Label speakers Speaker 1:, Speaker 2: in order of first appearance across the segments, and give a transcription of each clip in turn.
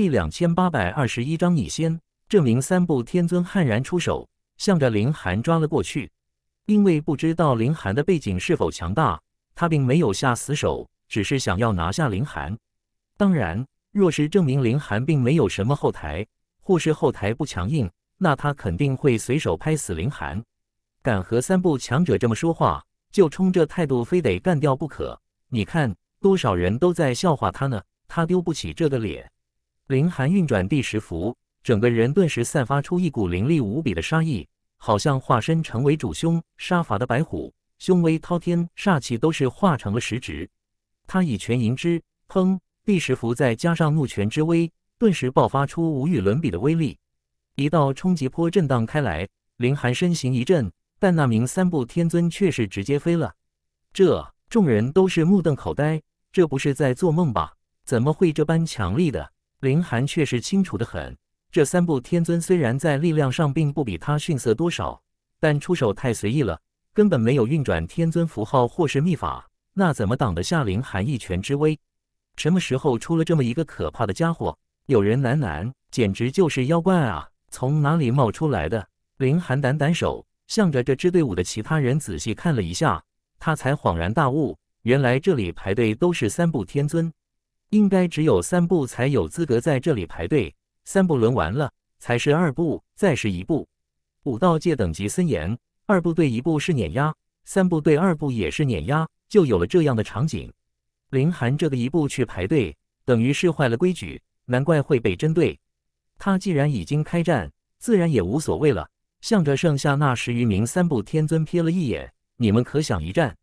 Speaker 1: 第两千八百二十一章逆仙。证明三步天尊悍然出手，向着林寒抓了过去。因为不知道林寒的背景是否强大，他并没有下死手，只是想要拿下林寒。当然，若是证明林寒并没有什么后台，或是后台不强硬，那他肯定会随手拍死林寒。敢和三步强者这么说话，就冲这态度，非得干掉不可。你看，多少人都在笑话他呢，他丢不起这个脸。凌寒运转第十符，整个人顿时散发出一股凌厉无比的杀意，好像化身成为主凶杀伐的白虎，凶威滔天，煞气都是化成了实质。他以拳迎之，哼！第十符再加上怒拳之威，顿时爆发出无与伦比的威力，一道冲击波震荡开来，凌寒身形一震，但那名三步天尊却是直接飞了。这众人都是目瞪口呆，这不是在做梦吧？怎么会这般强力的？林寒却是清楚的很，这三部天尊虽然在力量上并不比他逊色多少，但出手太随意了，根本没有运转天尊符号或是秘法，那怎么挡得下林寒一拳之威？什么时候出了这么一个可怕的家伙？有人喃喃，简直就是妖怪啊！从哪里冒出来的？林寒掸掸手，向着这支队伍的其他人仔细看了一下，他才恍然大悟，原来这里排队都是三部天尊。应该只有三部才有资格在这里排队，三部轮完了才是二部，再是一部。武道界等级森严，二部对一部是碾压，三部对二部也是碾压，就有了这样的场景。林寒这个一步去排队，等于是坏了规矩，难怪会被针对。他既然已经开战，自然也无所谓了。向着剩下那十余名三部天尊瞥了一眼，你们可想一战？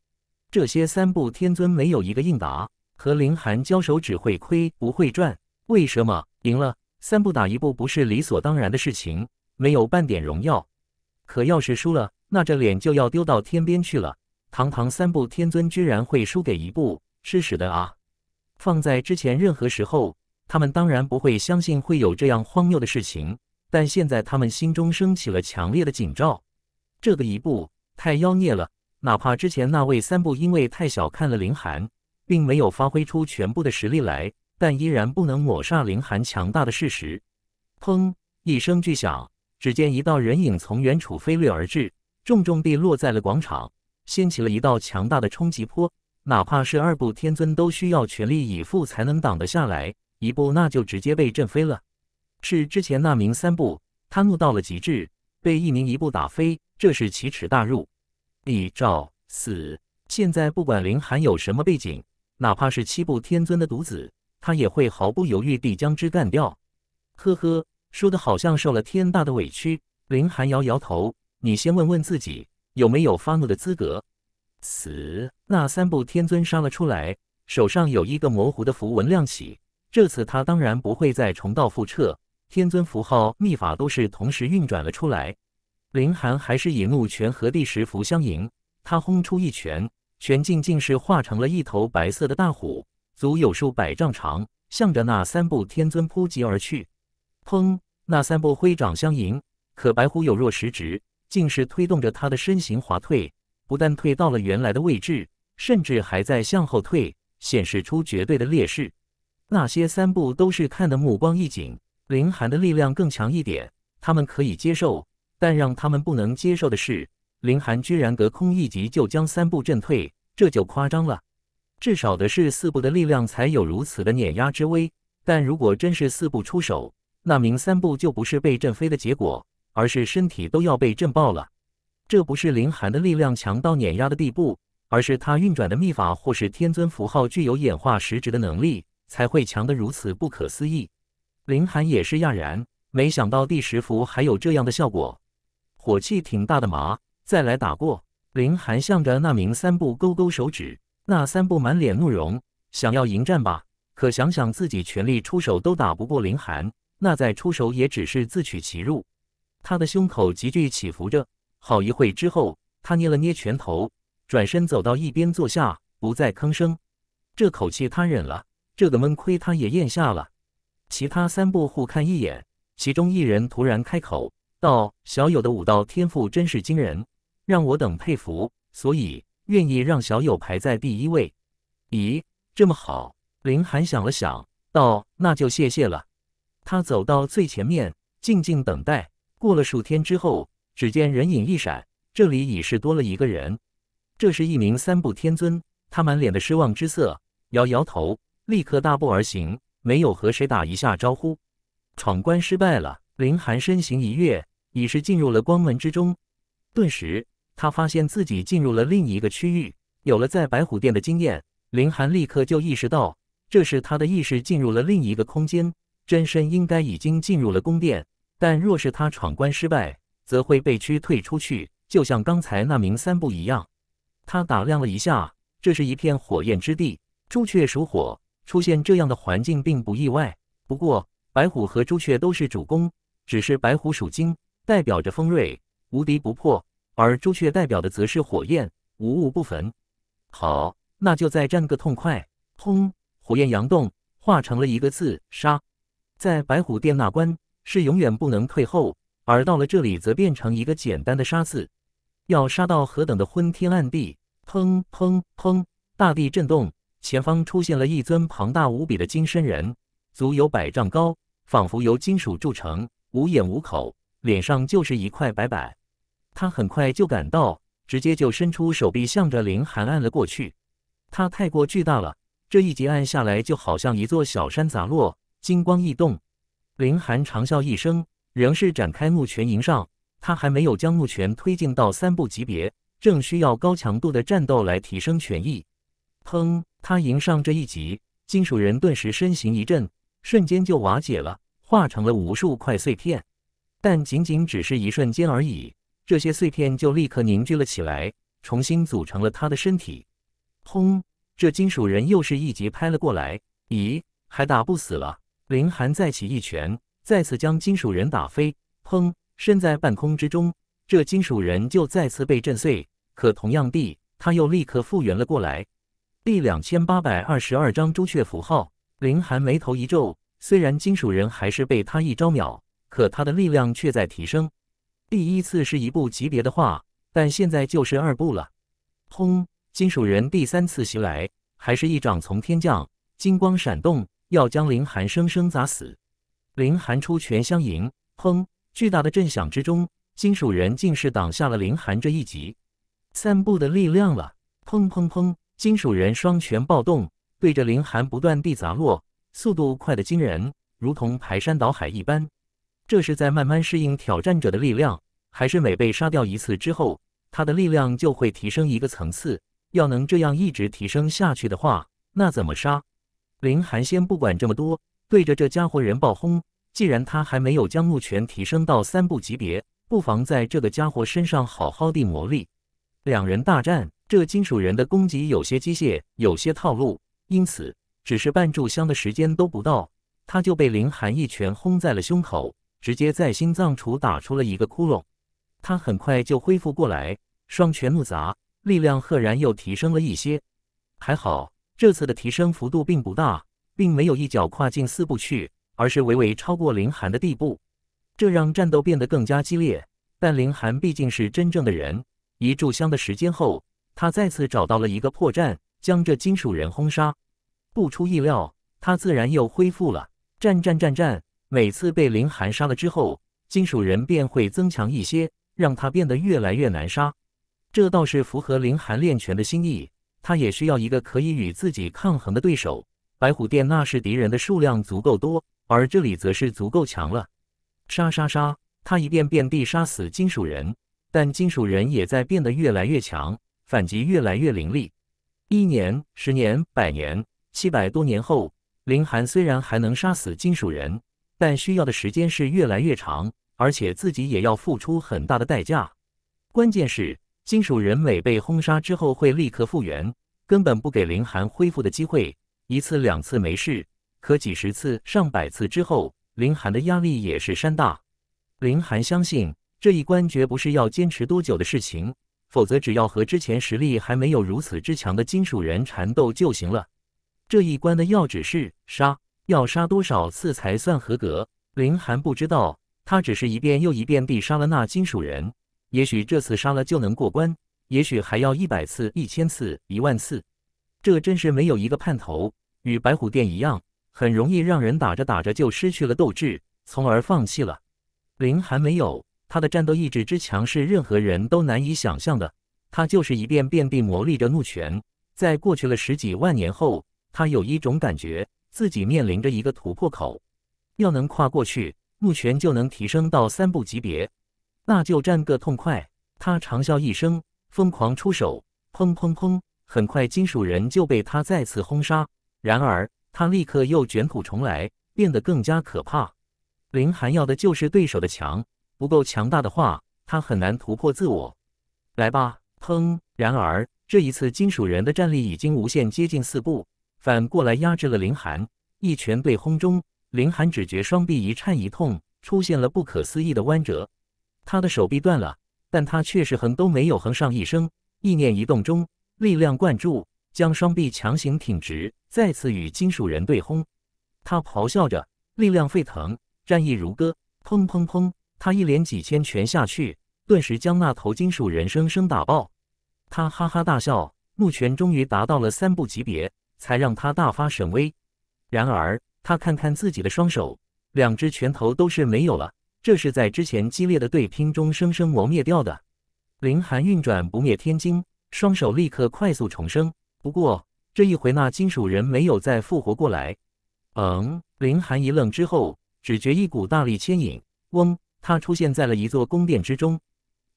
Speaker 1: 这些三部天尊没有一个应答。和林寒交手只会亏不会赚，为什么？赢了三步打一步不是理所当然的事情，没有半点荣耀。可要是输了，那这脸就要丢到天边去了。堂堂三步天尊居然会输给一步，是屎的啊！放在之前任何时候，他们当然不会相信会有这样荒谬的事情。但现在他们心中升起了强烈的警兆，这个一步太妖孽了。哪怕之前那位三步因为太小看了林寒。并没有发挥出全部的实力来，但依然不能抹杀林寒强大的事实。砰！一声巨响，只见一道人影从远处飞掠而至，重重地落在了广场，掀起了一道强大的冲击波。哪怕是二部天尊，都需要全力以赴才能挡得下来，一步那就直接被震飞了。是之前那名三部，他怒到了极致，被一名一步打飞，这是奇耻大辱。李赵死，现在不管林寒有什么背景。哪怕是七步天尊的独子，他也会毫不犹豫地将之干掉。呵呵，说的好像受了天大的委屈。林寒摇摇头，你先问问自己，有没有发怒的资格？死！那三步天尊杀了出来，手上有一个模糊的符文亮起。这次他当然不会再重蹈覆辙，天尊符号秘法都是同时运转了出来。林寒还是以怒拳和第十符相迎，他轰出一拳。全境竟是化成了一头白色的大虎，足有数百丈长，向着那三步天尊扑击而去。砰！那三步挥掌相迎，可白虎有若实指，竟是推动着他的身形滑退，不但退到了原来的位置，甚至还在向后退，显示出绝对的劣势。那些三步都是看的目光一紧，凌寒的力量更强一点，他们可以接受，但让他们不能接受的是。林寒居然隔空一击就将三步震退，这就夸张了。至少的是四步的力量才有如此的碾压之威。但如果真是四步出手，那名三步就不是被震飞的结果，而是身体都要被震爆了。这不是林寒的力量强到碾压的地步，而是他运转的秘法或是天尊符号具有演化实质的能力，才会强得如此不可思议。林寒也是讶然，没想到第十符还有这样的效果，火气挺大的嘛。再来打过林寒，向着那名三步勾勾手指，那三步满脸怒容，想要迎战吧？可想想自己全力出手都打不过林寒，那再出手也只是自取其辱。他的胸口急剧起伏着，好一会之后，他捏了捏拳头，转身走到一边坐下，不再吭声。这口气他忍了，这个闷亏他也咽下了。其他三步互看一眼，其中一人突然开口道：“小友的武道天赋真是惊人。”让我等佩服，所以愿意让小友排在第一位。咦，这么好？林寒想了想，道：“那就谢谢了。”他走到最前面，静静等待。过了数天之后，只见人影一闪，这里已是多了一个人。这是一名三步天尊，他满脸的失望之色，摇摇头，立刻大步而行，没有和谁打一下招呼。闯关失败了，林寒身形一跃，已是进入了光门之中，顿时。他发现自己进入了另一个区域。有了在白虎殿的经验，林寒立刻就意识到，这是他的意识进入了另一个空间。真身应该已经进入了宫殿，但若是他闯关失败，则会被驱退出去，就像刚才那名三不一样。他打量了一下，这是一片火焰之地。朱雀属火，出现这样的环境并不意外。不过，白虎和朱雀都是主攻，只是白虎属金，代表着锋锐，无敌不破。而朱雀代表的则是火焰，无物不焚。好，那就再战个痛快！轰，火焰扬动，化成了一个字“杀”。在白虎殿那关是永远不能退后，而到了这里则变成一个简单的“杀”字，要杀到何等的昏天暗地！砰砰砰，大地震动，前方出现了一尊庞大无比的金身人，足有百丈高，仿佛由金属铸成，无眼无口，脸上就是一块白板。他很快就赶到，直接就伸出手臂，向着林寒按了过去。他太过巨大了，这一击按下来，就好像一座小山砸落。金光异动，林寒长笑一声，仍是展开木拳迎上。他还没有将木拳推进到三步级别，正需要高强度的战斗来提升拳意。砰！他迎上这一击，金属人顿时身形一震，瞬间就瓦解了，化成了无数块碎片。但仅仅只是一瞬间而已。这些碎片就立刻凝聚了起来，重新组成了他的身体。轰！这金属人又是一击拍了过来。咦？还打不死了？林寒再起一拳，再次将金属人打飞。砰！身在半空之中，这金属人就再次被震碎。可同样地，他又立刻复原了过来。第两千八百二十二章朱雀符号。林寒眉头一皱，虽然金属人还是被他一招秒，可他的力量却在提升。第一次是一部级别的话，但现在就是二部了。轰！金属人第三次袭来，还是一掌从天降，金光闪动，要将林寒生生砸死。林寒出拳相迎，砰！巨大的震响之中，金属人竟是挡下了林寒这一击，散步的力量了。砰砰砰！金属人双拳暴动，对着林寒不断地砸落，速度快得惊人，如同排山倒海一般。这是在慢慢适应挑战者的力量，还是每被杀掉一次之后，他的力量就会提升一个层次？要能这样一直提升下去的话，那怎么杀？林寒先不管这么多，对着这家伙人爆轰。既然他还没有将木拳提升到三步级别，不妨在这个家伙身上好好地磨砺。两人大战，这金属人的攻击有些机械，有些套路，因此只是半炷香的时间都不到，他就被林寒一拳轰在了胸口。直接在心脏处打出了一个窟窿，他很快就恢复过来，双拳怒砸，力量赫然又提升了一些。还好这次的提升幅度并不大，并没有一脚跨进四步去，而是微微超过凌寒的地步，这让战斗变得更加激烈。但凌寒毕竟是真正的人，一炷香的时间后，他再次找到了一个破绽，将这金属人轰杀。不出意料，他自然又恢复了。战战战战。每次被林寒杀了之后，金属人便会增强一些，让他变得越来越难杀。这倒是符合林寒练拳的心意，他也需要一个可以与自己抗衡的对手。白虎殿那是敌人的数量足够多，而这里则是足够强了。杀杀杀！他一遍遍地杀死金属人，但金属人也在变得越来越强，反击越来越凌厉。一年、十年、百年、七百多年后，林寒虽然还能杀死金属人。但需要的时间是越来越长，而且自己也要付出很大的代价。关键是金属人每被轰杀之后会立刻复原，根本不给林寒恢复的机会。一次两次没事，可几十次、上百次之后，林寒的压力也是山大。林寒相信这一关绝不是要坚持多久的事情，否则只要和之前实力还没有如此之强的金属人缠斗就行了。这一关的要旨是杀。要杀多少次才算合格？林寒不知道，他只是一遍又一遍地杀了那金属人。也许这次杀了就能过关，也许还要一百次、一千次、一万次。这真是没有一个盼头。与白虎殿一样，很容易让人打着打着就失去了斗志，从而放弃了。林寒没有，他的战斗意志之强是任何人都难以想象的。他就是一遍遍地磨砺着怒拳。在过去了十几万年后，他有一种感觉。自己面临着一个突破口，要能跨过去，目前就能提升到三步级别，那就战个痛快！他长啸一声，疯狂出手，砰砰砰！很快，金属人就被他再次轰杀。然而，他立刻又卷土重来，变得更加可怕。林寒要的就是对手的强，不够强大的话，他很难突破自我。来吧！砰！然而，这一次金属人的战力已经无限接近四步。反过来压制了林寒，一拳被轰中，林寒只觉双臂一颤一痛，出现了不可思议的弯折，他的手臂断了，但他却是横都没有横上一声，意念移动中，力量灌注，将双臂强行挺直，再次与金属人对轰，他咆哮着，力量沸腾，战意如歌，砰砰砰，他一连几千拳下去，顿时将那头金属人生生打爆，他哈哈大笑，木拳终于达到了三步级别。才让他大发神威，然而他看看自己的双手，两只拳头都是没有了，这是在之前激烈的对拼中生生磨灭掉的。林寒运转不灭天经，双手立刻快速重生。不过这一回那金属人没有再复活过来。嗯，林寒一愣之后，只觉一股大力牵引，嗡，他出现在了一座宫殿之中。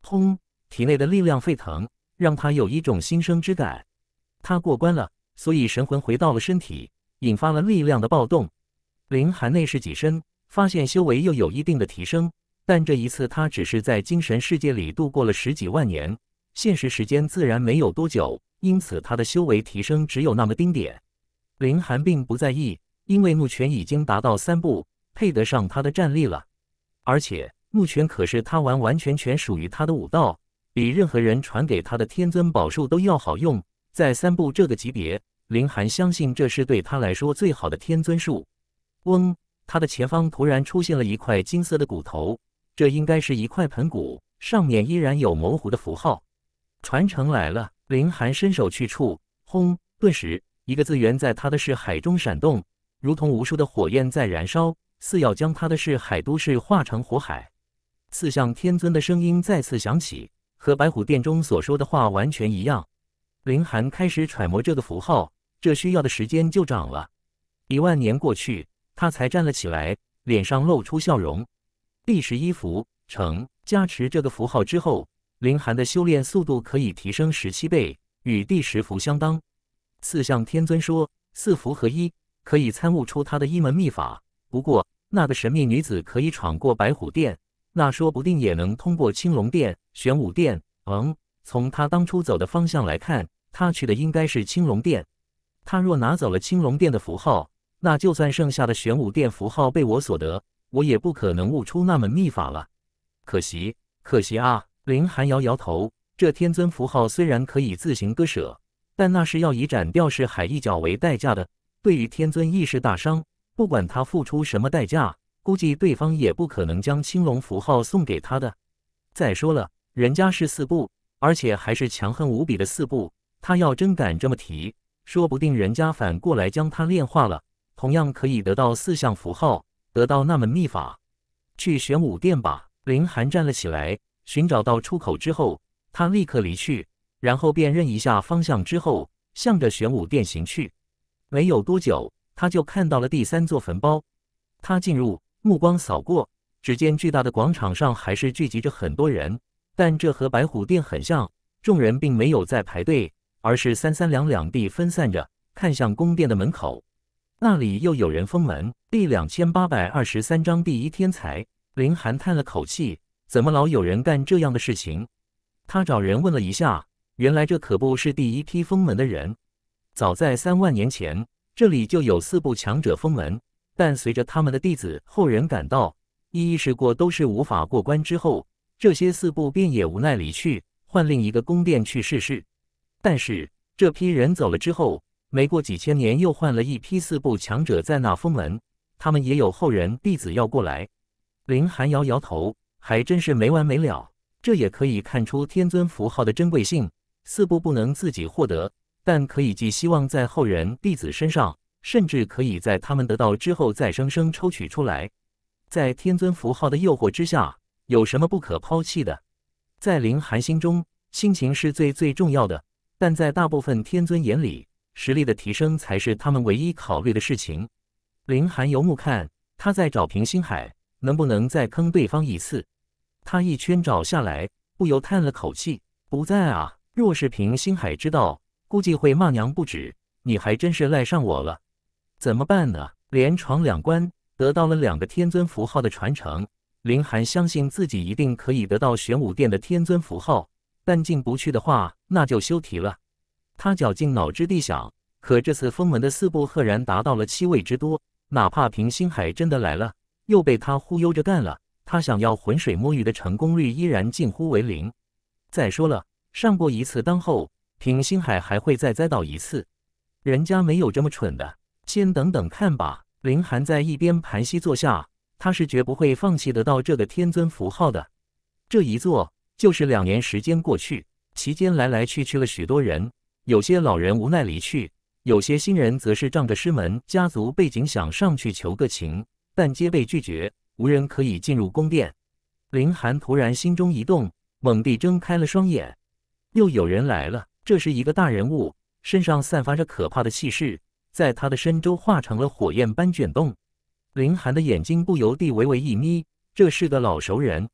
Speaker 1: 轰，体内的力量沸腾，让他有一种新生之感。他过关了。所以神魂回到了身体，引发了力量的暴动。林寒内视几身，发现修为又有一定的提升。但这一次他只是在精神世界里度过了十几万年，现实时间自然没有多久，因此他的修为提升只有那么丁点。林寒并不在意，因为木拳已经达到三步，配得上他的战力了。而且木拳可是他完完全全属于他的武道，比任何人传给他的天尊宝术都要好用。在三部这个级别，林寒相信这是对他来说最好的天尊术。嗡，他的前方突然出现了一块金色的骨头，这应该是一块盆骨，上面依然有模糊的符号。传承来了，林寒伸手去触，轰！顿时，一个字源在他的视海中闪动，如同无数的火焰在燃烧，似要将他的视海都市化成火海。刺向天尊的声音再次响起，和白虎殿中所说的话完全一样。林寒开始揣摩这个符号，这需要的时间就长了。一万年过去，他才站了起来，脸上露出笑容。第十一符成加持这个符号之后，林寒的修炼速度可以提升十七倍，与第十符相当。四象天尊说：“四符合一，可以参悟出他的一门秘法。”不过，那个神秘女子可以闯过白虎殿，那说不定也能通过青龙殿、玄武殿。嗯，从他当初走的方向来看。他去的应该是青龙殿，他若拿走了青龙殿的符号，那就算剩下的玄武殿符号被我所得，我也不可能悟出那门秘法了。可惜，可惜啊！林寒摇摇头，这天尊符号虽然可以自行割舍，但那是要以斩掉石海一角为代价的，对于天尊亦是大伤。不管他付出什么代价，估计对方也不可能将青龙符号送给他的。再说了，人家是四部，而且还是强横无比的四部，他要真敢这么提，说不定人家反过来将他炼化了，同样可以得到四象符号，得到那门秘法。去玄武殿吧！林寒站了起来，寻找到出口之后，他立刻离去，然后辨认一下方向之后，向着玄武殿行去。没有多久，他就看到了第三座坟包。他进入，目光扫过，只见巨大的广场上还是聚集着很多人，但这和白虎殿很像，众人并没有在排队。而是三三两两地分散着看向宫殿的门口，那里又有人封门。第两千八百二十三章第一天才林寒叹了口气：，怎么老有人干这样的事情？他找人问了一下，原来这可不是第一批封门的人。早在三万年前，这里就有四部强者封门，但随着他们的弟子后人赶到，一一试过都是无法过关，之后这些四部便也无奈离去，换另一个宫殿去试试。但是这批人走了之后，没过几千年，又换了一批四部强者在那封门。他们也有后人弟子要过来。林寒摇摇头，还真是没完没了。这也可以看出天尊符号的珍贵性。四部不能自己获得，但可以寄希望在后人弟子身上，甚至可以在他们得到之后再生生抽取出来。在天尊符号的诱惑之下，有什么不可抛弃的？在林寒心中，心情是最最重要的。但在大部分天尊眼里，实力的提升才是他们唯一考虑的事情。林寒游目看，他在找平星海，能不能再坑对方一次？他一圈找下来，不由叹了口气：“不在啊！若是平星海知道，估计会骂娘不止。你还真是赖上我了，怎么办呢？连闯两关，得到了两个天尊符号的传承，林寒相信自己一定可以得到玄武殿的天尊符号。”但进不去的话，那就休提了。他绞尽脑汁地想，可这次封门的四步赫然达到了七位之多。哪怕平星海真的来了，又被他忽悠着干了，他想要浑水摸鱼的成功率依然近乎为零。再说了，上过一次当后，平星海还会再栽倒一次。人家没有这么蠢的。先等等看吧。林寒在一边盘膝坐下，他是绝不会放弃得到这个天尊符号的。这一坐。就是两年时间过去，期间来来去去了许多人，有些老人无奈离去，有些新人则是仗着师门、家族背景想上去求个情，但皆被拒绝，无人可以进入宫殿。林寒突然心中一动，猛地睁开了双眼，又有人来了。这是一个大人物，身上散发着可怕的气势，在他的身周化成了火焰般卷动。林寒的眼睛不由地微微一眯，这是个老熟人，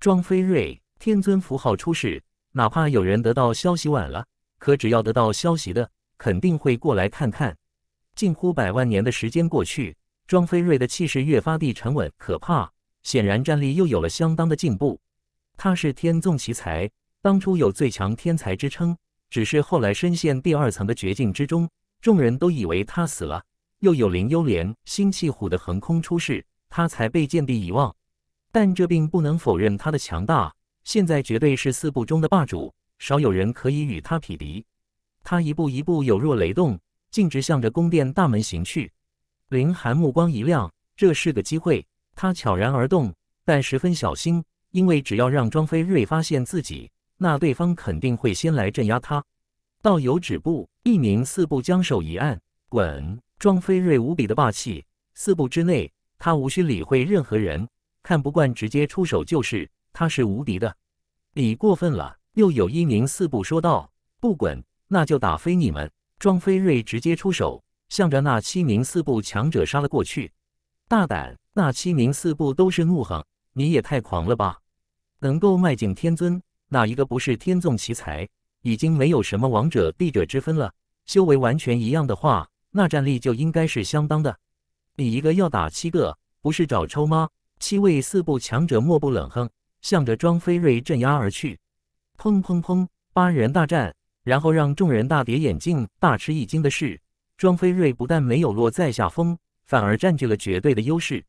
Speaker 1: 庄飞瑞。天尊符号出世，哪怕有人得到消息晚了，可只要得到消息的，肯定会过来看看。近乎百万年的时间过去，庄飞瑞的气势越发地沉稳，可怕，显然战力又有了相当的进步。他是天纵奇才，当初有最强天才之称，只是后来深陷第二层的绝境之中，众人都以为他死了。又有林幽莲、星气虎的横空出世，他才被渐地遗忘。但这并不能否认他的强大。现在绝对是四步中的霸主，少有人可以与他匹敌。他一步一步有若雷动，径直向着宫殿大门行去。林寒目光一亮，这是个机会。他悄然而动，但十分小心，因为只要让庄飞瑞发现自己，那对方肯定会先来镇压他。道友止步！一名四步将手一按，滚！庄飞瑞无比的霸气，四步之内，他无需理会任何人，看不惯直接出手就是，他是无敌的。你过分了！又有一名四部说道：“不滚，那就打飞你们！”庄飞瑞直接出手，向着那七名四部强者杀了过去。大胆！那七名四部都是怒哼：“你也太狂了吧！能够迈进天尊，哪一个不是天纵奇才？已经没有什么王者、帝者之分了。修为完全一样的话，那战力就应该是相当的。你一个要打七个，不是找抽吗？”七位四部强者莫不冷哼。向着庄飞瑞镇压而去，砰砰砰！八人大战，然后让众人大跌眼镜、大吃一惊的是，庄飞瑞不但没有落在下风，反而占据了绝对的优势。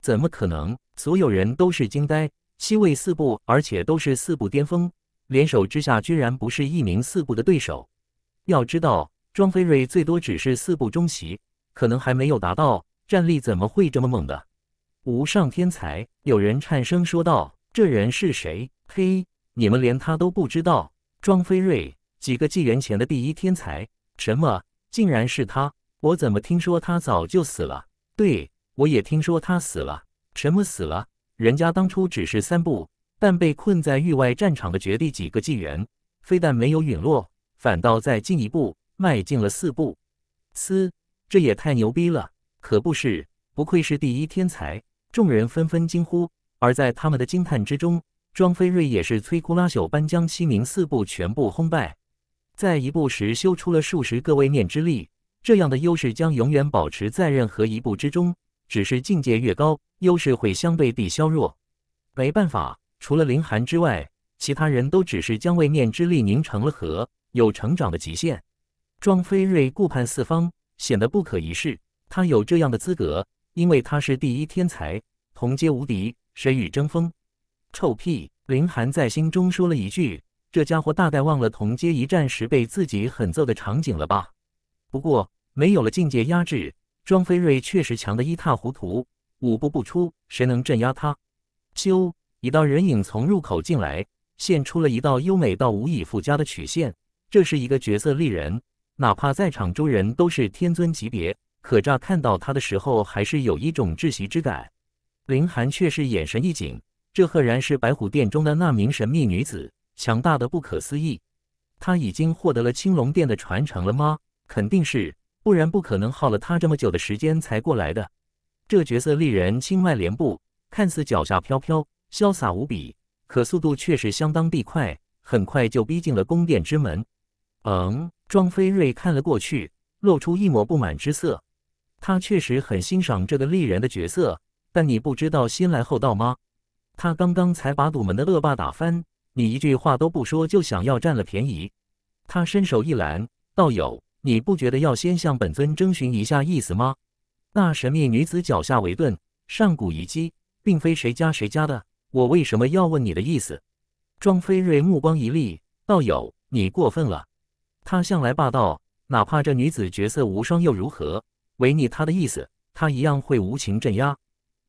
Speaker 1: 怎么可能？所有人都是惊呆。七位四部，而且都是四部巅峰，联手之下居然不是一名四部的对手。要知道，庄飞瑞最多只是四部中期，可能还没有达到战力，怎么会这么猛的？无上天才，有人颤声说道。这人是谁？嘿，你们连他都不知道。庄飞瑞，几个纪元前的第一天才，什么？竟然是他？我怎么听说他早就死了？对，我也听说他死了。什么死了？人家当初只是三步，但被困在域外战场的绝地几个纪元，非但没有陨落，反倒再进一步迈进了四步。嘶，这也太牛逼了！可不是，不愧是第一天才。众人纷纷惊呼。而在他们的惊叹之中，庄飞瑞也是摧枯拉朽般将西宁四部全部轰败，在一部时修出了数十个位面之力，这样的优势将永远保持在任何一部之中。只是境界越高，优势会相对地削弱。没办法，除了林寒之外，其他人都只是将位面之力凝成了核，有成长的极限。庄飞瑞顾盼四方，显得不可一世。他有这样的资格，因为他是第一天才，同阶无敌。谁与争锋？臭屁！林寒在心中说了一句：“这家伙大概忘了同阶一战时被自己狠揍的场景了吧？”不过，没有了境界压制，庄飞瑞确实强得一塌糊涂，五步不出，谁能镇压他？咻！一道人影从入口进来，现出了一道优美到无以复加的曲线。这是一个绝色丽人，哪怕在场诸人都是天尊级别，可乍看到他的时候，还是有一种窒息之感。林寒却是眼神一紧，这赫然是白虎殿中的那名神秘女子，强大的不可思议。她已经获得了青龙殿的传承了吗？肯定是，不然不可能耗了她这么久的时间才过来的。这角色丽人轻迈莲步，看似脚下飘飘，潇洒无比，可速度却是相当地快，很快就逼近了宫殿之门。嗯，庄飞瑞看了过去，露出一抹不满之色。他确实很欣赏这个丽人的角色。但你不知道先来后到吗？他刚刚才把堵门的恶霸打翻，你一句话都不说就想要占了便宜？他伸手一拦，道友，你不觉得要先向本尊征询一下意思吗？那神秘女子脚下为盾，上古遗迹，并非谁家谁家的，我为什么要问你的意思？庄飞瑞目光一厉，道友，你过分了。他向来霸道，哪怕这女子绝色无双又如何？违逆他的意思，他一样会无情镇压。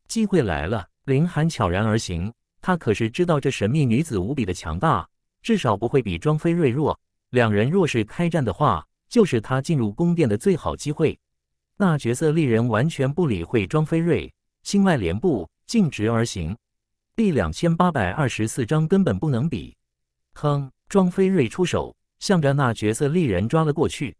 Speaker 1: 机会来了，林寒悄然而行。他可是知道这神秘女子无比的强大，至少不会比庄飞瑞弱。两人若是开战的话，就是他进入宫殿的最好机会。那绝色丽人完全不理会庄飞瑞，心外连步，径直而行。第两千八百二十四章根本不能比。哼！庄飞瑞出手，向着那绝色丽人抓了过去。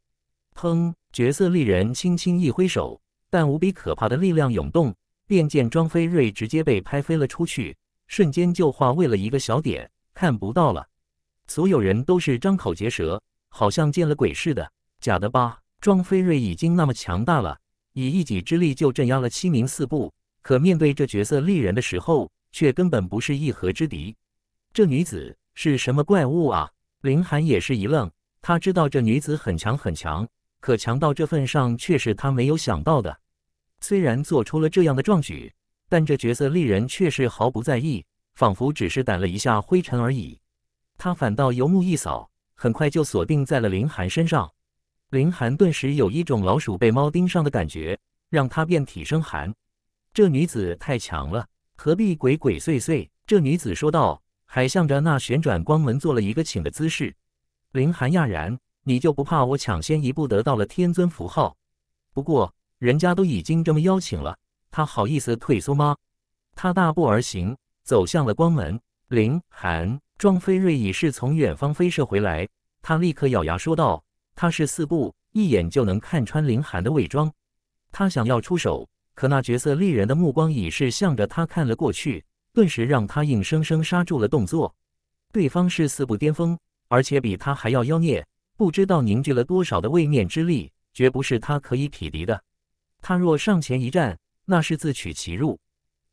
Speaker 1: 哼，绝色丽人轻轻一挥手，但无比可怕的力量涌动。便见庄飞瑞直接被拍飞了出去，瞬间就化为了一个小点，看不到了。所有人都是张口结舌，好像见了鬼似的。假的吧？庄飞瑞已经那么强大了，以一己之力就镇压了七名四部，可面对这角色丽人的时候，却根本不是一合之敌。这女子是什么怪物啊？林寒也是一愣，他知道这女子很强很强，可强到这份上，却是他没有想到的。虽然做出了这样的壮举，但这绝色丽人却是毫不在意，仿佛只是掸了一下灰尘而已。她反倒游目一扫，很快就锁定在了林寒身上。林寒顿时有一种老鼠被猫盯上的感觉，让他遍体生寒。这女子太强了，何必鬼鬼祟祟？这女子说道，还向着那旋转光门做了一个请的姿势。林寒讶然：“你就不怕我抢先一步得到了天尊符号？”不过。人家都已经这么邀请了，他好意思退缩吗？他大步而行，走向了光门。林寒、庄飞瑞已是从远方飞射回来，他立刻咬牙说道：“他是四步，一眼就能看穿林寒的伪装。”他想要出手，可那绝色丽人的目光已是向着他看了过去，顿时让他硬生生刹住了动作。对方是四步巅峰，而且比他还要妖孽，不知道凝聚了多少的位面之力，绝不是他可以匹敌的。他若上前一战，那是自取其辱。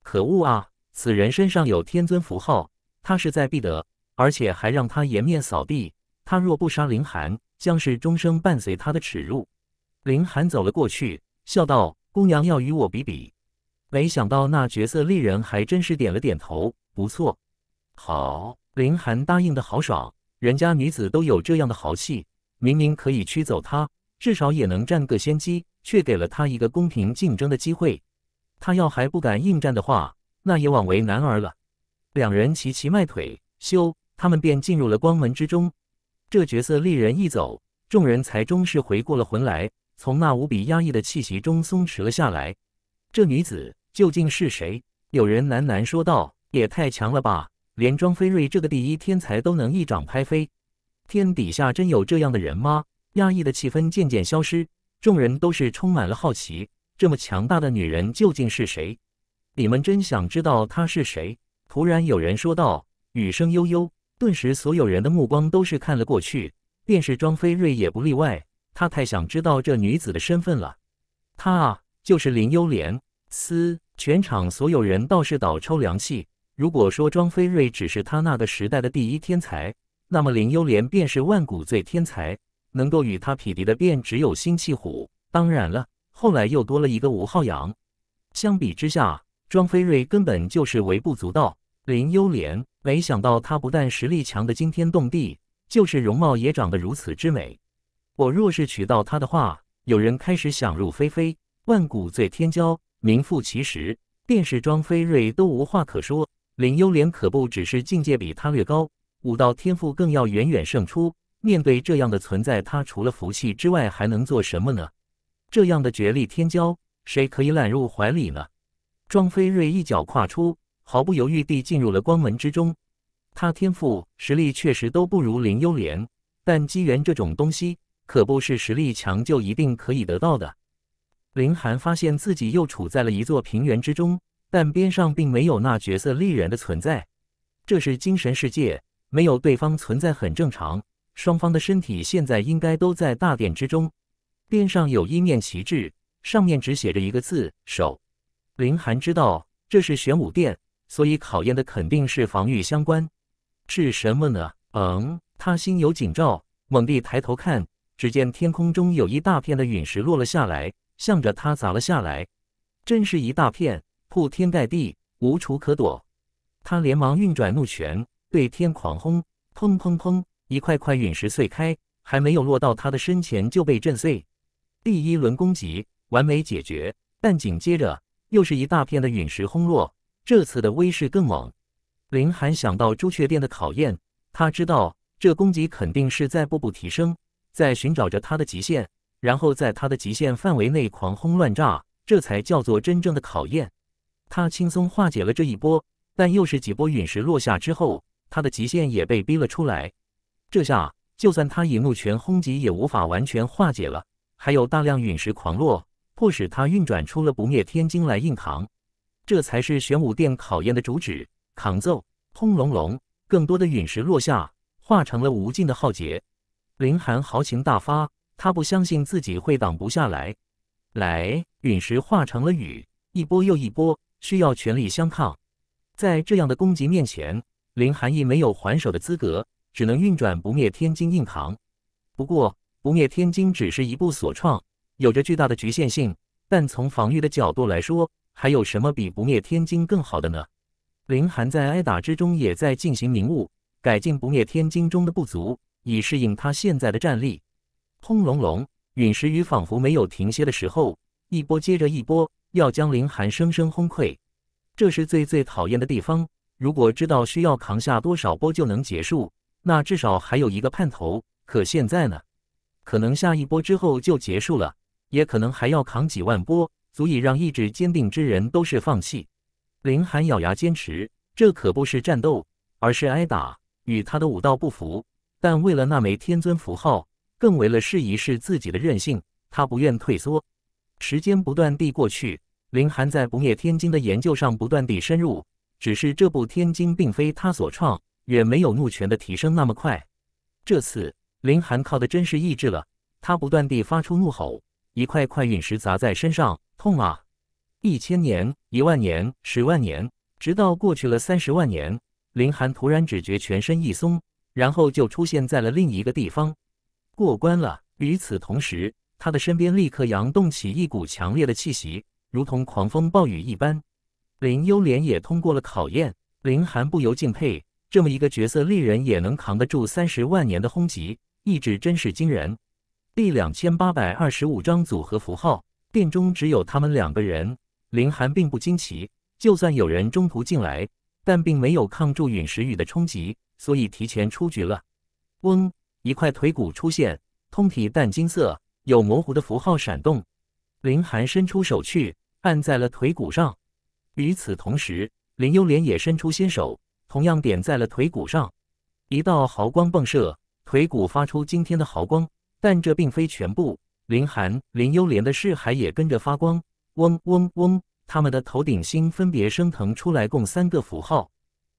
Speaker 1: 可恶啊！此人身上有天尊符号，他势在必得，而且还让他颜面扫地。他若不杀林寒，将是终生伴随他的耻辱。林寒走了过去，笑道：“姑娘要与我比比。”没想到那绝色丽人还真是点了点头。不错，好！林寒答应的豪爽，人家女子都有这样的豪气。明明可以驱走他，至少也能占个先机。却给了他一个公平竞争的机会。他要还不敢应战的话，那也枉为男儿了。两人齐齐迈腿，咻！他们便进入了光门之中。这绝色丽人一走，众人才终是回过了魂来，从那无比压抑的气息中松弛了下来。这女子究竟是谁？有人喃喃说道：“也太强了吧！连庄飞瑞这个第一天才都能一掌拍飞，天底下真有这样的人吗？”压抑的气氛渐渐消失。众人都是充满了好奇，这么强大的女人究竟是谁？你们真想知道她是谁？突然有人说道，语声悠悠，顿时所有人的目光都是看了过去，便是庄飞瑞也不例外，他太想知道这女子的身份了。她啊，就是林幽莲。嘶，全场所有人倒是倒抽凉气。如果说庄飞瑞只是他那个时代的第一天才，那么林幽莲便是万古最天才。能够与他匹敌的便只有星弃虎，当然了，后来又多了一个吴浩阳。相比之下，庄飞瑞根本就是微不足道。林幽莲，没想到他不但实力强得惊天动地，就是容貌也长得如此之美。我若是娶到她的话，有人开始想入非非。万古最天骄，名副其实，便是庄飞瑞都无话可说。林幽莲可不只是境界比他略高，武道天赋更要远远胜出。面对这样的存在，他除了服气之外还能做什么呢？这样的绝力天骄，谁可以揽入怀里呢？庄飞瑞一脚跨出，毫不犹豫地进入了光门之中。他天赋实力确实都不如林幽莲，但机缘这种东西，可不是实力强就一定可以得到的。林寒发现自己又处在了一座平原之中，但边上并没有那角色丽人的存在。这是精神世界，没有对方存在很正常。双方的身体现在应该都在大殿之中。殿上有一面旗帜，上面只写着一个字“守”。林寒知道这是玄武殿，所以考验的肯定是防御相关。是什么呢？嗯，他心有警兆，猛地抬头看，只见天空中有一大片的陨石落了下来，向着他砸了下来。真是一大片，铺天盖地，无处可躲。他连忙运转怒拳，对天狂轰，砰砰砰。一块块陨石碎开，还没有落到他的身前就被震碎。第一轮攻击完美解决，但紧接着又是一大片的陨石轰落，这次的威势更猛。林寒想到朱雀殿的考验，他知道这攻击肯定是在步步提升，在寻找着他的极限，然后在他的极限范围内狂轰乱炸，这才叫做真正的考验。他轻松化解了这一波，但又是几波陨石落下之后，他的极限也被逼了出来。这下，就算他以怒拳轰击，也无法完全化解了。还有大量陨石狂落，迫使他运转出了不灭天晶来硬扛。这才是玄武殿考验的主旨——扛揍。轰隆隆，更多的陨石落下，化成了无尽的浩劫。林寒豪情大发，他不相信自己会挡不下来。来，陨石化成了雨，一波又一波，需要全力相抗。在这样的攻击面前，林寒意没有还手的资格。只能运转不灭天晶硬扛，不过不灭天晶只是一部所创，有着巨大的局限性。但从防御的角度来说，还有什么比不灭天晶更好的呢？林寒在挨打之中也在进行明悟，改进不灭天晶中的不足，以适应他现在的战力。轰隆隆，陨石雨仿佛没有停歇的时候，一波接着一波，要将林寒生生轰溃。这是最最讨厌的地方。如果知道需要扛下多少波就能结束。那至少还有一个盼头，可现在呢？可能下一波之后就结束了，也可能还要扛几万波，足以让意志坚定之人都是放弃。林寒咬牙坚持，这可不是战斗，而是挨打，与他的武道不符。但为了那枚天尊符号，更为了试一试自己的韧性，他不愿退缩。时间不断地过去，林寒在不灭天经的研究上不断地深入，只是这部天经并非他所创。远没有怒拳的提升那么快，这次林寒靠的真是意志了。他不断地发出怒吼，一块块陨石砸在身上，痛啊！一千年，一万年，十万年，直到过去了三十万年，林寒突然只觉全身一松，然后就出现在了另一个地方，过关了。与此同时，他的身边立刻扬动起一股强烈的气息，如同狂风暴雨一般。林幽莲也通过了考验，林寒不由敬佩。这么一个角色丽人也能扛得住三十万年的轰击，意志真是惊人。第两千八百二十五章组合符号。殿中只有他们两个人，林寒并不惊奇。就算有人中途进来，但并没有抗住陨石雨的冲击，所以提前出局了。嗡，一块腿骨出现，通体淡金色，有模糊的符号闪动。林寒伸出手去，按在了腿骨上。与此同时，林幽莲也伸出新手。同样点在了腿骨上，一道毫光迸射，腿骨发出惊天的毫光。但这并非全部，林寒、林幽莲的视海也跟着发光。嗡嗡嗡，他们的头顶星分别升腾出来，共三个符号。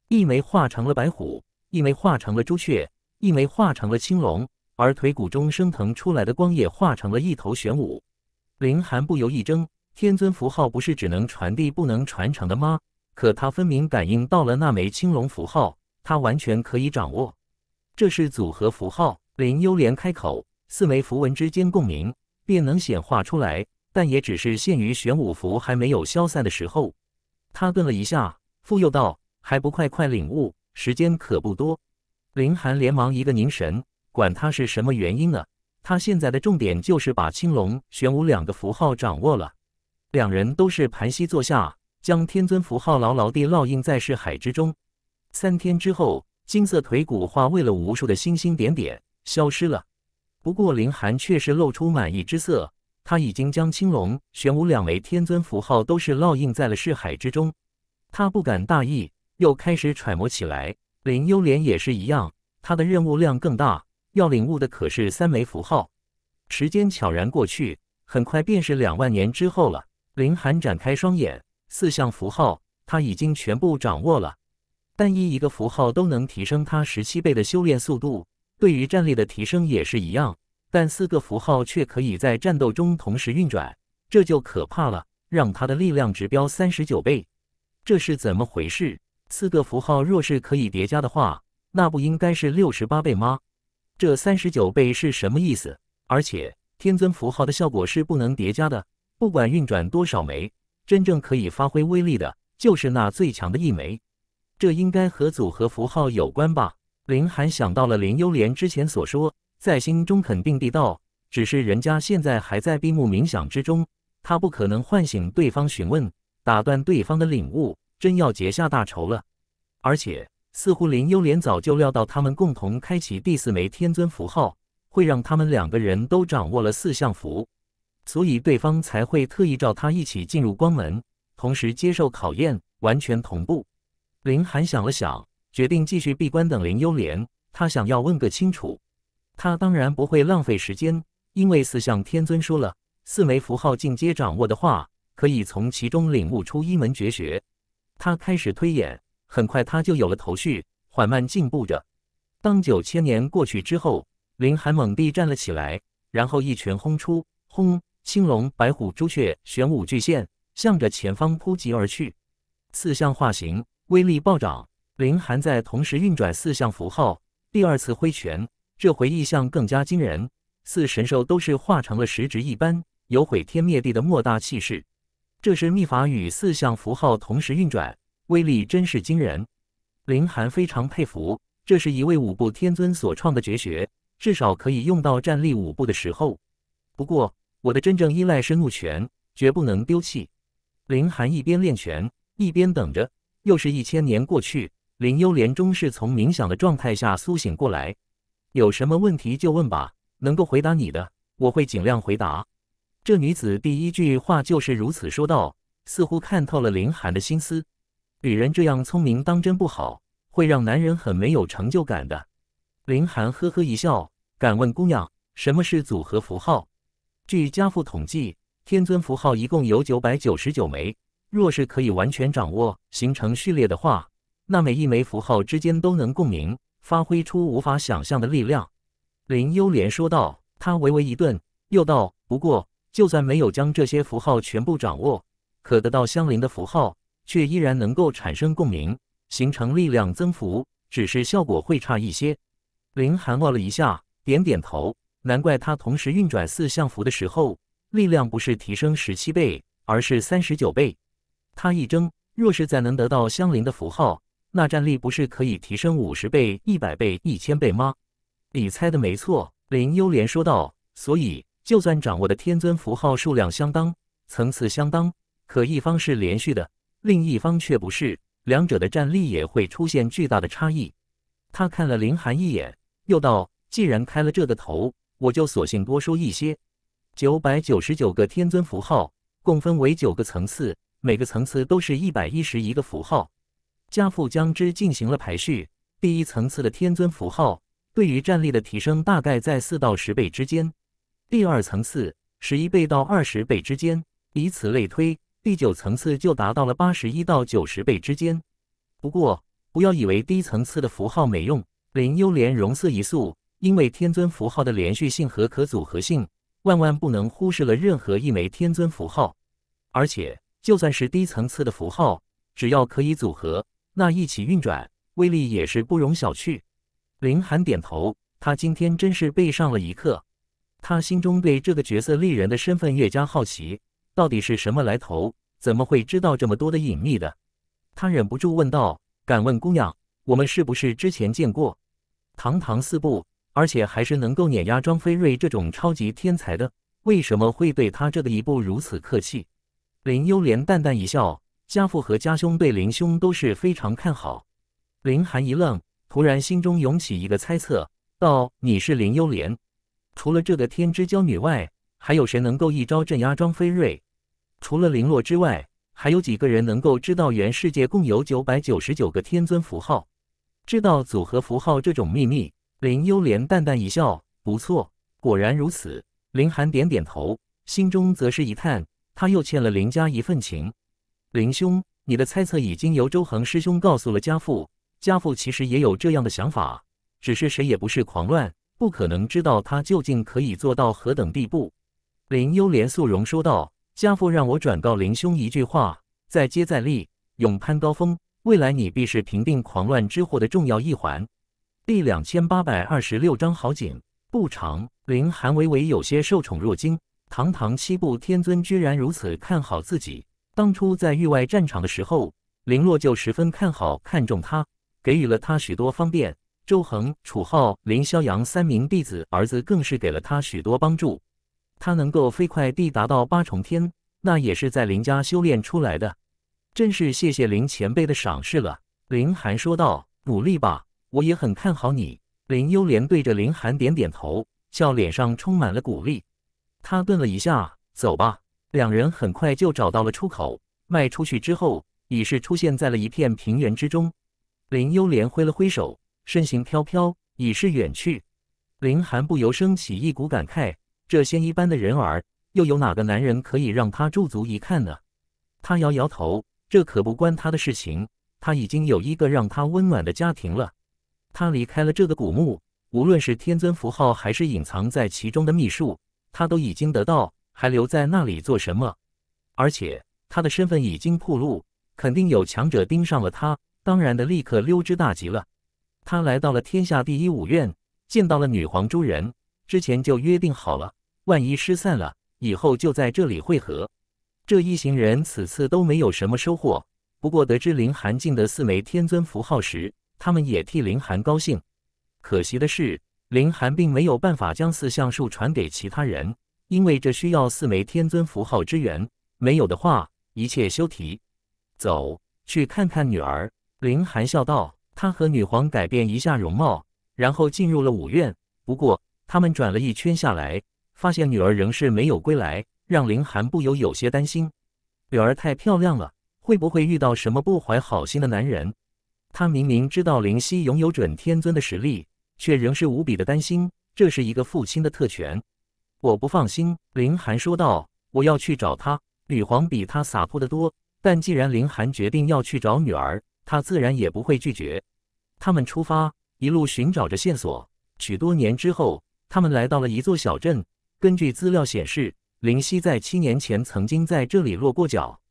Speaker 1: 一枚化成了白虎，一枚化成了朱雀，一枚化成了青龙。而腿骨中升腾出来的光也化成了一头玄武。林寒不由一怔：天尊符号不是只能传递不能传承的吗？可他分明感应到了那枚青龙符号，他完全可以掌握。这是组合符号。林幽莲开口，四枚符文之间共鸣，便能显化出来。但也只是限于玄武符还没有消散的时候。他顿了一下，复又道：“还不快快领悟，时间可不多。”林寒连忙一个凝神，管他是什么原因呢？他现在的重点就是把青龙、玄武两个符号掌握了。两人都是盘膝坐下。将天尊符号牢牢地烙印在识海之中。三天之后，金色腿骨化为了无数的星星点点，消失了。不过，林寒却是露出满意之色。他已经将青龙、玄武两枚天尊符号都是烙印在了识海之中。他不敢大意，又开始揣摩起来。林幽莲也是一样，他的任务量更大，要领悟的可是三枚符号。时间悄然过去，很快便是两万年之后了。林寒展开双眼。四项符号，他已经全部掌握了。单一一个符号都能提升他十七倍的修炼速度，对于战力的提升也是一样。但四个符号却可以在战斗中同时运转，这就可怕了，让他的力量直飙三十九倍。这是怎么回事？四个符号若是可以叠加的话，那不应该是六十八倍吗？这三十九倍是什么意思？而且天尊符号的效果是不能叠加的，不管运转多少枚。真正可以发挥威力的，就是那最强的一枚。这应该和组合符号有关吧？林寒想到了林幽莲之前所说，在心中肯定地道。只是人家现在还在闭目冥想之中，他不可能唤醒对方询问，打断对方的领悟，真要结下大仇了。而且，似乎林幽莲早就料到他们共同开启第四枚天尊符号，会让他们两个人都掌握了四象符。所以对方才会特意召他一起进入光门，同时接受考验，完全同步。林寒想了想，决定继续闭关等林幽莲。他想要问个清楚。他当然不会浪费时间，因为四象天尊说了，四枚符号进阶掌握的话，可以从其中领悟出一门绝学。他开始推演，很快他就有了头绪，缓慢进步着。当九千年过去之后，林寒猛地站了起来，然后一拳轰出，轰！青龙、白虎、朱雀、玄武巨现，向着前方扑击而去。四象化形，威力暴涨。林寒在同时运转四象符号，第二次挥拳，这回意象更加惊人。四神兽都是化成了实质一般，有毁天灭地的莫大气势。这是秘法与四象符号同时运转，威力真是惊人。林寒非常佩服，这是一位五步天尊所创的绝学，至少可以用到站立五步的时候。不过。我的真正依赖是怒拳，绝不能丢弃。林寒一边练拳，一边等着。又是一千年过去，林幽莲终是从冥想的状态下苏醒过来。有什么问题就问吧，能够回答你的，我会尽量回答。这女子第一句话就是如此说道，似乎看透了林寒的心思。女人这样聪明，当真不好，会让男人很没有成就感的。林寒呵呵一笑，敢问姑娘，什么是组合符号？据家父统计，天尊符号一共有九百九十九枚。若是可以完全掌握，形成序列的话，那每一枚符号之间都能共鸣，发挥出无法想象的力量。林幽莲说道。他微微一顿，又道：“不过，就算没有将这些符号全部掌握，可得到相邻的符号，却依然能够产生共鸣，形成力量增幅，只是效果会差一些。”林寒望了一下，点点头。难怪他同时运转四项符的时候，力量不是提升十七倍，而是三十九倍。他一怔，若是再能得到相邻的符号，那战力不是可以提升五十倍、一百倍、一千倍吗？你猜的没错，林幽莲说道。所以，就算掌握的天尊符号数量相当、层次相当，可一方是连续的，另一方却不是，两者的战力也会出现巨大的差异。他看了林寒一眼，又道：既然开了这个头。我就索性多说一些。九百九十九个天尊符号，共分为九个层次，每个层次都是一百一十一个符号。家父将之进行了排序。第一层次的天尊符号，对于战力的提升大概在四到十倍之间；第二层次，十一倍到二十倍之间；以此类推，第九层次就达到了八十一到九十倍之间。不过，不要以为低层次的符号没用。林幽莲容色一素因为天尊符号的连续性和可组合性，万万不能忽视了任何一枚天尊符号。而且，就算是低层次的符号，只要可以组合，那一起运转威力也是不容小觑。林寒点头，他今天真是备上了一课。他心中对这个角色丽人的身份越加好奇，到底是什么来头？怎么会知道这么多的隐秘的？他忍不住问道：“敢问姑娘，我们是不是之前见过？堂堂四部？”而且还是能够碾压庄飞瑞这种超级天才的，为什么会对他这的一步如此客气？林幽莲淡淡一笑：“家父和家兄对林兄都是非常看好。”林寒一愣，突然心中涌起一个猜测：“道你是林幽莲？除了这个天之娇女外，还有谁能够一招镇压庄飞瑞？除了林洛之外，还有几个人能够知道原世界共有九百九十九个天尊符号，知道组合符号这种秘密？”林幽莲淡淡一笑，不错，果然如此。林寒点点头，心中则是一叹，他又欠了林家一份情。林兄，你的猜测已经由周恒师兄告诉了家父，家父其实也有这样的想法，只是谁也不是狂乱，不可能知道他究竟可以做到何等地步。林幽莲肃容说道：“家父让我转告林兄一句话，再接再厉，勇攀高峰，未来你必是平定狂乱之祸的重要一环。”第两千八百二十六章好景不长。林寒微微有些受宠若惊，堂堂七步天尊居然如此看好自己。当初在域外战场的时候，林洛就十分看好、看中他，给予了他许多方便。周恒、楚浩、林萧阳三名弟子儿子更是给了他许多帮助。他能够飞快地达到八重天，那也是在林家修炼出来的，真是谢谢林前辈的赏识了。林寒说道：“努力吧。”我也很看好你，林幽莲对着林寒点点头，笑脸上充满了鼓励。他顿了一下，走吧。两人很快就找到了出口，迈出去之后，已是出现在了一片平原之中。林幽莲挥了挥手，身形飘飘，已是远去。林寒不由升起一股感慨：这仙一般的人儿，又有哪个男人可以让他驻足一看呢？他摇摇头，这可不关他的事情。他已经有一个让他温暖的家庭了。他离开了这个古墓，无论是天尊符号还是隐藏在其中的秘术，他都已经得到，还留在那里做什么？而且他的身份已经暴露，肯定有强者盯上了他，当然的，立刻溜之大吉了。他来到了天下第一武院，见到了女皇诸人，之前就约定好了，万一失散了，以后就在这里会合。这一行人此次都没有什么收获，不过得知林寒境的四枚天尊符号时。他们也替林寒高兴，可惜的是，林寒并没有办法将四象术传给其他人，因为这需要四枚天尊符号之援，没有的话，一切休提。走去看看女儿，林寒笑道：“他和女皇改变一下容貌，然后进入了五院。不过，他们转了一圈下来，发现女儿仍是没有归来，让林寒不由有些担心。女儿太漂亮了，会不会遇到什么不怀好心的男人？”他明明知道林夕拥有准天尊的实力，却仍是无比的担心。这是一个父亲的特权，我不放心。”林寒说道，“我要去找他。”吕皇比他洒脱得多，但既然林寒决定要去找女儿，他自然也不会拒绝。他们出发，一路寻找着线索。许多年之后，他们来到了一座小镇。根据资料显示，林夕在七年前曾经在这里落过脚，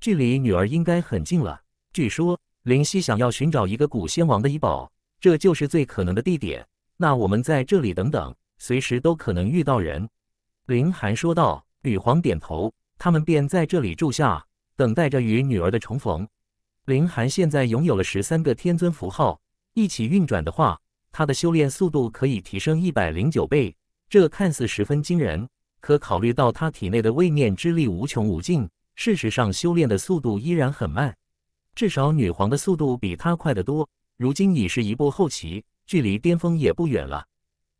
Speaker 1: 距离女儿应该很近了。据说。林夕想要寻找一个古仙王的遗宝，这就是最可能的地点。那我们在这里等等，随时都可能遇到人。”林寒说道。吕皇点头，他们便在这里住下，等待着与女儿的重逢。林寒现在拥有了十三个天尊符号，一起运转的话，他的修炼速度可以提升一百零九倍。这看似十分惊人，可考虑到他体内的位面之力无穷无尽，事实上修炼的速度依然很慢。至少女皇的速度比他快得多，如今已是一步后棋，距离巅峰也不远了。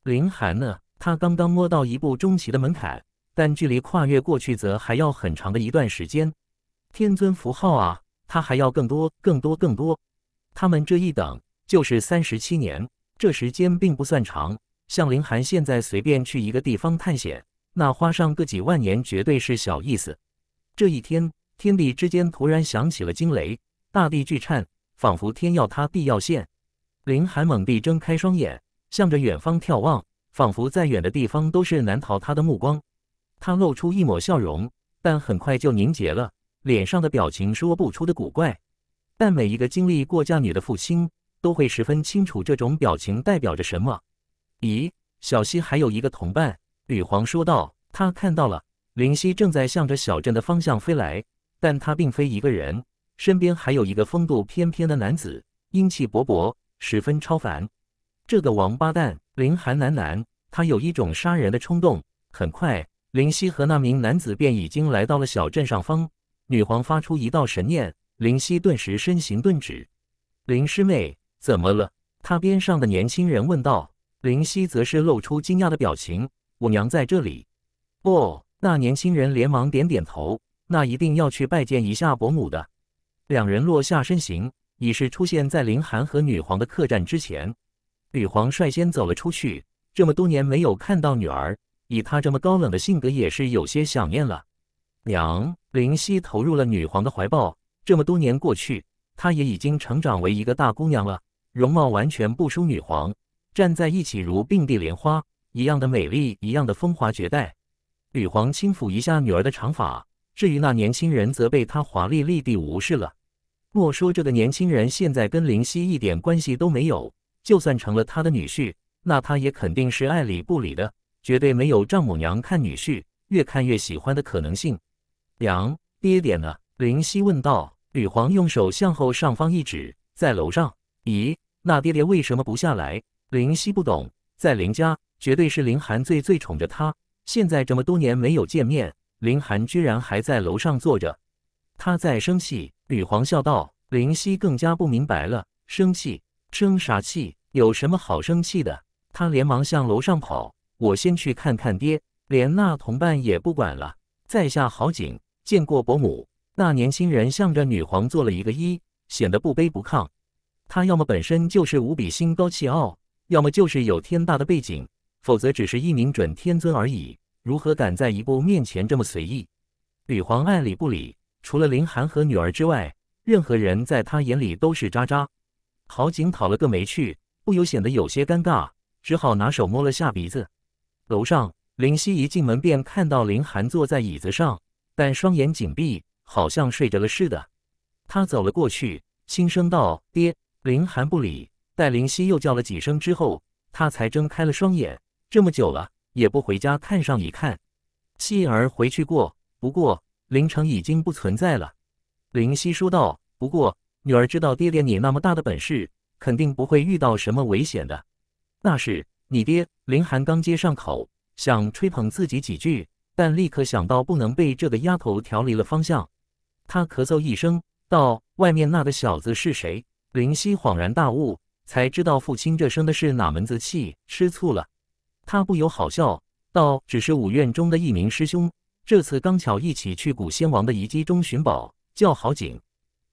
Speaker 1: 林寒呢？他刚刚摸到一步中棋的门槛，但距离跨越过去则还要很长的一段时间。天尊符号啊，他还要更多、更多、更多。他们这一等就是三十七年，这时间并不算长。像林寒现在随便去一个地方探险，那花上个几万年绝对是小意思。这一天，天地之间突然响起了惊雷。大地巨颤，仿佛天要塌，地要陷。林寒猛地睁开双眼，向着远方眺望，仿佛再远的地方都是难逃他的目光。他露出一抹笑容，但很快就凝结了，脸上的表情说不出的古怪。但每一个经历过嫁女的父亲都会十分清楚这种表情代表着什么。咦，小溪还有一个同伴，吕皇说道。他看到了林溪正在向着小镇的方向飞来，但他并非一个人。身边还有一个风度翩翩的男子，英气勃勃，十分超凡。这个王八蛋林寒喃喃，他有一种杀人的冲动。很快，林夕和那名男子便已经来到了小镇上方。女皇发出一道神念，林夕顿时身形顿止。林师妹怎么了？他边上的年轻人问道。林夕则是露出惊讶的表情：“我娘在这里。”哦，那年轻人连忙点点头：“那一定要去拜见一下伯母的。”两人落下身形，已是出现在林寒和女皇的客栈之前。女皇率先走了出去，这么多年没有看到女儿，以她这么高冷的性格也是有些想念了。娘，林夕投入了女皇的怀抱。这么多年过去，她也已经成长为一个大姑娘了，容貌完全不输女皇，站在一起如并蒂莲花一样的美丽，一样的风华绝代。女皇轻抚一下女儿的长发，至于那年轻人，则被她华丽丽地无视了。莫说这个年轻人现在跟林夕一点关系都没有，就算成了他的女婿，那他也肯定是爱理不理的，绝对没有丈母娘看女婿越看越喜欢的可能性。娘，爹爹呢？林夕问道。吕皇用手向后上方一指，在楼上。咦，那爹爹为什么不下来？林夕不懂，在林家绝对是林寒最最宠着他。现在这么多年没有见面，林寒居然还在楼上坐着，他在生气。女皇笑道：“林夕更加不明白了，生气？生啥气？有什么好生气的？”他连忙向楼上跑：“我先去看看爹，连那同伴也不管了。”在下郝景，见过伯母。那年轻人向着女皇做了一个揖，显得不卑不亢。他要么本身就是无比心高气傲，要么就是有天大的背景，否则只是一名准天尊而已，如何敢在一步面前这么随意？女皇爱理不理。除了林寒和女儿之外，任何人在他眼里都是渣渣。郝景讨了个没趣，不由显得有些尴尬，只好拿手摸了下鼻子。楼上，林夕一进门便看到林寒坐在椅子上，但双眼紧闭，好像睡着了似的。他走了过去，轻声道：“爹。”林寒不理。待林夕又叫了几声之后，他才睁开了双眼。这么久了，也不回家看上一看。细儿回去过，不过……林城已经不存在了，林夕说道。不过，女儿知道爹爹你那么大的本事，肯定不会遇到什么危险的。那是你爹林寒刚接上口，想吹捧自己几句，但立刻想到不能被这个丫头调离了方向。他咳嗽一声，道：“外面那个小子是谁？”林夕恍然大悟，才知道父亲这生的是哪门子气，吃醋了。他不由好笑，道：“只是五院中的一名师兄。”这次刚巧一起去古仙王的遗迹中寻宝，叫好景，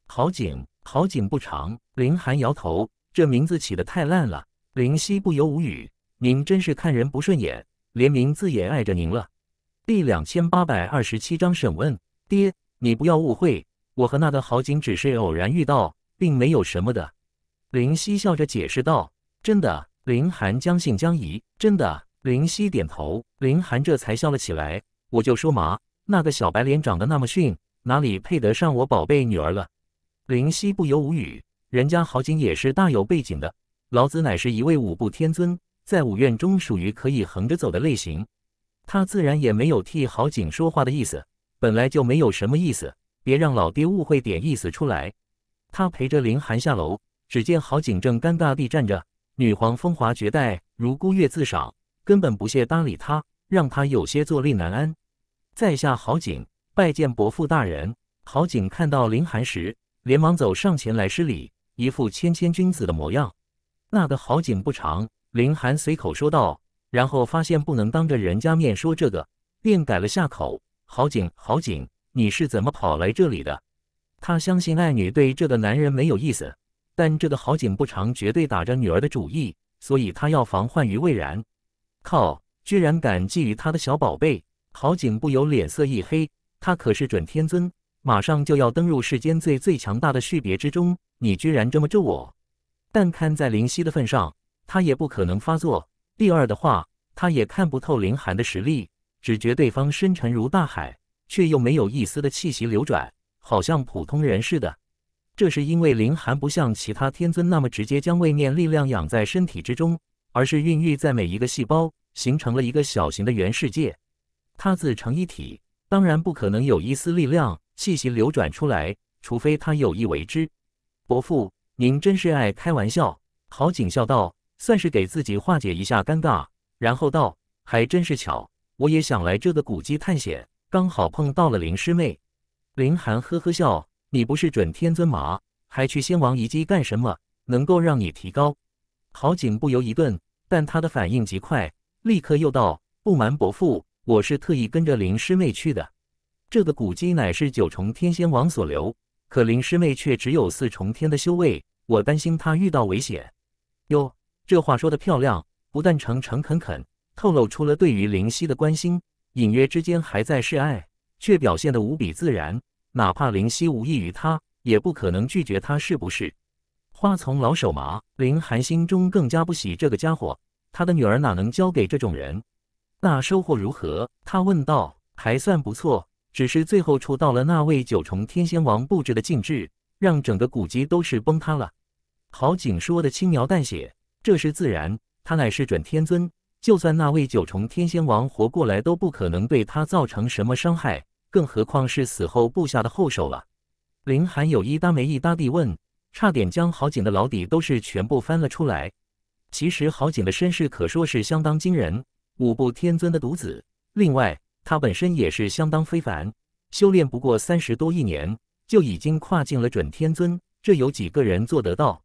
Speaker 1: 好景，好景不长。林寒摇头，这名字起的太烂了。林夕不由无语，您真是看人不顺眼，连名字也碍着您了。第两千八百二十七章审问爹，你不要误会，我和那个好景只是偶然遇到，并没有什么的。林夕笑着解释道：“真的。”林寒将信将疑，“真的？”林夕点头，林寒这才笑了起来。我就说嘛，那个小白脸长得那么逊，哪里配得上我宝贝女儿了？林夕不由无语。人家郝景也是大有背景的，老子乃是一位五步天尊，在五院中属于可以横着走的类型。他自然也没有替郝景说话的意思，本来就没有什么意思，别让老爹误会点意思出来。他陪着林寒下楼，只见郝景正尴尬地站着。女皇风华绝代，如孤月自赏，根本不屑搭理他，让他有些坐立难安。在下郝景，拜见伯父大人。郝景看到林寒时，连忙走上前来施礼，一副谦谦君子的模样。那个好景不长，林寒随口说道，然后发现不能当着人家面说这个，便改了下口：“郝景，郝景，你是怎么跑来这里的？”他相信爱女对这个男人没有意思，但这个好景不长绝对打着女儿的主意，所以他要防患于未然。靠，居然敢觊觎他的小宝贝！郝景不由脸色一黑，他可是准天尊，马上就要登入世间最最强大的序列之中，你居然这么咒我！但看在灵犀的份上，他也不可能发作。第二的话，他也看不透林寒的实力，只觉对方深沉如大海，却又没有一丝的气息流转，好像普通人似的。这是因为林寒不像其他天尊那么直接将位面力量养在身体之中，而是孕育在每一个细胞，形成了一个小型的元世界。他自成一体，当然不可能有一丝力量气息流转出来，除非他有意为之。伯父，您真是爱开玩笑。郝景笑道，算是给自己化解一下尴尬，然后道：“还真是巧，我也想来这个古迹探险，刚好碰到了林师妹。”林寒呵呵笑：“你不是准天尊吗？还去先王遗迹干什么？能够让你提高？”郝景不由一顿，但他的反应极快，立刻又道：“不瞒伯父。”我是特意跟着林师妹去的，这个古迹乃是九重天仙王所留，可林师妹却只有四重天的修为，我担心她遇到危险。哟，这话说的漂亮，不但诚诚恳恳，透露出了对于林夕的关心，隐约之间还在示爱，却表现得无比自然。哪怕林夕无异于他，也不可能拒绝他，是不是？花丛老手麻，林寒心中更加不喜这个家伙，他的女儿哪能交给这种人？那收获如何？他问道。还算不错，只是最后触到了那位九重天仙王布置的禁制，让整个古籍都是崩塌了。郝景说的轻描淡写，这是自然，他乃是准天尊，就算那位九重天仙王活过来都不可能对他造成什么伤害，更何况是死后布下的后手了。林寒有一搭没一搭地问，差点将郝景的老底都是全部翻了出来。其实郝景的身世可说是相当惊人。五步天尊的独子，另外他本身也是相当非凡，修炼不过三十多亿年，就已经跨进了准天尊，这有几个人做得到？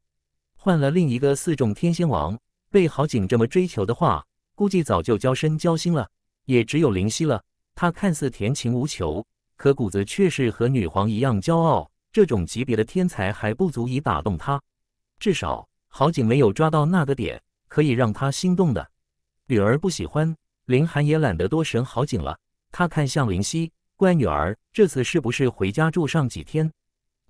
Speaker 1: 换了另一个四重天仙王，被郝景这么追求的话，估计早就交身交心了，也只有灵犀了。他看似天情无求，可骨子却是和女皇一样骄傲。这种级别的天才还不足以打动他，至少郝景没有抓到那个点，可以让他心动的。女儿不喜欢，林寒也懒得多神好景了。他看向林夕，乖女儿，这次是不是回家住上几天？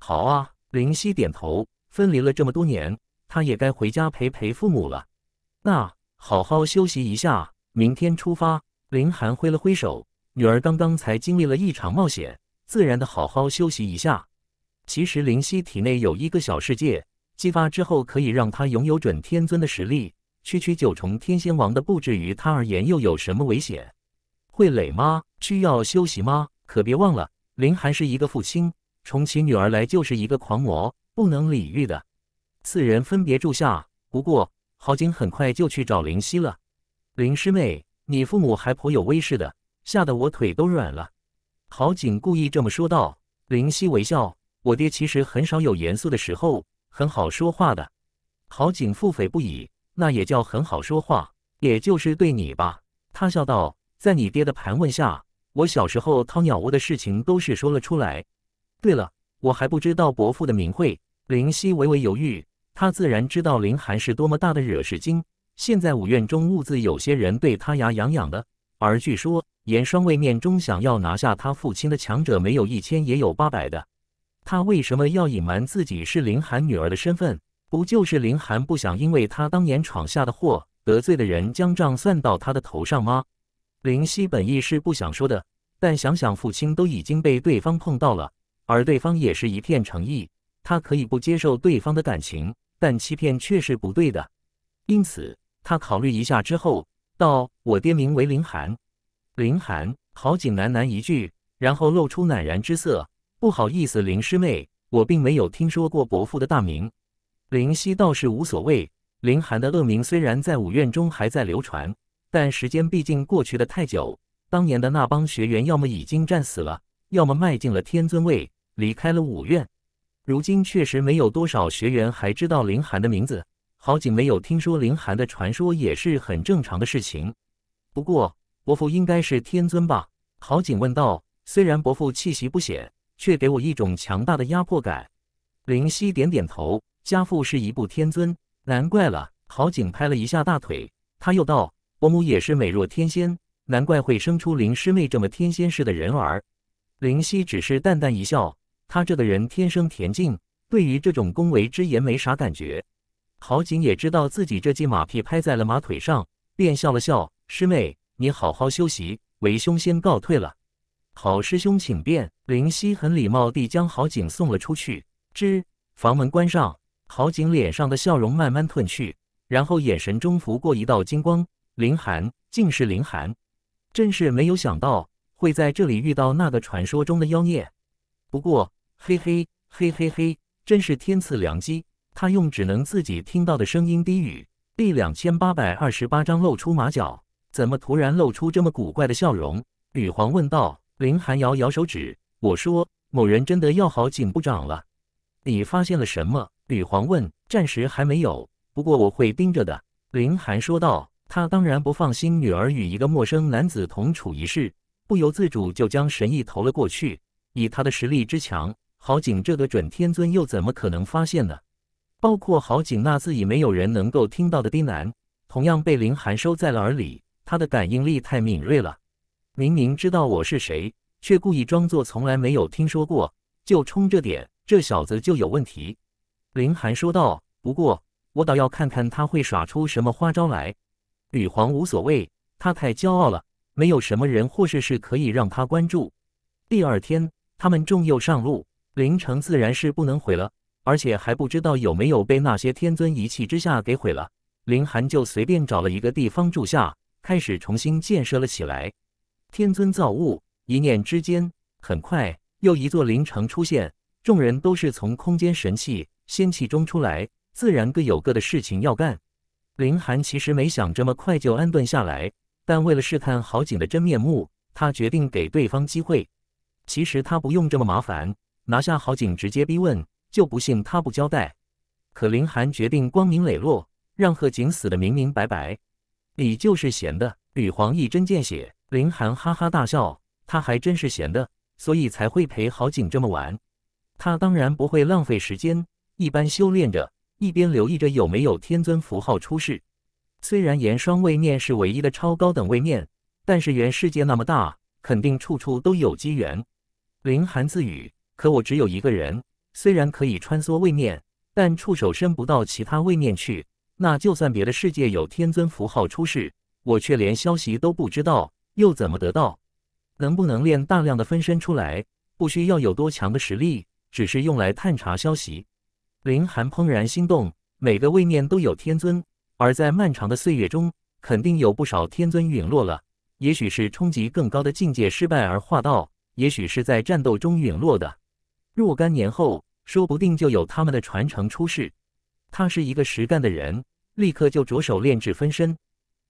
Speaker 1: 好啊，林夕点头。分离了这么多年，他也该回家陪陪父母了。那好好休息一下，明天出发。林寒挥了挥手，女儿刚刚才经历了一场冒险，自然的好好休息一下。其实林夕体内有一个小世界，激发之后可以让他拥有准天尊的实力。区区九重天仙王的布置于他而言又有什么危险？会累吗？需要休息吗？可别忘了，林寒是一个父亲，宠起女儿来就是一个狂魔，不能理喻的。四人分别住下，不过郝景很快就去找林夕了。林师妹，你父母还颇有威势的，吓得我腿都软了。郝景故意这么说道。林夕微笑，我爹其实很少有严肃的时候，很好说话的。郝景腹诽不已。那也叫很好说话，也就是对你吧？他笑道。在你爹的盘问下，我小时候掏鸟窝的事情都是说了出来。对了，我还不知道伯父的名讳。林夕微微犹豫，他自然知道林寒是多么大的惹事精。现在五院中兀自有些人对他牙痒痒的，而据说严霜位面中想要拿下他父亲的强者，没有一千也有八百的。他为什么要隐瞒自己是林寒女儿的身份？不就是林寒不想因为他当年闯下的祸得罪的人将账算到他的头上吗？林夕本意是不想说的，但想想父亲都已经被对方碰到了，而对方也是一片诚意，他可以不接受对方的感情，但欺骗却是不对的。因此，他考虑一下之后，道：“我爹名为林寒。”林寒好景喃喃一句，然后露出赧然之色，不好意思：“林师妹，我并没有听说过伯父的大名。”林夕倒是无所谓。林寒的恶名虽然在五院中还在流传，但时间毕竟过去的太久，当年的那帮学员要么已经战死了，要么迈进了天尊位，离开了五院。如今确实没有多少学员还知道林寒的名字。好景没有听说林寒的传说也是很正常的事情。不过伯父应该是天尊吧？好景问道。虽然伯父气息不显，却给我一种强大的压迫感。林夕点点头。家父是一部天尊，难怪了。郝景拍了一下大腿，他又道：“伯母也是美若天仙，难怪会生出林师妹这么天仙似的人儿。”林夕只是淡淡一笑，他这个人天生恬静，对于这种恭维之言没啥感觉。郝景也知道自己这记马屁拍在了马腿上，便笑了笑：“师妹，你好好休息，为兄先告退了。”“郝师兄请便。”林夕很礼貌地将郝景送了出去，吱，房门关上。郝景脸上的笑容慢慢褪去，然后眼神中浮过一道金光。林寒，竟是林寒！真是没有想到会在这里遇到那个传说中的妖孽。不过，嘿嘿嘿嘿嘿，真是天赐良机。他用只能自己听到的声音低语。第两千八百二十八章露出马脚。怎么突然露出这么古怪的笑容？吕皇问道。林寒摇摇手指，我说：“某人真的要好景不长了。你发现了什么？”吕皇问：“暂时还没有，不过我会盯着的。”林寒说道。他当然不放心女儿与一个陌生男子同处一室，不由自主就将神意投了过去。以他的实力之强，郝景这个准天尊又怎么可能发现呢？包括郝景那自以没有人能够听到的低喃，同样被林寒收在了耳里。他的感应力太敏锐了，明明知道我是谁，却故意装作从来没有听说过。就冲这点，这小子就有问题。林寒说道：“不过我倒要看看他会耍出什么花招来。”吕皇无所谓，他太骄傲了，没有什么人或是可以让他关注。第二天，他们重又上路，林城自然是不能毁了，而且还不知道有没有被那些天尊一气之下给毁了。林寒就随便找了一个地方住下，开始重新建设了起来。天尊造物，一念之间，很快又一座灵城出现。众人都是从空间神器。仙气中出来，自然各有各的事情要干。林寒其实没想这么快就安顿下来，但为了试探郝景的真面目，他决定给对方机会。其实他不用这么麻烦，拿下郝景直接逼问，就不信他不交代。可林寒决定光明磊落，让贺景死得明明白白。你就是闲的，吕黄一针见血。林寒哈哈大笑，他还真是闲的，所以才会陪郝景这么玩。他当然不会浪费时间。一般修炼着，一边留意着有没有天尊符号出世。虽然岩霜位面是唯一的超高等位面，但是原世界那么大，肯定处处都有机缘。凌寒自语：“可我只有一个人，虽然可以穿梭位面，但触手伸不到其他位面去。那就算别的世界有天尊符号出世，我却连消息都不知道，又怎么得到？能不能练大量的分身出来？不需要有多强的实力，只是用来探查消息。”林寒怦然心动，每个位面都有天尊，而在漫长的岁月中，肯定有不少天尊陨落了。也许是冲击更高的境界失败而化道，也许是在战斗中陨落的。若干年后，说不定就有他们的传承出世。他是一个实干的人，立刻就着手炼制分身，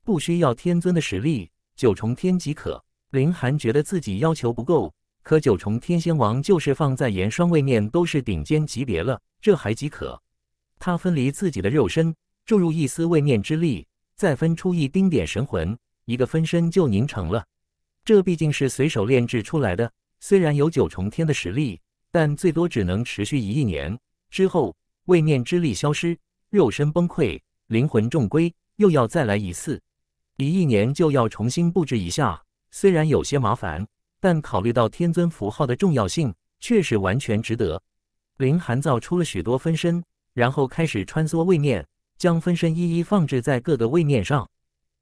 Speaker 1: 不需要天尊的实力，九重天即可。林寒觉得自己要求不够。可九重天仙王就是放在岩霜位面都是顶尖级别了，这还即可。他分离自己的肉身，注入一丝位面之力，再分出一丁点神魂，一个分身就凝成了。这毕竟是随手炼制出来的，虽然有九重天的实力，但最多只能持续一亿年。之后位面之力消失，肉身崩溃，灵魂重归，又要再来一次。一亿年就要重新布置一下，虽然有些麻烦。但考虑到天尊符号的重要性，确实完全值得。林寒造出了许多分身，然后开始穿梭位面，将分身一一放置在各个位面上。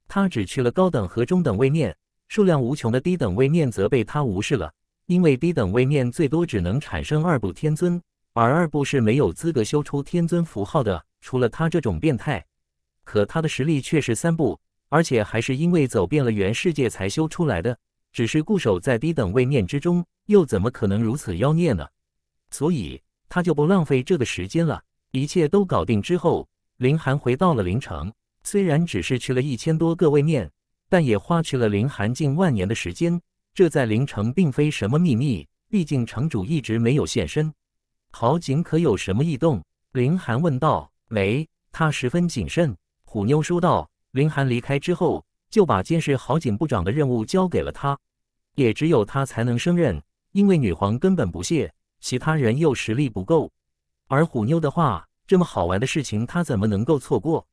Speaker 1: 他只去了高等和中等位面，数量无穷的低等位面则被他无视了，因为低等位面最多只能产生二部天尊，而二部是没有资格修出天尊符号的，除了他这种变态。可他的实力却是三部，而且还是因为走遍了原世界才修出来的。只是固守在低等位面之中，又怎么可能如此妖孽呢？所以他就不浪费这个时间了。一切都搞定之后，林寒回到了林城。虽然只是去了一千多个位面，但也花去了林寒近万年的时间。这在林城并非什么秘密，毕竟城主一直没有现身。好景可有什么异动？林寒问道。没，他十分谨慎。虎妞说道。林寒离开之后。就把监视好景部长的任务交给了他，也只有他才能胜任，因为女皇根本不屑，其他人又实力不够。而虎妞的话，这么好玩的事情，她怎么能够错过？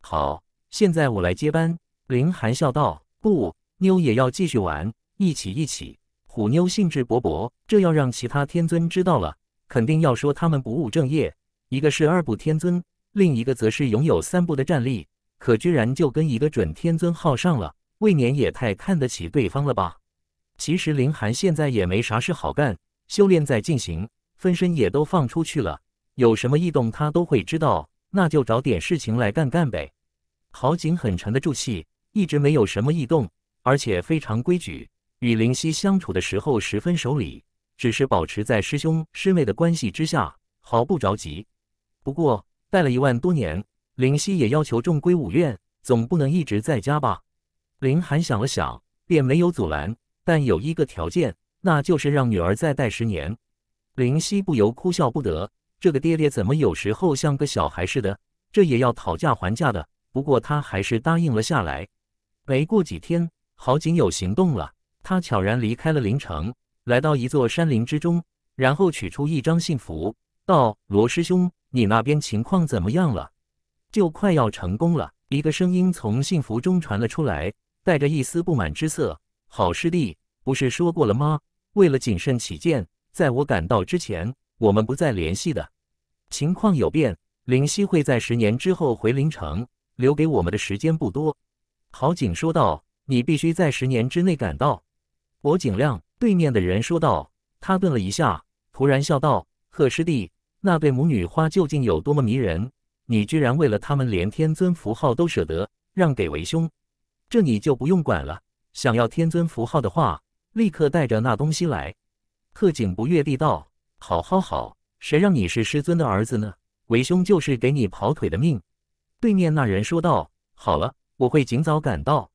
Speaker 1: 好，现在我来接班。林寒笑道：“不，妞也要继续玩，一起一起。”虎妞兴致勃勃，这要让其他天尊知道了，肯定要说他们不务正业。一个是二部天尊，另一个则是拥有三部的战力。可居然就跟一个准天尊耗上了，未免也太看得起对方了吧？其实林寒现在也没啥事好干，修炼在进行，分身也都放出去了，有什么异动他都会知道。那就找点事情来干干呗。郝景很沉得住气，一直没有什么异动，而且非常规矩。与林夕相处的时候十分守礼，只是保持在师兄师妹的关系之下，毫不着急。不过带了一万多年。林夕也要求重归五院，总不能一直在家吧？林寒想了想，便没有阻拦，但有一个条件，那就是让女儿再待十年。林夕不由哭笑不得，这个爹爹怎么有时候像个小孩似的，这也要讨价还价的？不过他还是答应了下来。没过几天，郝景友行动了，他悄然离开了林城，来到一座山林之中，然后取出一张信符，道：“罗师兄，你那边情况怎么样了？”就快要成功了，一个声音从幸福中传了出来，带着一丝不满之色。好师弟，不是说过了吗？为了谨慎起见，在我赶到之前，我们不再联系的。情况有变，灵犀会在十年之后回林城，留给我们的时间不多。郝景说道：“你必须在十年之内赶到。”我尽量。对面的人说道，他顿了一下，突然笑道：“贺师弟，那对母女花究竟有多么迷人？”你居然为了他们连天尊符号都舍得让给为兄，这你就不用管了。想要天尊符号的话，立刻带着那东西来。贺景不悦地道：“好好好，谁让你是师尊的儿子呢？为兄就是给你跑腿的命。”对面那人说道：“好了，我会尽早赶到。”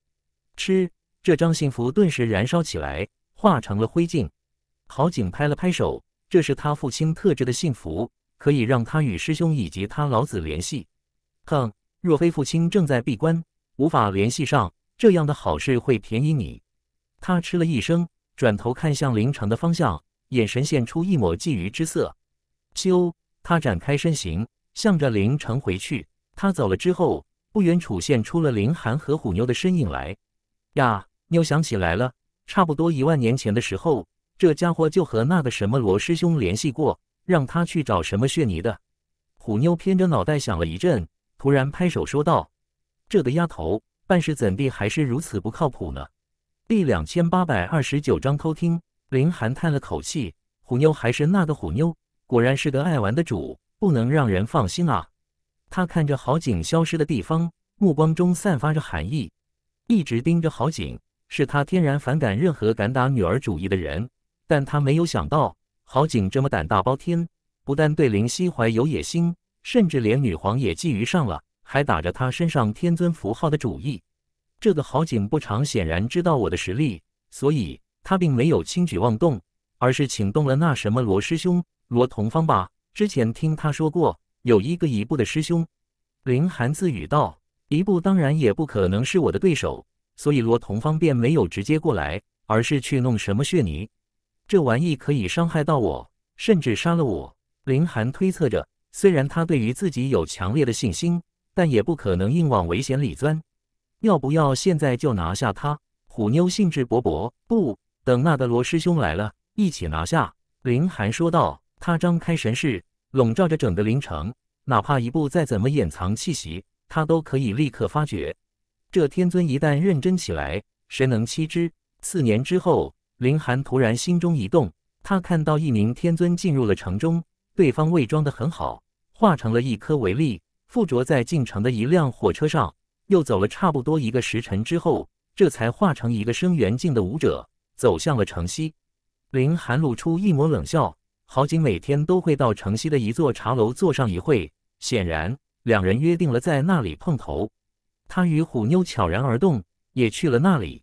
Speaker 1: 吃这张信符顿时燃烧起来，化成了灰烬。郝景拍了拍手，这是他父亲特制的信符。可以让他与师兄以及他老子联系。哼，若非父亲正在闭关，无法联系上这样的好事，会便宜你。他嗤了一声，转头看向林城的方向，眼神现出一抹觊觎之色。咻，他展开身形，向着林城回去。他走了之后，不远处现出了林寒和虎妞的身影来。呀，妞想起来了，差不多一万年前的时候，这家伙就和那个什么罗师兄联系过。让他去找什么血泥的？虎妞偏着脑袋想了一阵，突然拍手说道：“这个丫头办事怎地还是如此不靠谱呢？”第两千八百二十九章偷听。林寒叹了口气：“虎妞还是那个虎妞，果然是个爱玩的主，不能让人放心啊。”他看着郝景消失的地方，目光中散发着寒意，一直盯着郝景。是他天然反感任何敢打女儿主意的人，但他没有想到。郝景这么胆大包天，不但对林夕怀有野心，甚至连女皇也觊觎上了，还打着他身上天尊符号的主意。这个郝景不常显然知道我的实力，所以他并没有轻举妄动，而是请动了那什么罗师兄罗同方吧。之前听他说过有一个一步的师兄，林寒自语道：“一步当然也不可能是我的对手，所以罗同方便没有直接过来，而是去弄什么血泥。”这玩意可以伤害到我，甚至杀了我。林寒推测着，虽然他对于自己有强烈的信心，但也不可能硬往危险里钻。要不要现在就拿下他？虎妞兴致勃勃。不，等那个罗师兄来了，一起拿下。林寒说道。他张开神视，笼罩着整个林城，哪怕一步再怎么掩藏气息，他都可以立刻发觉。这天尊一旦认真起来，谁能欺之？四年之后。林寒突然心中一动，他看到一名天尊进入了城中，对方伪装的很好，化成了一颗为粒，附着在进城的一辆火车上。又走了差不多一个时辰之后，这才化成一个生元境的武者，走向了城西。林寒露出一抹冷笑。郝景每天都会到城西的一座茶楼坐上一会，显然两人约定了在那里碰头。他与虎妞悄然而动，也去了那里。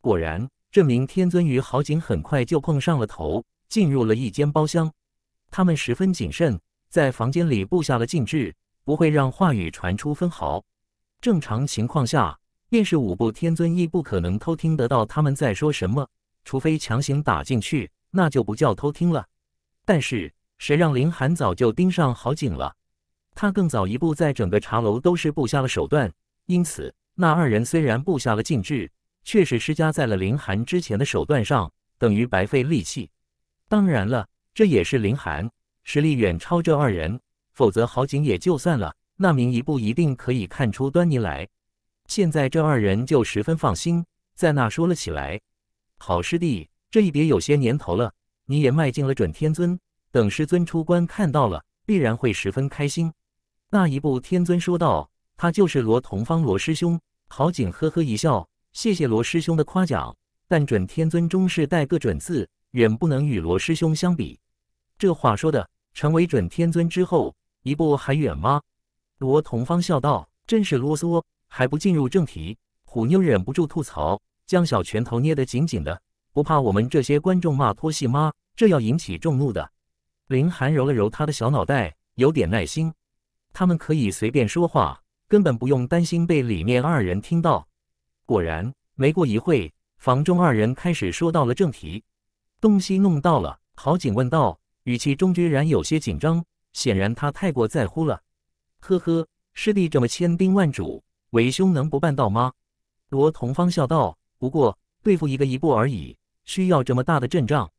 Speaker 1: 果然。这名天尊与好景很快就碰上了头，进入了一间包厢。他们十分谨慎，在房间里布下了禁制，不会让话语传出分毫。正常情况下，便是五步天尊亦不可能偷听得到他们在说什么，除非强行打进去，那就不叫偷听了。但是谁让林寒早就盯上好景了？他更早一步在整个茶楼都是布下了手段，因此那二人虽然布下了禁制。确实施加在了林寒之前的手段上，等于白费力气。当然了，这也是林寒实力远超这二人，否则郝景也就算了。那明一步一定可以看出端倪来。现在这二人就十分放心，在那说了起来：“好师弟，这一别有些年头了，你也迈进了准天尊，等师尊出关看到了，必然会十分开心。”那一步天尊说道：“他就是罗同方，罗师兄。”郝景呵呵一笑。谢谢罗师兄的夸奖，但准天尊终是带个“准”字，远不能与罗师兄相比。这话说的，成为准天尊之后，一步还远吗？罗同方笑道：“真是啰嗦，还不进入正题。”虎妞忍不住吐槽，将小拳头捏得紧紧的，不怕我们这些观众骂拖戏吗？这要引起众怒的。林寒揉了揉他的小脑袋，有点耐心。他们可以随便说话，根本不用担心被里面二人听到。果然，没过一会，房中二人开始说到了正题。东西弄到了，郝景问道，语气中居然有些紧张，显然他太过在乎了。呵呵，师弟这么千叮万嘱，为兄能不办到吗？罗同方笑道。不过对付一个一步而已，需要这么大的阵仗？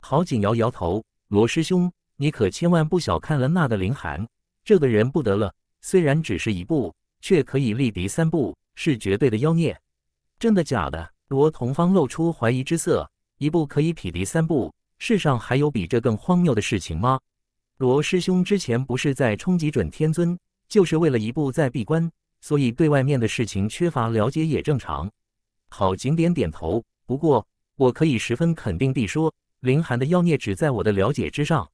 Speaker 1: 郝景摇摇头。罗师兄，你可千万不小看了那个林寒，这个人不得了，虽然只是一步，却可以力敌三步，是绝对的妖孽。真的假的？罗同方露出怀疑之色。一步可以匹敌三步，世上还有比这更荒谬的事情吗？罗师兄之前不是在冲击准天尊，就是为了《一步在闭关，所以对外面的事情缺乏了解也正常。好景点点头，不过我可以十分肯定地说，林寒的妖孽只在我的了解之上。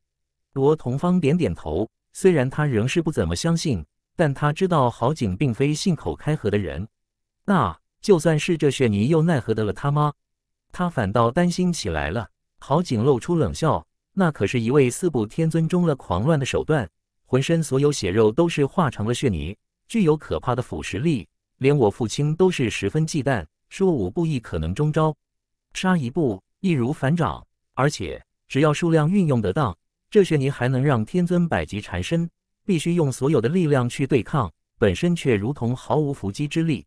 Speaker 1: 罗同方点点头，虽然他仍是不怎么相信，但他知道好景并非信口开河的人。那。就算是这血泥，又奈何得了他吗？他反倒担心起来了。郝景露出冷笑：“那可是一位四部天尊中了狂乱的手段，浑身所有血肉都是化成了血泥，具有可怕的腐蚀力，连我父亲都是十分忌惮，说五步亦可能中招，杀一步易如反掌。而且只要数量运用得当，这血泥还能让天尊百级缠身，必须用所有的力量去对抗，本身却如同毫无伏击之力。”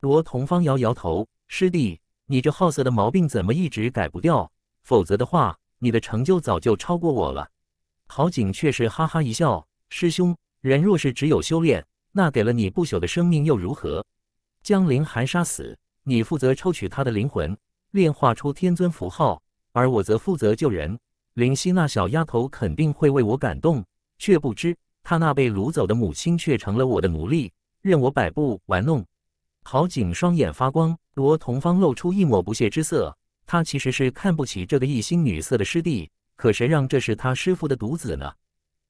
Speaker 1: 罗同方摇摇头：“师弟，你这好色的毛病怎么一直改不掉？否则的话，你的成就早就超过我了。”郝景却是哈哈一笑：“师兄，人若是只有修炼，那给了你不朽的生命又如何？江灵寒杀死你，负责抽取他的灵魂，炼化出天尊符号；而我则负责救人。灵犀那小丫头肯定会为我感动，却不知她那被掳走的母亲却成了我的奴隶，任我摆布玩弄。”郝景双眼发光，罗同方露出一抹不屑之色。他其实是看不起这个一心女色的师弟，可谁让这是他师父的独子呢？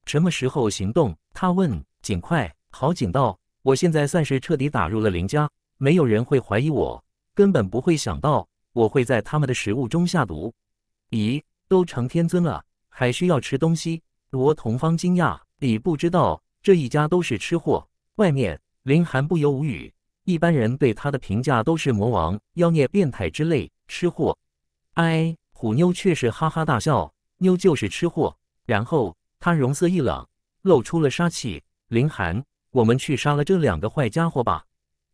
Speaker 1: 什么时候行动？他问。尽快。郝景道：“我现在算是彻底打入了林家，没有人会怀疑我，根本不会想到我会在他们的食物中下毒。”咦，都成天尊了，还需要吃东西？罗同方惊讶。你不知道，这一家都是吃货。外面，林寒不由无语。一般人对他的评价都是魔王、妖孽、变态之类。吃货，哎，虎妞却是哈哈大笑，妞就是吃货。然后他容色一冷，露出了杀气。林寒，我们去杀了这两个坏家伙吧。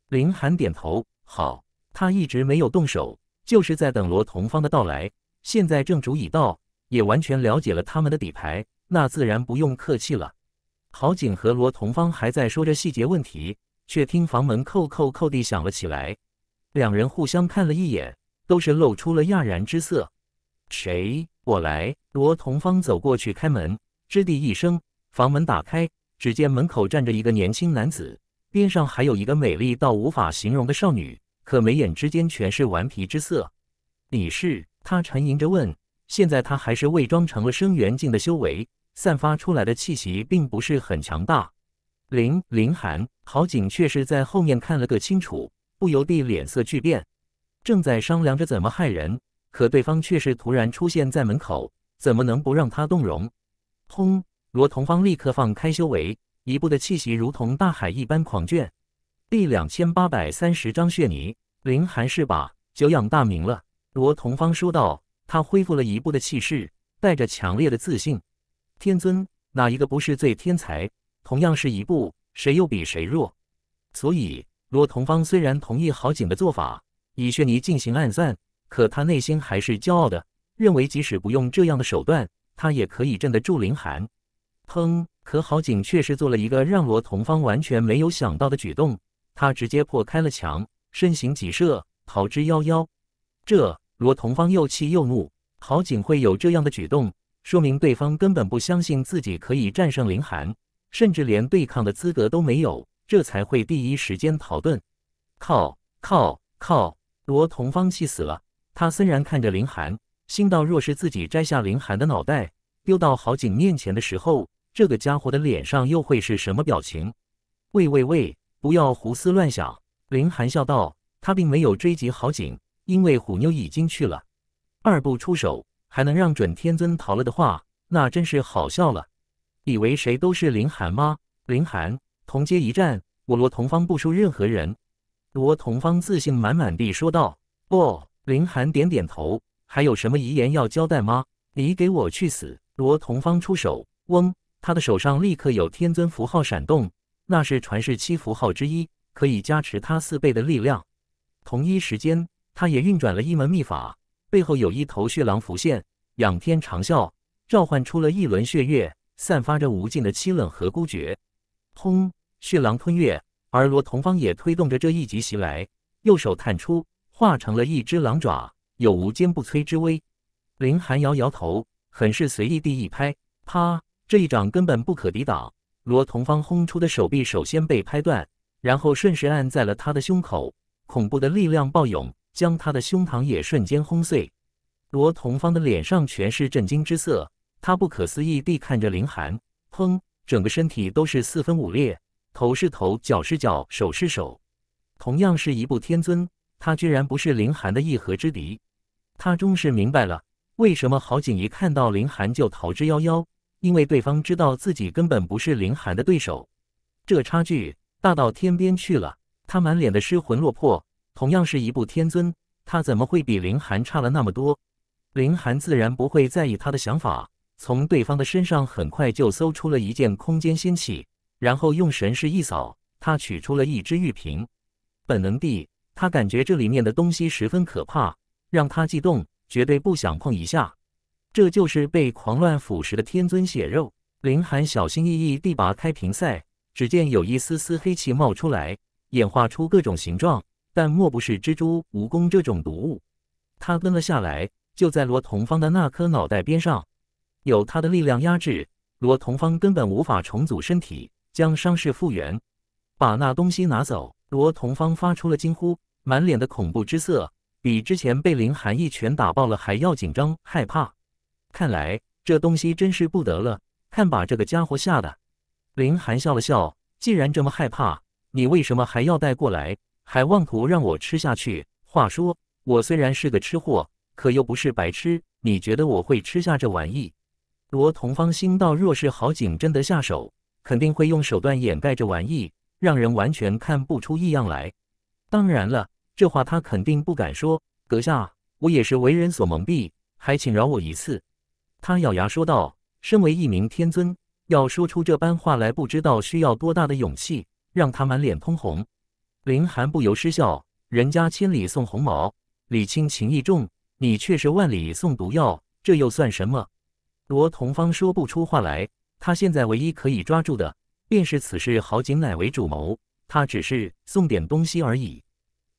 Speaker 1: 林寒点头，好。他一直没有动手，就是在等罗同方的到来。现在正主已到，也完全了解了他们的底牌，那自然不用客气了。郝景和罗同方还在说着细节问题。却听房门叩叩叩地响了起来，两人互相看了一眼，都是露出了讶然之色。谁？我来。罗同芳走过去开门，吱地一声，房门打开，只见门口站着一个年轻男子，边上还有一个美丽到无法形容的少女，可眉眼之间全是顽皮之色。你是？他沉吟着问。现在他还是伪装成了生元境的修为，散发出来的气息并不是很强大。林林寒，郝景却是在后面看了个清楚，不由地脸色巨变。正在商量着怎么害人，可对方却是突然出现在门口，怎么能不让他动容？轰！罗同方立刻放开修为，一步的气息如同大海一般狂卷。第两千八百三十章血泥。林寒是把久仰大名了。罗同方说道，他恢复了一步的气势，带着强烈的自信。天尊哪一个不是最天才？同样是一步，谁又比谁弱？所以罗同方虽然同意郝景的做法，以薛尼进行暗算，可他内心还是骄傲的，认为即使不用这样的手段，他也可以镇得住林寒。哼！可郝景确实做了一个让罗同方完全没有想到的举动，他直接破开了墙，身形急射，逃之夭夭。这罗同方又气又怒，郝景会有这样的举动，说明对方根本不相信自己可以战胜林寒。甚至连对抗的资格都没有，这才会第一时间逃遁。靠靠靠！罗同芳气死了，他森然看着林寒，心道：若是自己摘下林寒的脑袋丢到郝景面前的时候，这个家伙的脸上又会是什么表情？喂喂喂！不要胡思乱想。林寒笑道：“他并没有追击郝景，因为虎妞已经去了。二不出手，还能让准天尊逃了的话，那真是好笑了。”以为谁都是林寒吗？林寒，同阶一战，我罗同方不输任何人。罗同方自信满满地说道。不，林寒点点头。还有什么遗言要交代吗？你给我去死！罗同方出手，嗡，他的手上立刻有天尊符号闪动，那是传世七符号之一，可以加持他四倍的力量。同一时间，他也运转了一门秘法，背后有一头血狼浮现，仰天长啸，召唤出了一轮血月。散发着无尽的凄冷和孤绝。轰！血狼吞月，而罗同方也推动着这一击袭来，右手探出，化成了一只狼爪，有无坚不摧之威。林寒摇摇头，很是随意地一拍，啪！这一掌根本不可抵挡。罗同方轰出的手臂首先被拍断，然后顺势按在了他的胸口，恐怖的力量暴涌，将他的胸膛也瞬间轰碎。罗同方的脸上全是震惊之色。他不可思议地看着林寒，砰！整个身体都是四分五裂，头是头，脚是脚，手是手。同样是一步天尊，他居然不是林寒的一合之敌。他终是明白了，为什么郝景一看到林寒就逃之夭夭，因为对方知道自己根本不是林寒的对手，这差距大到天边去了。他满脸的失魂落魄。同样是一步天尊，他怎么会比林寒差了那么多？林寒自然不会在意他的想法。从对方的身上很快就搜出了一件空间仙器，然后用神识一扫，他取出了一只玉瓶。本能地，他感觉这里面的东西十分可怕，让他激动，绝对不想碰一下。这就是被狂乱腐蚀的天尊血肉。林寒小心翼翼地拔开瓶塞，只见有一丝丝黑气冒出来，演化出各种形状，但莫不是蜘蛛、蜈蚣这种毒物？他蹲了下来，就在罗同方的那颗脑袋边上。有他的力量压制，罗同方根本无法重组身体，将伤势复原。把那东西拿走！罗同方发出了惊呼，满脸的恐怖之色，比之前被林寒一拳打爆了还要紧张害怕。看来这东西真是不得了，看把这个家伙吓的。林寒笑了笑，既然这么害怕，你为什么还要带过来，还妄图让我吃下去？话说我虽然是个吃货，可又不是白痴，你觉得我会吃下这玩意？罗同芳心道：“若是郝景真的下手，肯定会用手段掩盖这玩意，让人完全看不出异样来。当然了，这话他肯定不敢说。阁下，我也是为人所蒙蔽，还请饶我一次。”他咬牙说道：“身为一名天尊，要说出这般话来，不知道需要多大的勇气。”让他满脸通红，林寒不由失笑：“人家千里送鸿毛，礼轻情意重，你却是万里送毒药，这又算什么？”罗同芳说不出话来，他现在唯一可以抓住的，便是此事好景乃为主谋，他只是送点东西而已。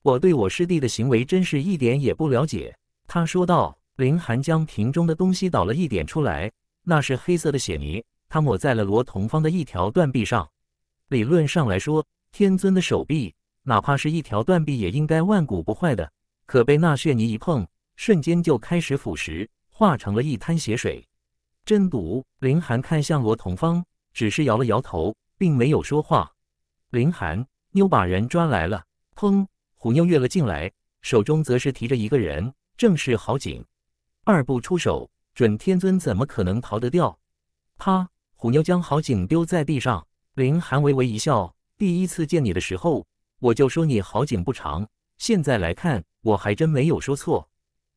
Speaker 1: 我对我师弟的行为真是一点也不了解，他说道。林寒将瓶中的东西倒了一点出来，那是黑色的血泥，他抹在了罗同芳的一条断臂上。理论上来说，天尊的手臂，哪怕是一条断臂，也应该万古不坏的，可被那血泥一碰，瞬间就开始腐蚀，化成了一滩血水。真毒！林寒看向罗同方，只是摇了摇头，并没有说话。林寒，妞把人抓来了。砰！虎妞跃了进来，手中则是提着一个人，正是郝景。二不出手，准天尊怎么可能逃得掉？啪！虎妞将郝景丢在地上。林寒微微一笑：“第一次见你的时候，我就说你好景不长。现在来看，我还真没有说错。”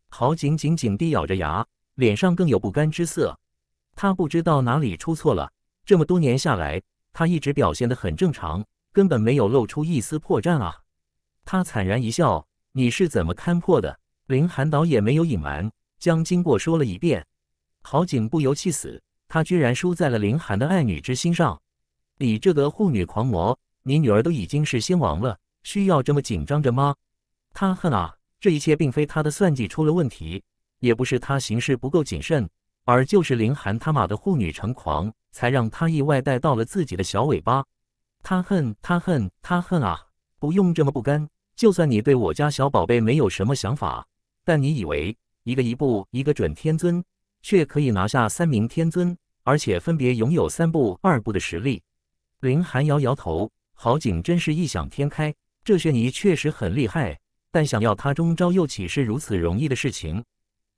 Speaker 1: 郝景紧紧地咬着牙，脸上更有不甘之色。他不知道哪里出错了。这么多年下来，他一直表现得很正常，根本没有露出一丝破绽啊！他惨然一笑：“你是怎么看破的？”林寒导也没有隐瞒，将经过说了一遍。郝景不由气死，他居然输在了林寒的爱女之心上！你这个护女狂魔，你女儿都已经是仙王了，需要这么紧张着吗？他恨啊！这一切并非他的算计出了问题，也不是他行事不够谨慎。而就是林寒他妈的护女成狂，才让他意外带到了自己的小尾巴。他恨，他恨，他恨啊！不用这么不甘。就算你对我家小宝贝没有什么想法，但你以为一个一步一个准天尊，却可以拿下三名天尊，而且分别拥有三步二步的实力？林寒摇摇头，郝景真是异想天开。这玄尼确实很厉害，但想要他中招又岂是如此容易的事情？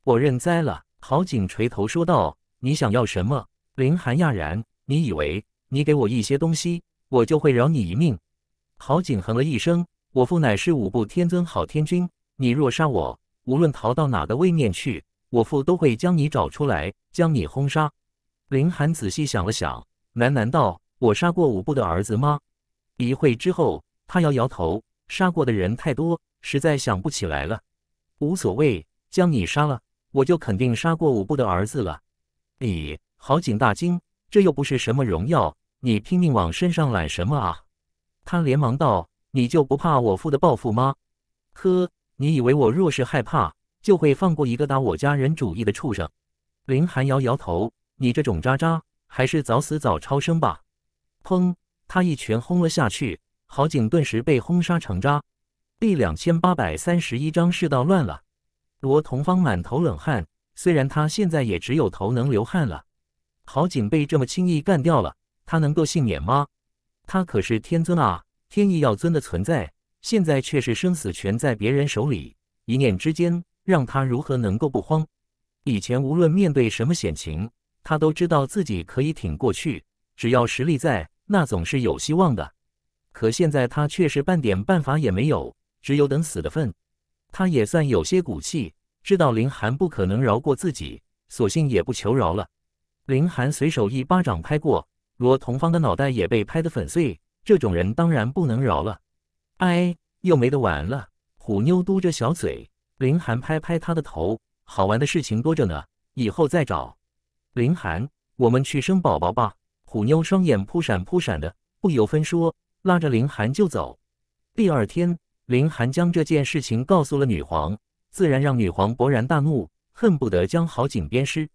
Speaker 1: 我认栽了。郝景垂头说道：“你想要什么？”林寒讶然：“你以为你给我一些东西，我就会饶你一命？”郝景哼了一声：“我父乃是五部天尊郝天君，你若杀我，无论逃到哪个位面去，我父都会将你找出来，将你轰杀。”林寒仔细想了想，喃喃道：“我杀过五部的儿子吗？”一会之后，他摇摇头：“杀过的人太多，实在想不起来了。”“无所谓，将你杀了。”我就肯定杀过五部的儿子了，咦？郝景大惊，这又不是什么荣耀，你拼命往身上揽什么啊？他连忙道：“你就不怕我父的报复吗？”呵，你以为我若是害怕，就会放过一个打我家人主意的畜生？林寒摇摇头：“你这种渣渣，还是早死早超生吧。”砰！他一拳轰了下去，郝景顿时被轰杀成渣。第两千八百三十一章：世道乱了。罗同方满头冷汗，虽然他现在也只有头能流汗了。好景被这么轻易干掉了，他能够幸免吗？他可是天尊啊，天意要尊的存在，现在却是生死全在别人手里，一念之间，让他如何能够不慌？以前无论面对什么险情，他都知道自己可以挺过去，只要实力在，那总是有希望的。可现在他却是半点办法也没有，只有等死的份。他也算有些骨气，知道林寒不可能饶过自己，索性也不求饶了。林寒随手一巴掌拍过罗同芳的脑袋，也被拍得粉碎。这种人当然不能饶了。哎，又没得玩了。虎妞嘟着小嘴，林寒拍拍她的头：“好玩的事情多着呢，以后再找。”林寒，我们去生宝宝吧！虎妞双眼扑闪扑闪的，不由分说拉着林寒就走。第二天。林寒将这件事情告诉了女皇，自然让女皇勃然大怒，恨不得将郝景鞭尸。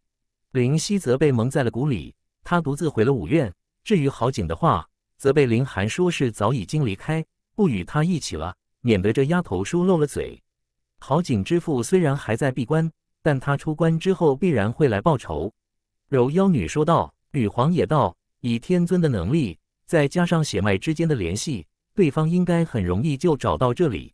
Speaker 1: 林夕则被蒙在了鼓里，他独自回了五院。至于郝景的话，则被林寒说是早已经离开，不与他一起了，免得这丫头说漏了嘴。郝景之父虽然还在闭关，但他出关之后必然会来报仇。柔妖女说道，女皇也道：以天尊的能力，再加上血脉之间的联系。对方应该很容易就找到这里。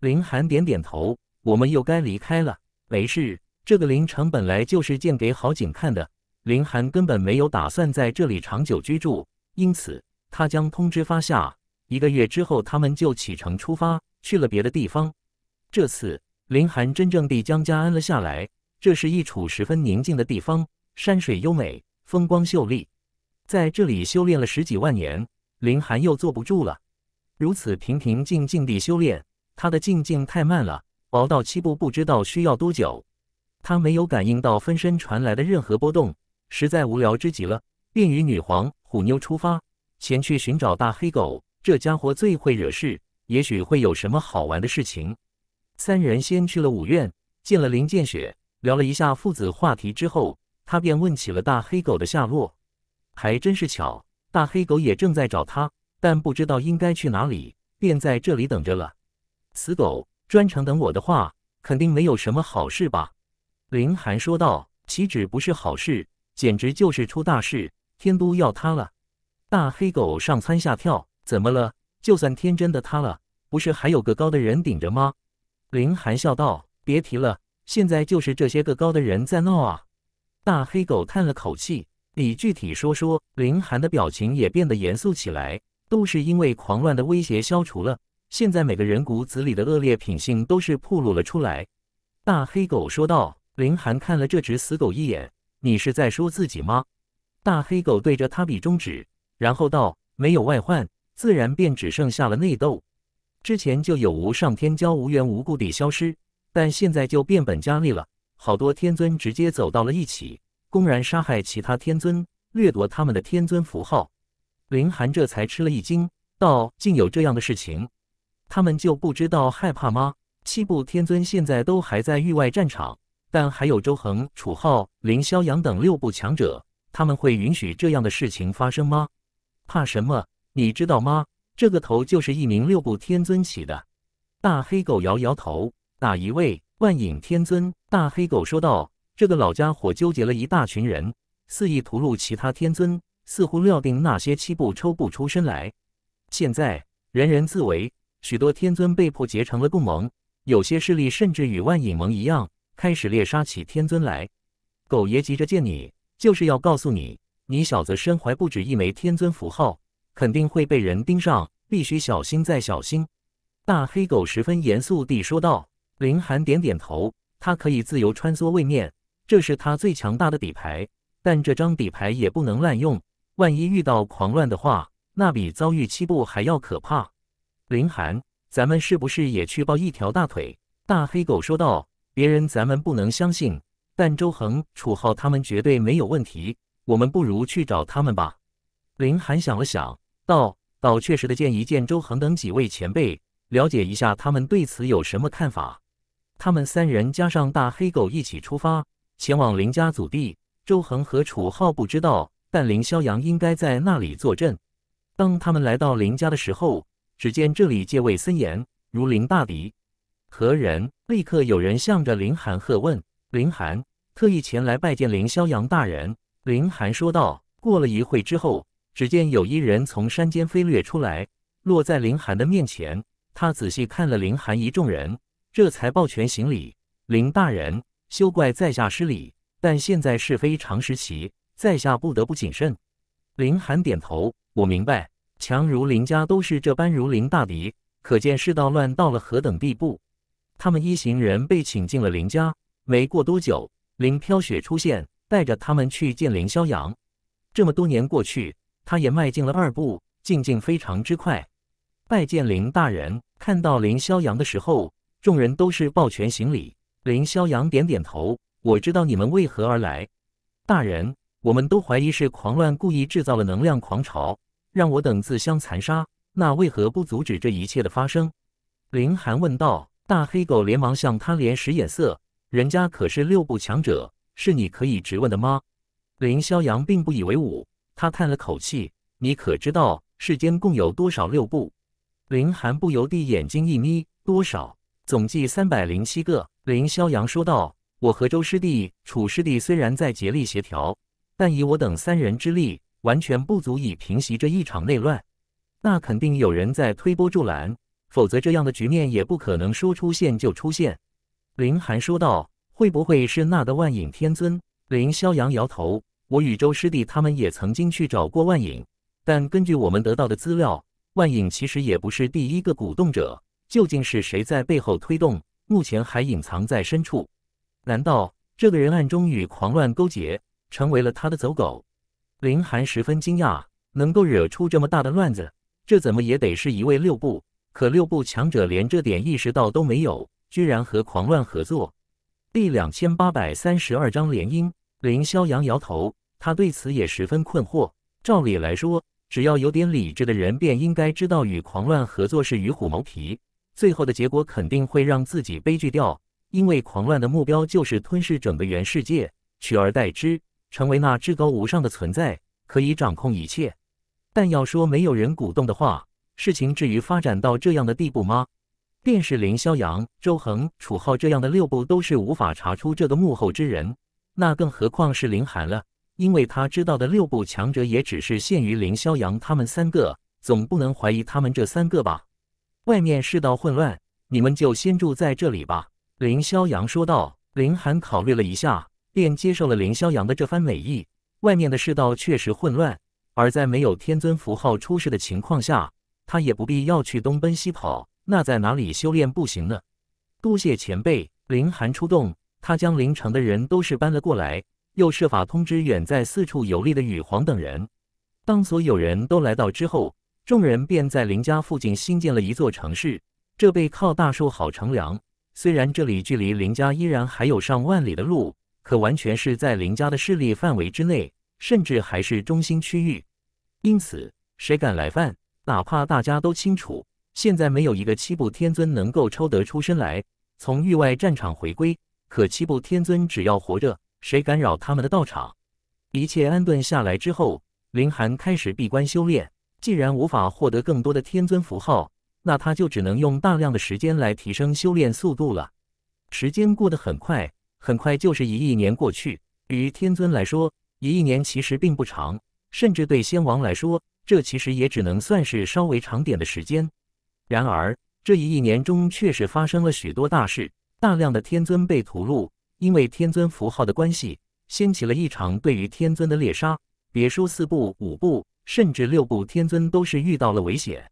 Speaker 1: 林寒点点头，我们又该离开了。没事，这个林城本来就是建给好景看的。林寒根本没有打算在这里长久居住，因此他将通知发下，一个月之后他们就启程出发去了别的地方。这次林寒真正地将家安了下来，这是一处十分宁静的地方，山水优美，风光秀丽。在这里修炼了十几万年，林寒又坐不住了。如此平平静静地修炼，他的境界太慢了，熬到七步不知道需要多久。他没有感应到分身传来的任何波动，实在无聊之极了，便与女皇虎妞出发，前去寻找大黑狗。这家伙最会惹事，也许会有什么好玩的事情。三人先去了五院，见了林剑雪，聊了一下父子话题之后，他便问起了大黑狗的下落。还真是巧，大黑狗也正在找他。但不知道应该去哪里，便在这里等着了。死狗，专程等我的话，肯定没有什么好事吧？林寒说道。岂止不是好事，简直就是出大事，天都要塌了。大黑狗上蹿下跳，怎么了？就算天真的塌了，不是还有个高的人顶着吗？林寒笑道。别提了，现在就是这些个高的人在闹啊。大黑狗叹了口气：“你具体说说。”林寒的表情也变得严肃起来。都是因为狂乱的威胁消除了，现在每个人骨子里的恶劣品性都是暴露了出来。大黑狗说道。林寒看了这只死狗一眼：“你是在说自己吗？”大黑狗对着他比中指，然后道：“没有外患，自然便只剩下了内斗。之前就有无上天骄无缘无故地消失，但现在就变本加厉了。好多天尊直接走到了一起，公然杀害其他天尊，掠夺他们的天尊符号。”林寒这才吃了一惊，道：“竟有这样的事情，他们就不知道害怕吗？七部天尊现在都还在域外战场，但还有周恒、楚浩、林萧阳等六部强者，他们会允许这样的事情发生吗？怕什么？你知道吗？这个头就是一名六部天尊起的。”大黑狗摇摇头：“哪一位？万影天尊。”大黑狗说道：“这个老家伙纠结了一大群人，肆意屠戮其他天尊。”似乎料定那些七部抽不出身来。现在人人自危，许多天尊被迫结成了共盟，有些势力甚至与万影盟一样，开始猎杀起天尊来。狗爷急着见你，就是要告诉你，你小子身怀不止一枚天尊符号，肯定会被人盯上，必须小心再小心。大黑狗十分严肃地说道。林寒点点头，他可以自由穿梭位面，这是他最强大的底牌，但这张底牌也不能滥用。万一遇到狂乱的话，那比遭遇七步还要可怕。林寒，咱们是不是也去抱一条大腿？大黑狗说道：“别人咱们不能相信，但周恒、楚浩他们绝对没有问题。我们不如去找他们吧。”林寒想了想，道：“倒确实的见一见周恒等几位前辈，了解一下他们对此有什么看法。”他们三人加上大黑狗一起出发，前往林家祖地。周恒和楚浩不知道。但林萧阳应该在那里坐镇。当他们来到林家的时候，只见这里戒备森严，如临大敌。何人？立刻有人向着林寒喝问。林寒特意前来拜见林萧阳大人。林寒说道。过了一会之后，只见有一人从山间飞掠出来，落在林寒的面前。他仔细看了林寒一众人，这才抱拳行礼。林大人，休怪在下失礼。但现在是非常时期。在下不得不谨慎。林寒点头，我明白。强如林家都是这般如临大敌，可见世道乱到了何等地步。他们一行人被请进了林家，没过多久，林飘雪出现，带着他们去见林萧阳。这么多年过去，他也迈进了二步，进境非常之快。拜见林大人！看到林萧阳的时候，众人都是抱拳行礼。林萧阳点点头，我知道你们为何而来，大人。我们都怀疑是狂乱故意制造了能量狂潮，让我等自相残杀。那为何不阻止这一切的发生？林寒问道。大黑狗连忙向他连使眼色，人家可是六部强者，是你可以直问的吗？林萧阳并不以为伍，他叹了口气：“你可知道世间共有多少六部？”林寒不由地眼睛一眯：“多少？总计三百零七个。”林萧阳说道：“我和周师弟、楚师弟虽然在竭力协调。”但以我等三人之力，完全不足以平息这一场内乱。那肯定有人在推波助澜，否则这样的局面也不可能说出现就出现。林寒说道：“会不会是那个万影天尊？”林萧阳摇头：“我与周师弟他们也曾经去找过万影，但根据我们得到的资料，万影其实也不是第一个鼓动者。究竟是谁在背后推动？目前还隐藏在深处。难道这个人暗中与狂乱勾结？”成为了他的走狗，林寒十分惊讶，能够惹出这么大的乱子，这怎么也得是一位六部，可六部强者连这点意识到都没有，居然和狂乱合作。第两千八百三十二章联姻。林萧阳摇头，他对此也十分困惑。照理来说，只要有点理智的人，便应该知道与狂乱合作是与虎谋皮，最后的结果肯定会让自己悲剧掉，因为狂乱的目标就是吞噬整个原世界，取而代之。成为那至高无上的存在，可以掌控一切。但要说没有人鼓动的话，事情至于发展到这样的地步吗？便是林萧阳、周恒、楚浩这样的六部，都是无法查出这个幕后之人，那更何况是林寒了？因为他知道的六部强者，也只是限于林萧阳他们三个，总不能怀疑他们这三个吧？外面世道混乱，你们就先住在这里吧。”林萧阳说道。林寒考虑了一下。便接受了林萧阳的这番美意。外面的世道确实混乱，而在没有天尊符号出世的情况下，他也不必要去东奔西跑。那在哪里修炼不行呢？多谢前辈，林寒出动，他将林城的人都是搬了过来，又设法通知远在四处游历的羽皇等人。当所有人都来到之后，众人便在林家附近新建了一座城市。这背靠大树好乘凉，虽然这里距离林家依然还有上万里的路。可完全是在林家的势力范围之内，甚至还是中心区域，因此谁敢来犯？哪怕大家都清楚，现在没有一个七步天尊能够抽得出身来从域外战场回归。可七步天尊只要活着，谁敢扰他们的道场？一切安顿下来之后，林寒开始闭关修炼。既然无法获得更多的天尊符号，那他就只能用大量的时间来提升修炼速度了。时间过得很快。很快就是一亿年过去，对于天尊来说，一亿年其实并不长，甚至对仙王来说，这其实也只能算是稍微长点的时间。然而，这一亿年中确实发生了许多大事，大量的天尊被屠戮，因为天尊符号的关系，掀起了一场对于天尊的猎杀。别说四部、五部，甚至六部天尊都是遇到了危险。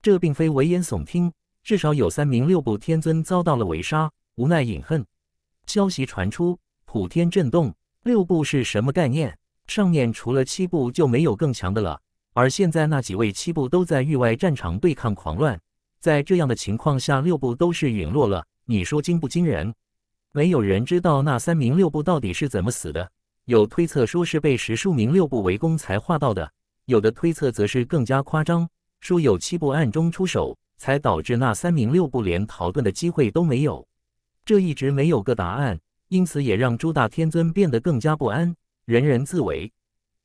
Speaker 1: 这并非危言耸听，至少有三名六部天尊遭到了围杀，无奈饮恨。消息传出，普天震动。六部是什么概念？上面除了七部就没有更强的了。而现在那几位七部都在域外战场对抗狂乱，在这样的情况下，六部都是陨落了。你说惊不惊人？没有人知道那三名六部到底是怎么死的。有推测说是被十数名六部围攻才化到的，有的推测则是更加夸张，说有七部暗中出手，才导致那三名六部连逃遁的机会都没有。这一直没有个答案，因此也让朱大天尊变得更加不安。人人自危。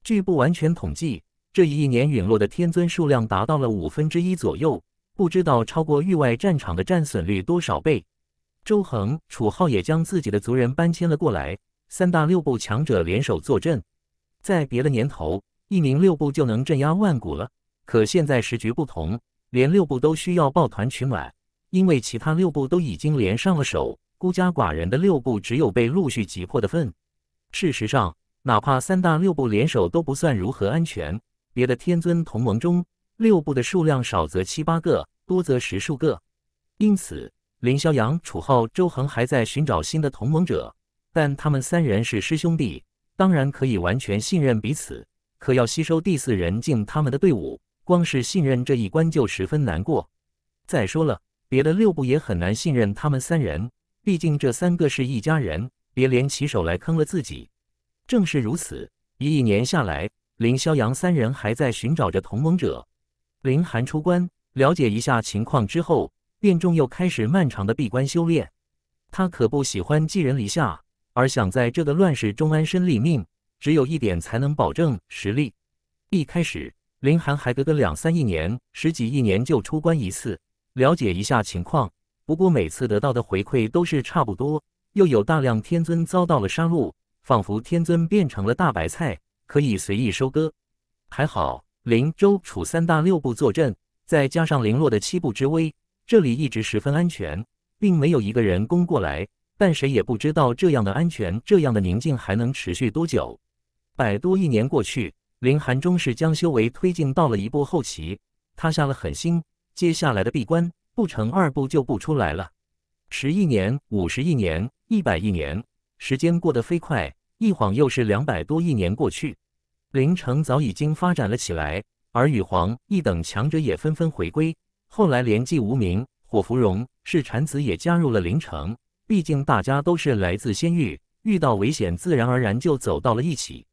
Speaker 1: 据不完全统计，这一年陨落的天尊数量达到了五分之一左右，不知道超过域外战场的战损率多少倍。周恒、楚浩也将自己的族人搬迁了过来，三大六部强者联手坐镇。在别的年头，一名六部就能镇压万古了，可现在时局不同，连六部都需要抱团取暖，因为其他六部都已经连上了手。孤家寡人的六部，只有被陆续击破的份。事实上，哪怕三大六部联手，都不算如何安全。别的天尊同盟中，六部的数量少则七八个，多则十数个。因此，林萧阳、楚、浩、周恒还在寻找新的同盟者。但他们三人是师兄弟，当然可以完全信任彼此。可要吸收第四人进他们的队伍，光是信任这一关就十分难过。再说了，别的六部也很难信任他们三人。毕竟这三个是一家人，别联起手来坑了自己。正是如此，一亿年下来，林萧阳三人还在寻找着同盟者。林寒出关，了解一下情况之后，便又开始漫长的闭关修炼。他可不喜欢寄人篱下，而想在这个乱世中安身立命，只有一点才能保证实力。一开始，林寒还隔个两三亿年、十几亿年就出关一次，了解一下情况。不过每次得到的回馈都是差不多，又有大量天尊遭到了杀戮，仿佛天尊变成了大白菜，可以随意收割。还好，林州、楚三大六部坐镇，再加上林落的七部之威，这里一直十分安全，并没有一个人攻过来。但谁也不知道这样的安全，这样的宁静还能持续多久。百多一年过去，林寒终是将修为推进到了一步后期，他下了狠心，接下来的闭关。不成二步就不出来了。十亿年、五十亿年、一百亿年，时间过得飞快，一晃又是两百多亿年过去。凌城早已经发展了起来，而羽皇一等强者也纷纷回归。后来，连季无名、火芙蓉、是蝉子也加入了凌城。毕竟大家都是来自仙域，遇到危险自然而然就走到了一起。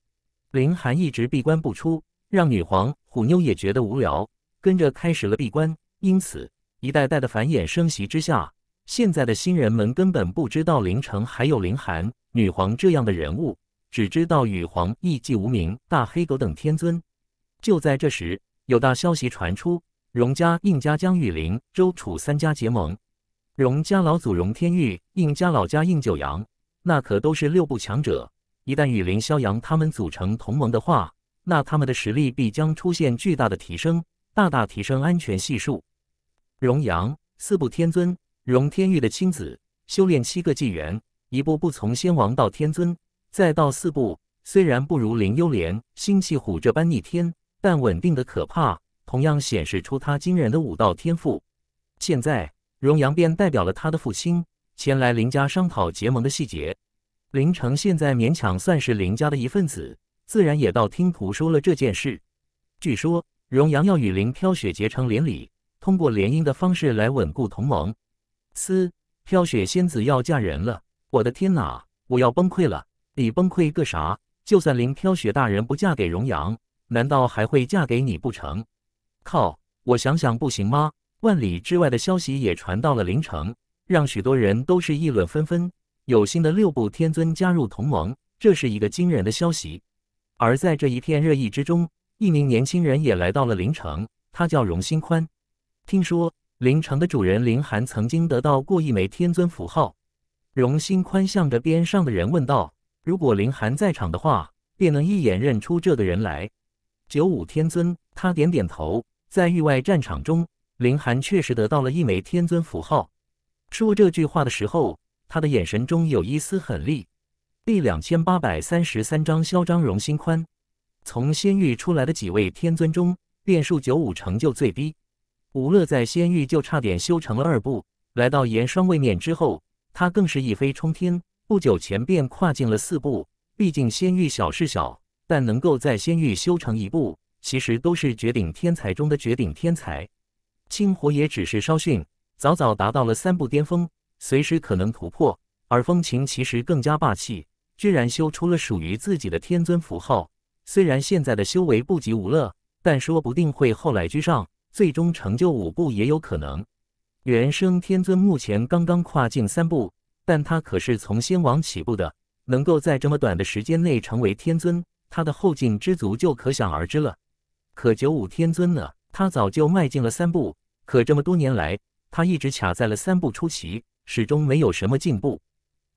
Speaker 1: 凌寒一直闭关不出，让女皇虎妞也觉得无聊，跟着开始了闭关。因此。一代代的繁衍生息之下，现在的新人们根本不知道林城还有林寒女皇这样的人物，只知道羽皇、易寂无名、大黑狗等天尊。就在这时，有大消息传出：荣家、应家、将与林、周楚三家结盟。荣家老祖荣天玉、应家老家应九阳，那可都是六部强者。一旦与林萧阳他们组成同盟的话，那他们的实力必将出现巨大的提升，大大提升安全系数。荣阳，四部天尊，荣天玉的亲子，修炼七个纪元，一步步从仙王到天尊，再到四部，虽然不如林幽莲、星弃虎这般逆天，但稳定的可怕，同样显示出他惊人的武道天赋。现在，荣阳便代表了他的父亲，前来林家商讨结盟的细节。林城现在勉强算是林家的一份子，自然也到听途说了这件事。据说，荣阳要与林飘雪结成连理。通过联姻的方式来稳固同盟。嘶，飘雪仙子要嫁人了！我的天哪，我要崩溃了！你崩溃个啥？就算林飘雪大人不嫁给荣阳，难道还会嫁给你不成？靠！我想想不行吗？万里之外的消息也传到了林城，让许多人都是议论纷纷。有新的六部天尊加入同盟，这是一个惊人的消息。而在这一片热议之中，一名年轻人也来到了林城，他叫荣新宽。听说林城的主人林寒曾经得到过一枚天尊符号，荣心宽向着边上的人问道：“如果林寒在场的话，便能一眼认出这个人来。”九五天尊，他点点头。在域外战场中，林寒确实得到了一枚天尊符号。说这句话的时候，他的眼神中有一丝狠厉。第两千八百三十三章：嚣张荣心宽。从仙域出来的几位天尊中，便数九五成就最低。吴乐在仙域就差点修成了二步，来到炎霜位面之后，他更是一飞冲天，不久前便跨进了四步。毕竟仙域小是小，但能够在仙域修成一步，其实都是绝顶天才中的绝顶天才。青火也只是稍逊，早早达到了三步巅峰，随时可能突破。而风情其实更加霸气，居然修出了属于自己的天尊符号。虽然现在的修为不及吴乐，但说不定会后来居上。最终成就五步也有可能，原生天尊目前刚刚跨进三步，但他可是从仙王起步的，能够在这么短的时间内成为天尊，他的后劲之足就可想而知了。可九五天尊呢？他早就迈进了三步，可这么多年来，他一直卡在了三步出奇，始终没有什么进步。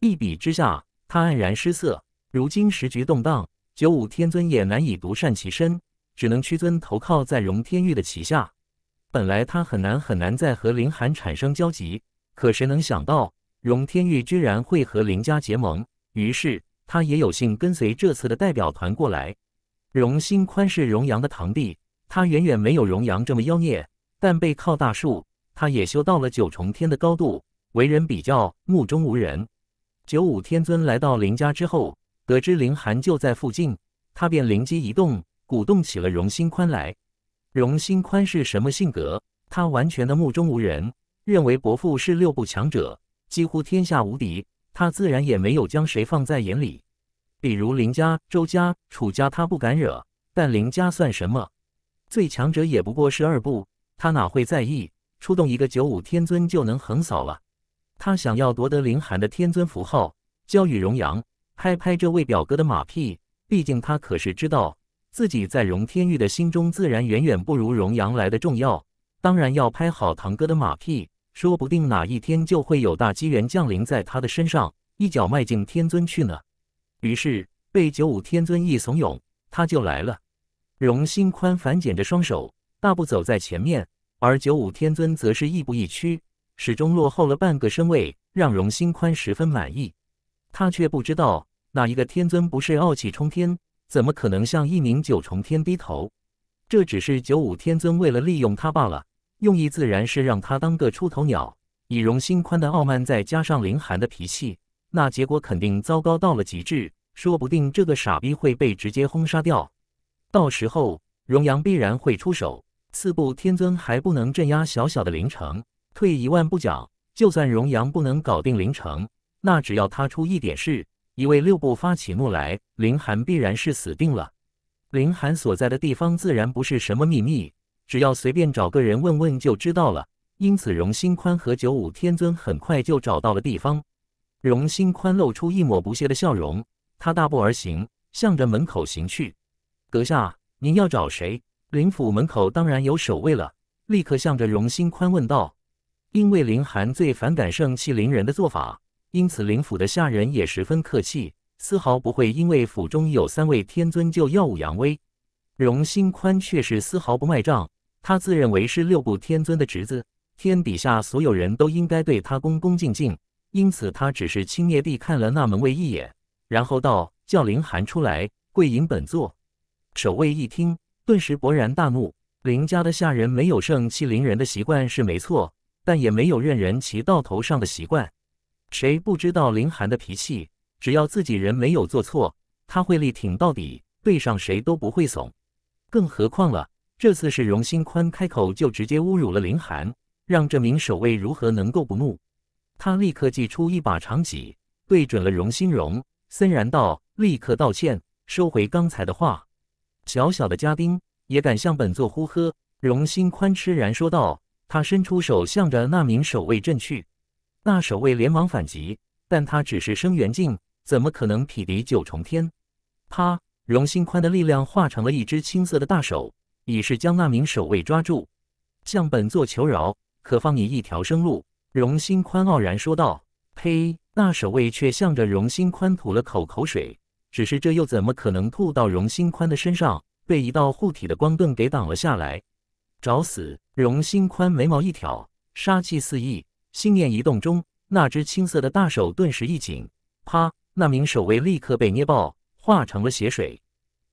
Speaker 1: 一比之下，他黯然失色。如今时局动荡，九五天尊也难以独善其身，只能屈尊投靠在荣天域的旗下。本来他很难很难再和林寒产生交集，可谁能想到荣天玉居然会和林家结盟，于是他也有幸跟随这次的代表团过来。荣新宽是荣阳的堂弟，他远远没有荣阳这么妖孽，但背靠大树，他也修到了九重天的高度，为人比较目中无人。九五天尊来到林家之后，得知林寒就在附近，他便灵机一动，鼓动起了荣新宽来。荣心宽是什么性格？他完全的目中无人，认为伯父是六部强者，几乎天下无敌，他自然也没有将谁放在眼里。比如林家、周家、楚家，他不敢惹。但林家算什么？最强者也不过是二部，他哪会在意？出动一个九五天尊就能横扫了。他想要夺得林寒的天尊符号，交与荣阳，拍拍这位表哥的马屁。毕竟他可是知道。自己在荣天玉的心中自然远远不如荣阳来的重要，当然要拍好堂哥的马屁，说不定哪一天就会有大机缘降临在他的身上，一脚迈进天尊去呢。于是被九五天尊一怂恿，他就来了。荣心宽反剪着双手，大步走在前面，而九五天尊则是亦步亦趋，始终落后了半个身位，让荣心宽十分满意。他却不知道，哪一个天尊不是傲气冲天。怎么可能向一名九重天低头？这只是九五天尊为了利用他罢了，用意自然是让他当个出头鸟。以容心宽的傲慢再加上林寒的脾气，那结果肯定糟糕到了极致。说不定这个傻逼会被直接轰杀掉。到时候，荣阳必然会出手。四部天尊还不能镇压小小的凌城。退一万步讲，就算荣阳不能搞定凌城，那只要他出一点事。一位六部发起怒来，林寒必然是死定了。林寒所在的地方自然不是什么秘密，只要随便找个人问问就知道了。因此，荣心宽和九五天尊很快就找到了地方。荣心宽露出一抹不屑的笑容，他大步而行，向着门口行去。“阁下，您要找谁？”林府门口当然有守卫了，立刻向着荣心宽问道。因为林寒最反感盛气凌人的做法。因此，林府的下人也十分客气，丝毫不会因为府中有三位天尊就耀武扬威。荣心宽却是丝毫不卖账，他自认为是六部天尊的侄子，天底下所有人都应该对他恭恭敬敬。因此，他只是轻蔑地看了那门卫一眼，然后道：“叫林寒出来跪迎本座。”守卫一听，顿时勃然大怒。林家的下人没有盛气凌人的习惯是没错，但也没有任人骑到头上的习惯。谁不知道林寒的脾气？只要自己人没有做错，他会力挺到底，对上谁都不会怂。更何况了，这次是荣新宽开口就直接侮辱了林寒，让这名守卫如何能够不怒？他立刻祭出一把长戟，对准了荣新荣，森然道：“立刻道歉，收回刚才的话！小小的家丁也敢向本座呼喝？”荣新宽吃然说道，他伸出手向着那名守卫震去。那守卫连忙反击，但他只是生元境，怎么可能匹敌九重天？啪！荣心宽的力量化成了一只青色的大手，已是将那名守卫抓住，向本座求饶，可放你一条生路。荣心宽傲然说道：“呸！”那守卫却向着荣心宽吐了口口水，只是这又怎么可能吐到荣心宽的身上？被一道护体的光盾给挡了下来。找死！荣心宽眉毛一挑，杀气四溢。心念一动中，那只青色的大手顿时一紧，啪！那名守卫立刻被捏爆，化成了血水。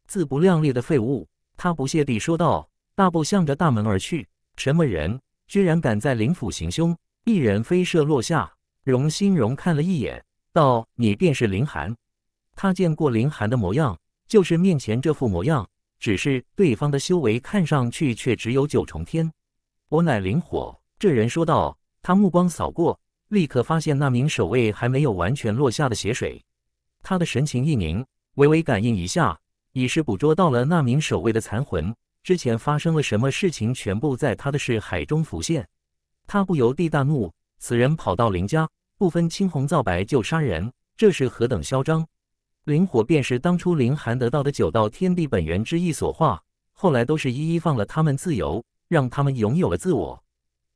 Speaker 1: 自不量力的废物，他不屑地说道，大步向着大门而去。什么人居然敢在林府行凶？一人飞射落下，荣欣荣看了一眼，道：“你便是林寒。”他见过林寒的模样，就是面前这副模样，只是对方的修为看上去却只有九重天。我乃灵火，这人说道。他目光扫过，立刻发现那名守卫还没有完全落下的血水，他的神情一凝，微微感应一下，已是捕捉到了那名守卫的残魂。之前发生了什么事情，全部在他的视海中浮现。他不由地大怒：此人跑到林家，不分青红皂白就杀人，这是何等嚣张！灵火便是当初林寒得到的九道天地本源之一所化，后来都是一一放了他们自由，让他们拥有了自我。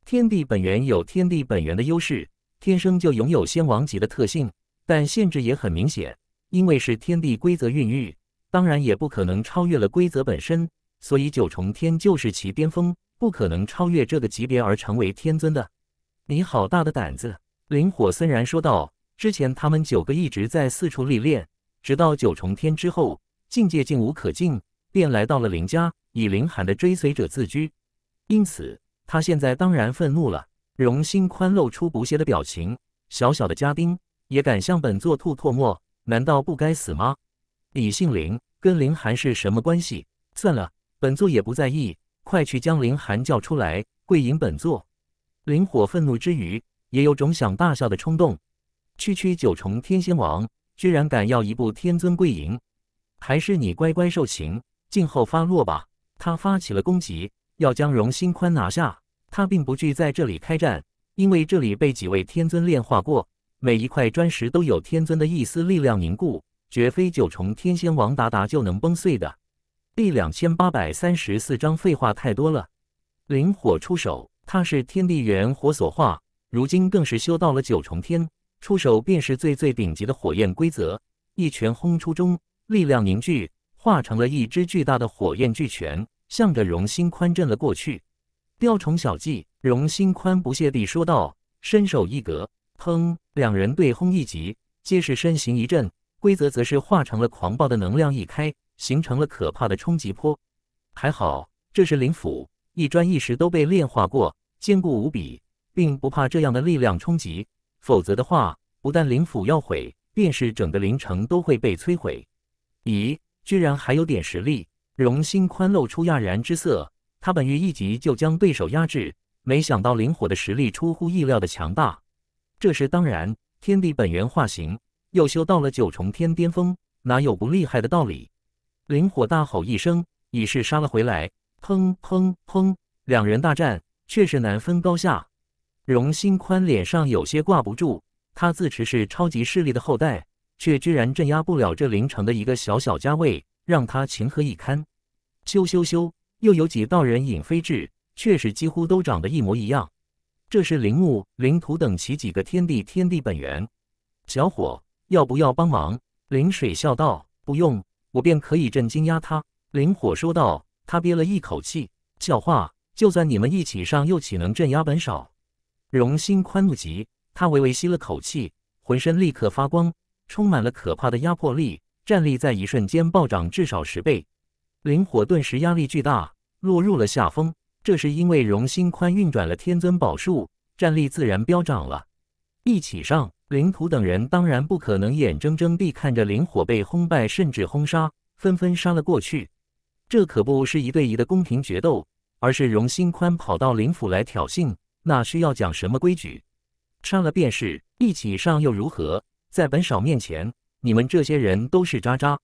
Speaker 1: 天地本源有天地本源的优势，天生就拥有仙王级的特性，但限制也很明显，因为是天地规则孕育，当然也不可能超越了规则本身。所以九重天就是其巅峰，不可能超越这个级别而成为天尊的。你好大的胆子！灵火森然说道。之前他们九个一直在四处历练，直到九重天之后，境界竟无可进，便来到了林家，以林寒的追随者自居。因此。他现在当然愤怒了。荣兴宽露出不屑的表情：“小小的家丁也敢向本座吐唾沫，难道不该死吗？”李姓林，跟林寒是什么关系？算了，本座也不在意。快去将林寒叫出来，跪迎本座！林火愤怒之余，也有种想大笑的冲动。区区九重天仙王，居然敢要一部天尊跪迎，还是你乖乖受刑，静候发落吧！他发起了攻击。要将荣心宽拿下，他并不惧在这里开战，因为这里被几位天尊炼化过，每一块砖石都有天尊的一丝力量凝固，绝非九重天仙王达达就能崩碎的。第两千八百三十四章，废话太多了。灵火出手，他是天地元火所化，如今更是修到了九重天，出手便是最最顶级的火焰规则，一拳轰出中，力量凝聚，化成了一只巨大的火焰巨拳。向着荣兴宽震了过去，雕虫小技。荣兴宽不屑地说道，身手一格，砰！两人对轰一击，皆是身形一震，规则则是化成了狂暴的能量一开，形成了可怕的冲击波。还好这是灵斧，一砖一石都被炼化过，坚固无比，并不怕这样的力量冲击。否则的话，不但灵斧要毁，便是整个灵城都会被摧毁。咦，居然还有点实力！荣心宽露出讶然之色，他本欲一击就将对手压制，没想到灵火的实力出乎意料的强大。这是当然，天地本源化形，又修到了九重天巅峰，哪有不厉害的道理？灵火大吼一声，已是杀了回来。砰砰砰！两人大战，却是难分高下。荣心宽脸上有些挂不住，他自持是超级势力的后代，却居然镇压不了这灵城的一个小小家卫。让他情何以堪？咻咻咻！又有几道人影飞至，却是几乎都长得一模一样。这是灵木、灵土等其几个天地天地本源。小火，要不要帮忙？灵水笑道：“不用，我便可以镇惊压他。”灵火说道。他憋了一口气，笑话，就算你们一起上，又岂能镇压本少？荣心宽怒极，他微微吸了口气，浑身立刻发光，充满了可怕的压迫力。战力在一瞬间暴涨至少十倍，灵火顿时压力巨大，落入了下风。这是因为荣兴宽运转了天尊宝术，战力自然飙涨了。一起上，灵土等人当然不可能眼睁睁地看着灵火被轰败，甚至轰杀，纷纷杀了过去。这可不是一对一的公平决斗，而是荣兴宽跑到灵府来挑衅，那需要讲什么规矩？杀了便是。一起上又如何？在本少面前。你们这些人都是渣渣！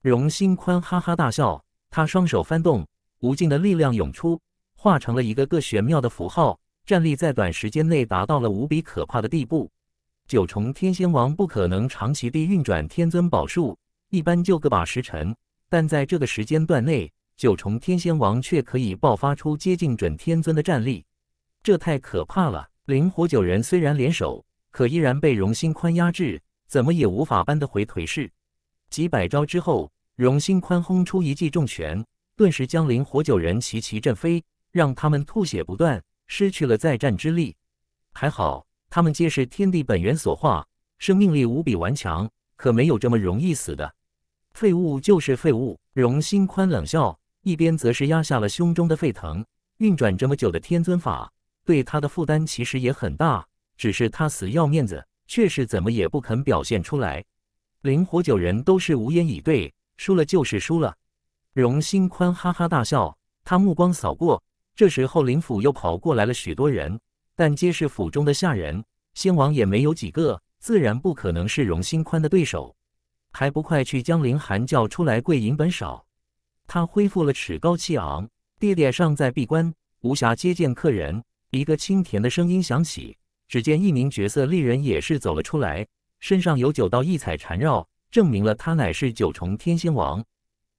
Speaker 1: 荣心宽哈哈大笑，他双手翻动，无尽的力量涌出，化成了一个个玄妙的符号，战力在短时间内达到了无比可怕的地步。九重天仙王不可能长期地运转天尊宝术，一般就个把时辰，但在这个时间段内，九重天仙王却可以爆发出接近准天尊的战力，这太可怕了！灵火九人虽然联手，可依然被荣心宽压制。怎么也无法扳得回颓势。几百招之后，荣心宽轰出一记重拳，顿时将灵火九人齐齐震飞，让他们吐血不断，失去了再战之力。还好，他们皆是天地本源所化，生命力无比顽强，可没有这么容易死的。废物就是废物！荣心宽冷笑，一边则是压下了胸中的沸腾，运转这么久的天尊法，对他的负担其实也很大，只是他死要面子。却是怎么也不肯表现出来，林火九人都是无言以对。输了就是输了。荣新宽哈哈大笑，他目光扫过，这时候林府又跑过来了许多人，但皆是府中的下人，仙王也没有几个，自然不可能是荣新宽的对手。还不快去将林寒叫出来跪迎本少！他恢复了趾高气昂，爹爹尚在闭关，无暇接见客人。一个清甜的声音响起。只见一名绝色丽人也是走了出来，身上有九道异彩缠绕，证明了她乃是九重天仙王。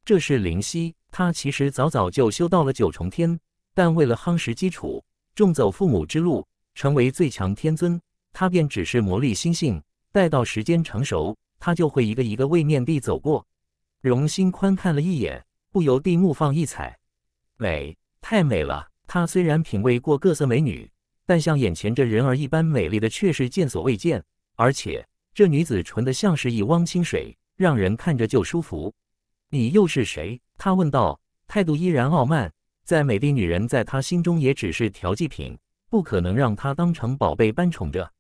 Speaker 1: 这是灵犀，她其实早早就修到了九重天，但为了夯实基础，重走父母之路，成为最强天尊，她便只是磨砺心性。待到时间成熟，她就会一个一个位面地走过。荣兴宽看了一眼，不由地怒放异彩，美，太美了。他虽然品味过各色美女。但像眼前这人儿一般美丽的，却是见所未见。而且这女子纯的像是一汪清水，让人看着就舒服。你又是谁？他问道，态度依然傲慢。再美的女人，在他心中也只是调剂品，不可能让他当成宝贝般宠着。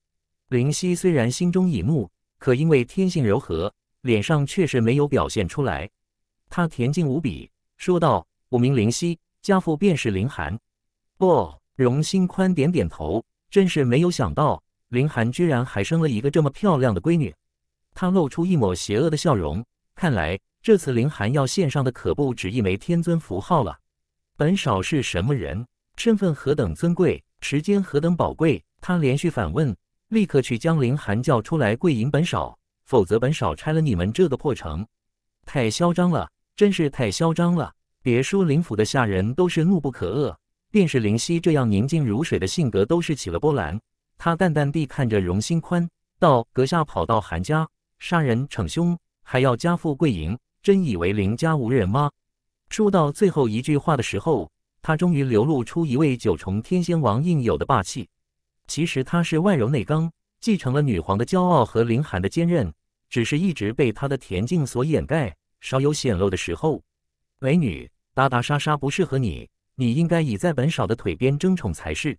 Speaker 1: 林夕虽然心中已怒，可因为天性柔和，脸上却是没有表现出来。他恬静无比，说道：“我名林夕，家父便是林寒。”不。荣新宽点点头，真是没有想到，林寒居然还生了一个这么漂亮的闺女。他露出一抹邪恶的笑容，看来这次林寒要献上的可不止一枚天尊符号了。本少是什么人？身份何等尊贵，时间何等宝贵？他连续反问，立刻去将林寒叫出来跪迎本少，否则本少拆了你们这个破城！太嚣张了，真是太嚣张了！别说林府的下人都是怒不可遏。便是林夕这样宁静如水的性格，都是起了波澜。他淡淡地看着荣心宽，道：“阁下跑到韩家杀人逞凶，还要家富贵迎，真以为林家无人吗？”说到最后一句话的时候，他终于流露出一位九重天仙王应有的霸气。其实他是外柔内刚，继承了女皇的骄傲和林寒的坚韧，只是一直被他的恬静所掩盖。稍有显露的时候，美女打打杀杀不适合你。你应该倚在本少的腿边争宠才是。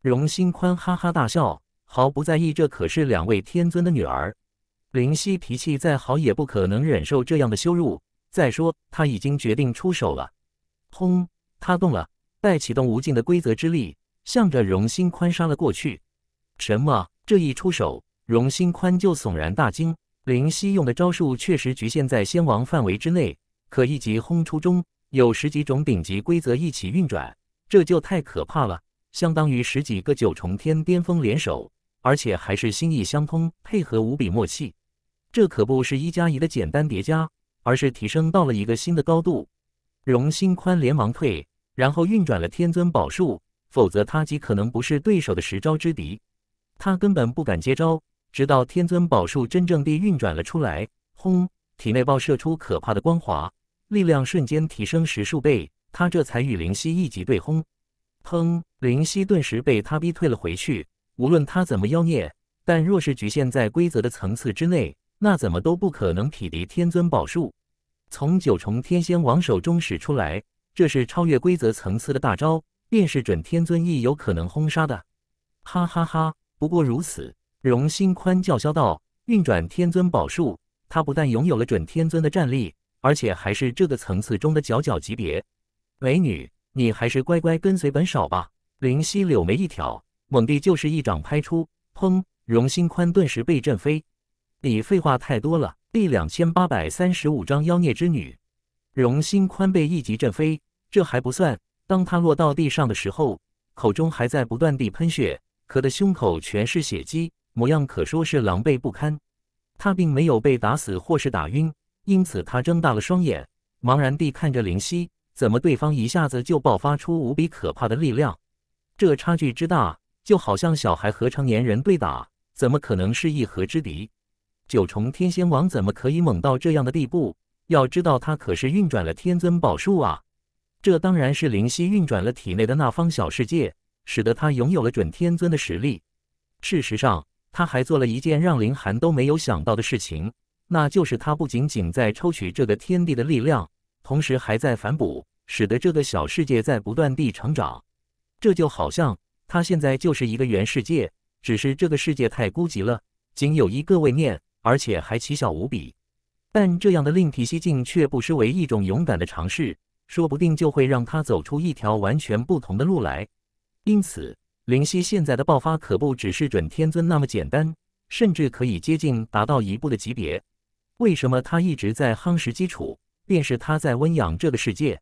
Speaker 1: 荣心宽哈哈大笑，毫不在意。这可是两位天尊的女儿，灵犀脾气再好也不可能忍受这样的羞辱。再说，他已经决定出手了。轰！他动了，待启动无尽的规则之力，向着荣心宽杀了过去。什么？这一出手，荣心宽就悚然大惊。灵犀用的招数确实局限在仙王范围之内，可一击轰出中。有十几种顶级规则一起运转，这就太可怕了。相当于十几个九重天巅峰联手，而且还是心意相通，配合无比默契。这可不是一加一的简单叠加，而是提升到了一个新的高度。荣心宽连忙退，然后运转了天尊宝术，否则他极可能不是对手的十招之敌。他根本不敢接招，直到天尊宝术真正地运转了出来，轰，体内爆射出可怕的光华。力量瞬间提升十数倍，他这才与灵犀一击对轰。砰！灵犀顿时被他逼退了回去。无论他怎么妖孽，但若是局限在规则的层次之内，那怎么都不可能匹敌天尊宝术。从九重天仙王手中使出来，这是超越规则层次的大招，便是准天尊亦有可能轰杀的。哈哈哈！不过如此，荣心宽叫嚣道：“运转天尊宝术，他不但拥有了准天尊的战力。”而且还是这个层次中的佼佼级别，美女，你还是乖乖跟随本少吧。林夕柳眉一挑，猛地就是一掌拍出，砰！荣心宽顿时被震飞。你废话太多了。第两千八百三十五章妖孽之女。荣心宽被一击震飞，这还不算，当他落到地上的时候，口中还在不断地喷血，咳得胸口全是血迹，模样可说是狼狈不堪。他并没有被打死或是打晕。因此，他睁大了双眼，茫然地看着灵犀。怎么，对方一下子就爆发出无比可怕的力量？这差距之大，就好像小孩和成年人对打，怎么可能是一合之敌？九重天仙王怎么可以猛到这样的地步？要知道，他可是运转了天尊宝术啊！这当然是灵犀运转了体内的那方小世界，使得他拥有了准天尊的实力。事实上，他还做了一件让林寒都没有想到的事情。那就是他不仅仅在抽取这个天地的力量，同时还在反哺，使得这个小世界在不断地成长。这就好像他现在就是一个原世界，只是这个世界太孤寂了，仅有一个位面，而且还奇小无比。但这样的另辟蹊径却不失为一种勇敢的尝试，说不定就会让他走出一条完全不同的路来。因此，灵犀现在的爆发可不只是准天尊那么简单，甚至可以接近达到一步的级别。为什么他一直在夯实基础？便是他在温养这个世界。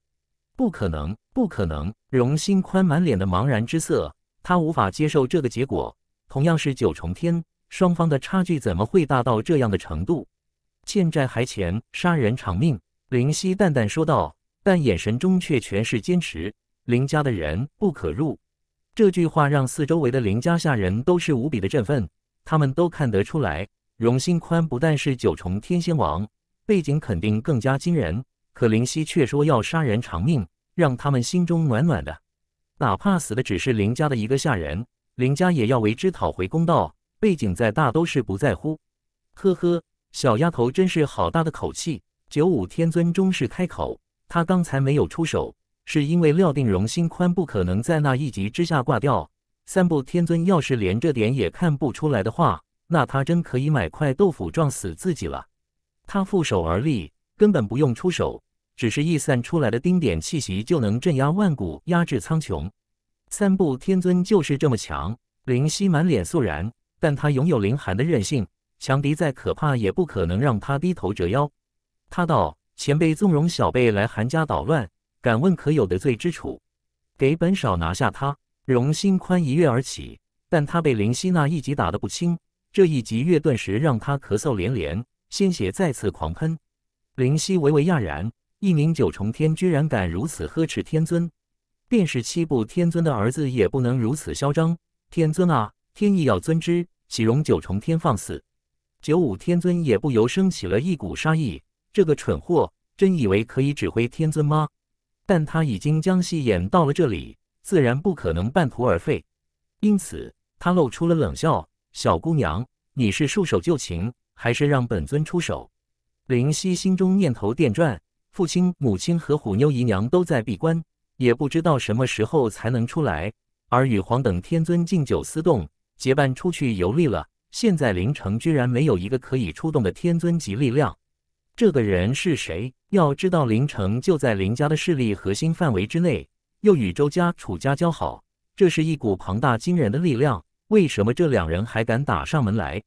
Speaker 1: 不可能，不可能！荣兴宽满脸的茫然之色，他无法接受这个结果。同样是九重天，双方的差距怎么会大到这样的程度？欠债还钱，杀人偿命。林夕淡淡说道，但眼神中却全是坚持。林家的人不可入。这句话让四周围的林家下人都是无比的振奋，他们都看得出来。荣心宽不但是九重天仙王，背景肯定更加惊人。可林夕却说要杀人偿命，让他们心中暖暖的。哪怕死的只是林家的一个下人，林家也要为之讨回公道。背景在大都是不在乎。呵呵，小丫头真是好大的口气。九五天尊终是开口，他刚才没有出手，是因为料定荣心宽不可能在那一击之下挂掉。三步天尊要是连这点也看不出来的话。那他真可以买块豆腐撞死自己了。他负手而立，根本不用出手，只是一散出来的丁点气息就能镇压万古，压制苍穹。三步天尊就是这么强。灵犀满脸肃然，但他拥有林寒的韧性，强敌再可怕也不可能让他低头折腰。他道：“前辈纵容小辈来韩家捣乱，敢问可有的罪之处？给本少拿下他！”荣心宽一跃而起，但他被灵溪那一击打得不轻。这一集越顿时让他咳嗽连连，鲜血再次狂喷。灵犀微微讶然，一名九重天居然敢如此呵斥天尊，便是七步天尊的儿子也不能如此嚣张。天尊啊，天意要尊之，岂容九重天放肆？九五天尊也不由升起了一股杀意，这个蠢货真以为可以指挥天尊吗？但他已经将戏演到了这里，自然不可能半途而废，因此他露出了冷笑。小姑娘，你是束手就擒，还是让本尊出手？林夕心中念头电转，父亲、母亲和虎妞姨娘都在闭关，也不知道什么时候才能出来。而羽皇等天尊敬酒思动，结伴出去游历了。现在林城居然没有一个可以出动的天尊级力量。这个人是谁？要知道，林城就在林家的势力核心范围之内，又与周家、楚家交好，这是一股庞大惊人的力量。为什么这两人还敢打上门来？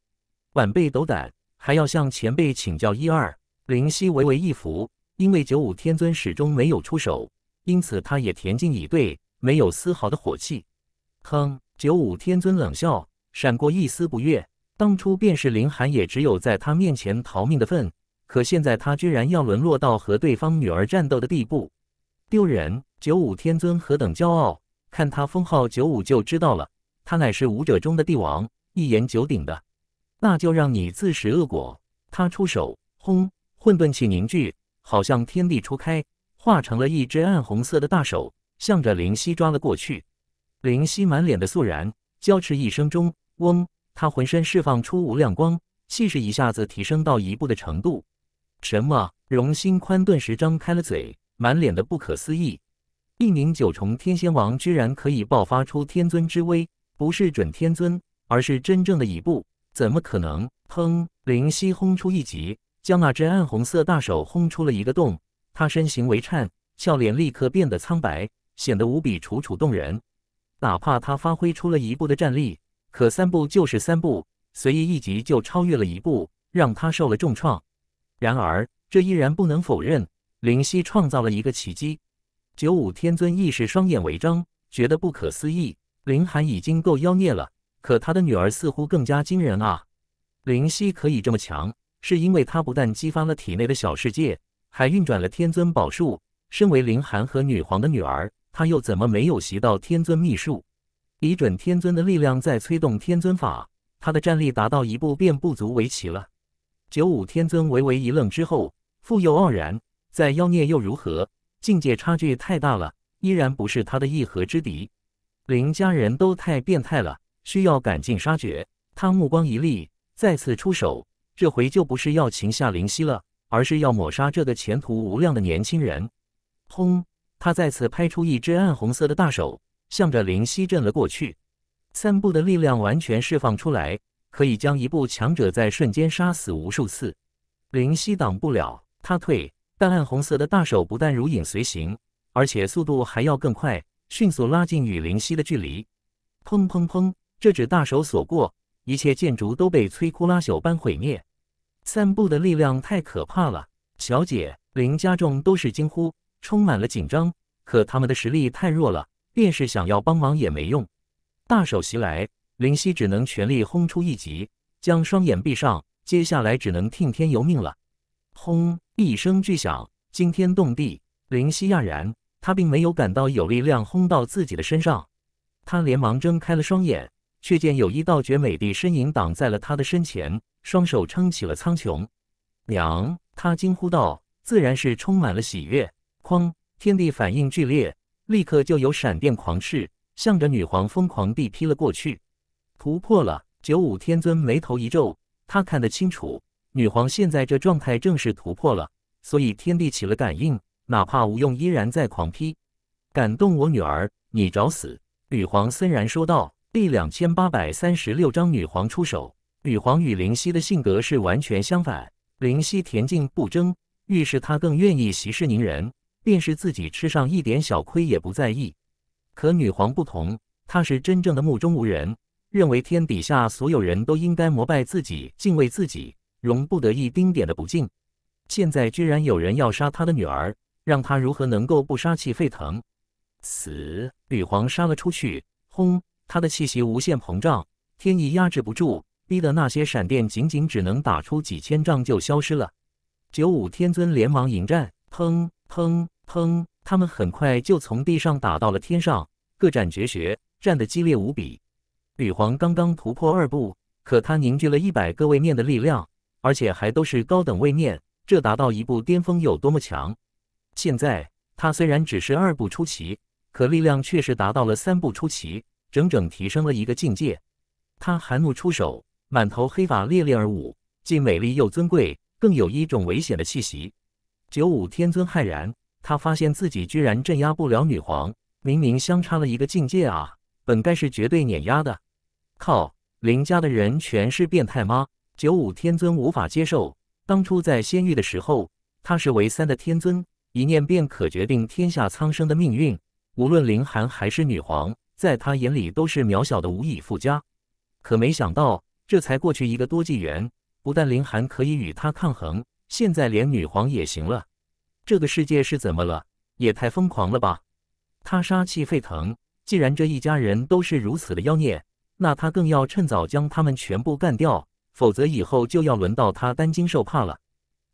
Speaker 1: 晚辈斗胆，还要向前辈请教一二。林夕微微一福，因为九五天尊始终没有出手，因此他也恬静以对，没有丝毫的火气。哼！九五天尊冷笑，闪过一丝不悦。当初便是林寒，也只有在他面前逃命的份。可现在他居然要沦落到和对方女儿战斗的地步，丢人！九五天尊何等骄傲，看他封号九五就知道了。他乃是武者中的帝王，一言九鼎的，那就让你自食恶果！他出手，轰！混沌气凝聚，好像天地初开，化成了一只暗红色的大手，向着灵犀抓了过去。灵犀满脸的肃然，娇叱一声中，嗡！他浑身释放出无量光，气势一下子提升到一步的程度。什么？荣兴宽顿时张开了嘴，满脸的不可思议：一名九重天仙王，居然可以爆发出天尊之威！不是准天尊，而是真正的一部，怎么可能？砰！灵犀轰出一击，将那只暗红色大手轰出了一个洞。他身形微颤，俏脸立刻变得苍白，显得无比楚楚动人。哪怕他发挥出了一步的战力，可三步就是三步，随意一击就超越了一步，让他受了重创。然而，这依然不能否认，灵犀创造了一个奇迹。九五天尊亦是双眼微睁，觉得不可思议。林寒已经够妖孽了，可他的女儿似乎更加惊人啊！灵犀可以这么强，是因为他不但激发了体内的小世界，还运转了天尊宝术。身为林寒和女皇的女儿，他又怎么没有习到天尊秘术？以准天尊的力量在催动天尊法，他的战力达到一步便不足为奇了。九五天尊微微一愣之后，复又傲然：再妖孽又如何？境界差距太大了，依然不是他的一合之敌。林家人都太变态了，需要赶尽杀绝。他目光一厉，再次出手。这回就不是要擒下林夕了，而是要抹杀这个前途无量的年轻人。轰！他再次拍出一只暗红色的大手，向着林夕震了过去。三步的力量完全释放出来，可以将一步强者在瞬间杀死无数次。林夕挡不了，他退，但暗红色的大手不但如影随形，而且速度还要更快。迅速拉近与林夕的距离，砰砰砰！这只大手所过，一切建筑都被摧枯拉朽般毁灭。散步的力量太可怕了！小姐，林家众都是惊呼，充满了紧张。可他们的实力太弱了，便是想要帮忙也没用。大手袭来，林夕只能全力轰出一击，将双眼闭上，接下来只能听天由命了。轰！一声巨响，惊天动地。林夕讶然。他并没有感到有力量轰到自己的身上，他连忙睁开了双眼，却见有一道绝美的身影挡在了他的身前，双手撑起了苍穹。娘！他惊呼道，自然是充满了喜悦。哐！天地反应剧烈，立刻就有闪电狂势向着女皇疯狂地劈了过去。突破了！九五天尊眉头一皱，他看得清楚，女皇现在这状态正是突破了，所以天地起了感应。哪怕吴用依然在狂批，敢动我女儿，你找死！女皇森然说道。第两千八百三十六章女皇出手。女皇与灵犀的性格是完全相反。灵犀恬静不争，遇事她更愿意息事宁人，便是自己吃上一点小亏也不在意。可女皇不同，她是真正的目中无人，认为天底下所有人都应该膜拜自己、敬畏自己，容不得一丁点的不敬。现在居然有人要杀她的女儿！让他如何能够不杀气沸腾？死！吕皇杀了出去，轰！他的气息无限膨胀，天意压制不住，逼得那些闪电仅仅只能打出几千丈就消失了。九五天尊连忙迎战，砰砰砰！他们很快就从地上打到了天上，各展绝学，战得激烈无比。吕皇刚刚突破二步，可他凝聚了一百个位面的力量，而且还都是高等位面，这达到一步巅峰有多么强？现在他虽然只是二步出奇，可力量却是达到了三步出奇，整整提升了一个境界。他含怒出手，满头黑发猎猎而舞，既美丽又尊贵，更有一种危险的气息。九五天尊骇然，他发现自己居然镇压不了女皇，明明相差了一个境界啊，本该是绝对碾压的。靠，林家的人全是变态吗？九五天尊无法接受。当初在仙域的时候，他是为三的天尊。一念便可决定天下苍生的命运，无论凌寒还是女皇，在他眼里都是渺小的无以复加。可没想到，这才过去一个多纪元，不但凌寒可以与他抗衡，现在连女皇也行了。这个世界是怎么了？也太疯狂了吧！他杀气沸腾。既然这一家人都是如此的妖孽，那他更要趁早将他们全部干掉，否则以后就要轮到他担惊受怕了。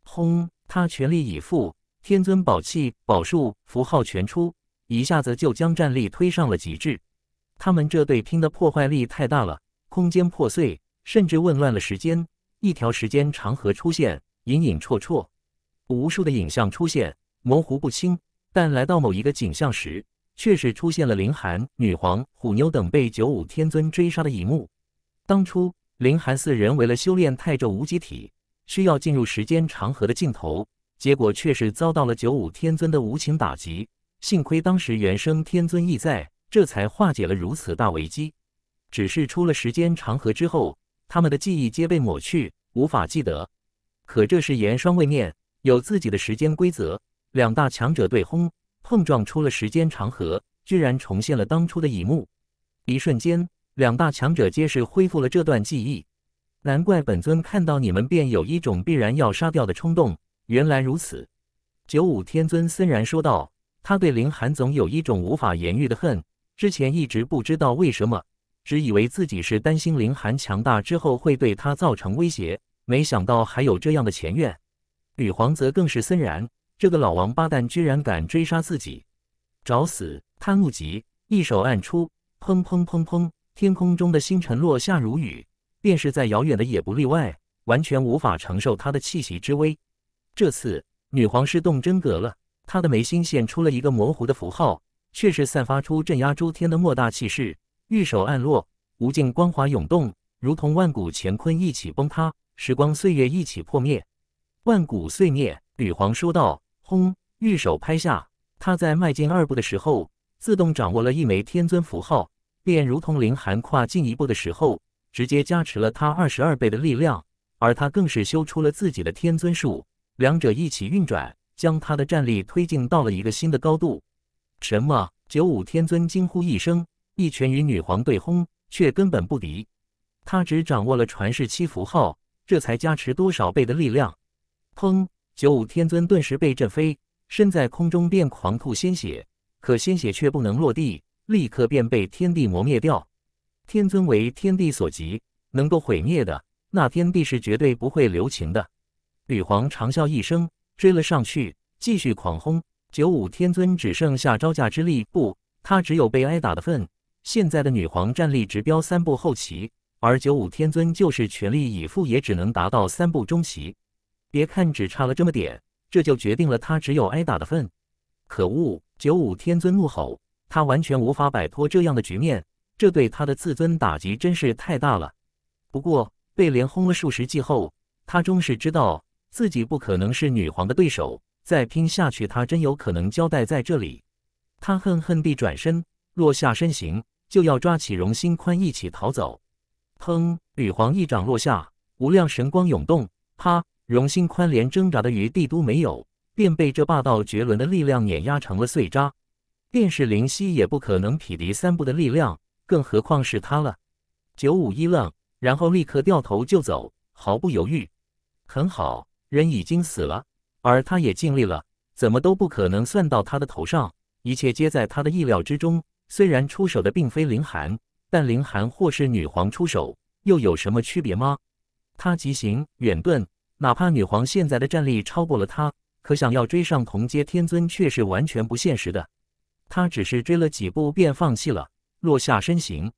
Speaker 1: 轰！他全力以赴。天尊宝器、宝术、符号全出，一下子就将战力推上了极致。他们这对拼的破坏力太大了，空间破碎，甚至紊乱了时间。一条时间长河出现，隐隐绰绰，无数的影像出现，模糊不清。但来到某一个景象时，却是出现了林寒、女皇、虎妞等被九五天尊追杀的一幕。当初，林寒四人为了修炼太昼无极体，需要进入时间长河的尽头。结果却是遭到了九五天尊的无情打击，幸亏当时原生天尊亦在，这才化解了如此大危机。只是出了时间长河之后，他们的记忆皆被抹去，无法记得。可这是言霜位面，有自己的时间规则。两大强者对轰，碰撞出了时间长河，居然重现了当初的一幕。一瞬间，两大强者皆是恢复了这段记忆。难怪本尊看到你们，便有一种必然要杀掉的冲动。原来如此，九五天尊森然说道：“他对凌寒总有一种无法言喻的恨，之前一直不知道为什么，只以为自己是担心凌寒强大之后会对他造成威胁，没想到还有这样的前怨。”女皇则更是森然：“这个老王八蛋居然敢追杀自己，找死！”他怒极，一手按出，砰砰砰砰，天空中的星辰落下如雨，便是再遥远的也不例外，完全无法承受他的气息之威。这次女皇是动真格了，她的眉心现出了一个模糊的符号，却是散发出镇压诸天的莫大气势。玉手按落，无尽光华涌动，如同万古乾坤一起崩塌，时光岁月一起破灭，万古碎灭。女皇说道：“轰！”玉手拍下，她在迈进二步的时候，自动掌握了一枚天尊符号，便如同凌寒跨进一步的时候，直接加持了他二十二倍的力量，而他更是修出了自己的天尊术。两者一起运转，将他的战力推进到了一个新的高度。什么？九五天尊惊呼一声，一拳与女皇对轰，却根本不敌。他只掌握了传世七符号，这才加持多少倍的力量？砰！九五天尊顿时被震飞，身在空中便狂吐鲜血，可鲜血却不能落地，立刻便被天地磨灭掉。天尊为天地所及，能够毁灭的那天地是绝对不会留情的。女皇长啸一声，追了上去，继续狂轰。九五天尊只剩下招架之力，不，他只有被挨打的份。现在的女皇战力直飙三步后期，而九五天尊就是全力以赴，也只能达到三步中期。别看只差了这么点，这就决定了他只有挨打的份。可恶！九五天尊怒吼，他完全无法摆脱这样的局面，这对他的自尊打击真是太大了。不过，被连轰了数十记后，他终是知道。自己不可能是女皇的对手，再拼下去，她真有可能交代在这里。他恨恨地转身，落下身形，就要抓起荣兴宽一起逃走。砰！女皇一掌落下，无量神光涌动。啪！荣兴宽连挣扎的余地都没有，便被这霸道绝伦的力量碾压成了碎渣。便是灵犀也不可能匹敌三步的力量，更何况是他了。九五一愣，然后立刻掉头就走，毫不犹豫。很好。人已经死了，而他也尽力了，怎么都不可能算到他的头上。一切皆在他的意料之中。虽然出手的并非凌寒，但凌寒或是女皇出手，又有什么区别吗？他急行远遁，哪怕女皇现在的战力超过了他，可想要追上同阶天尊，却是完全不现实的。他只是追了几步便放弃了，落下身形。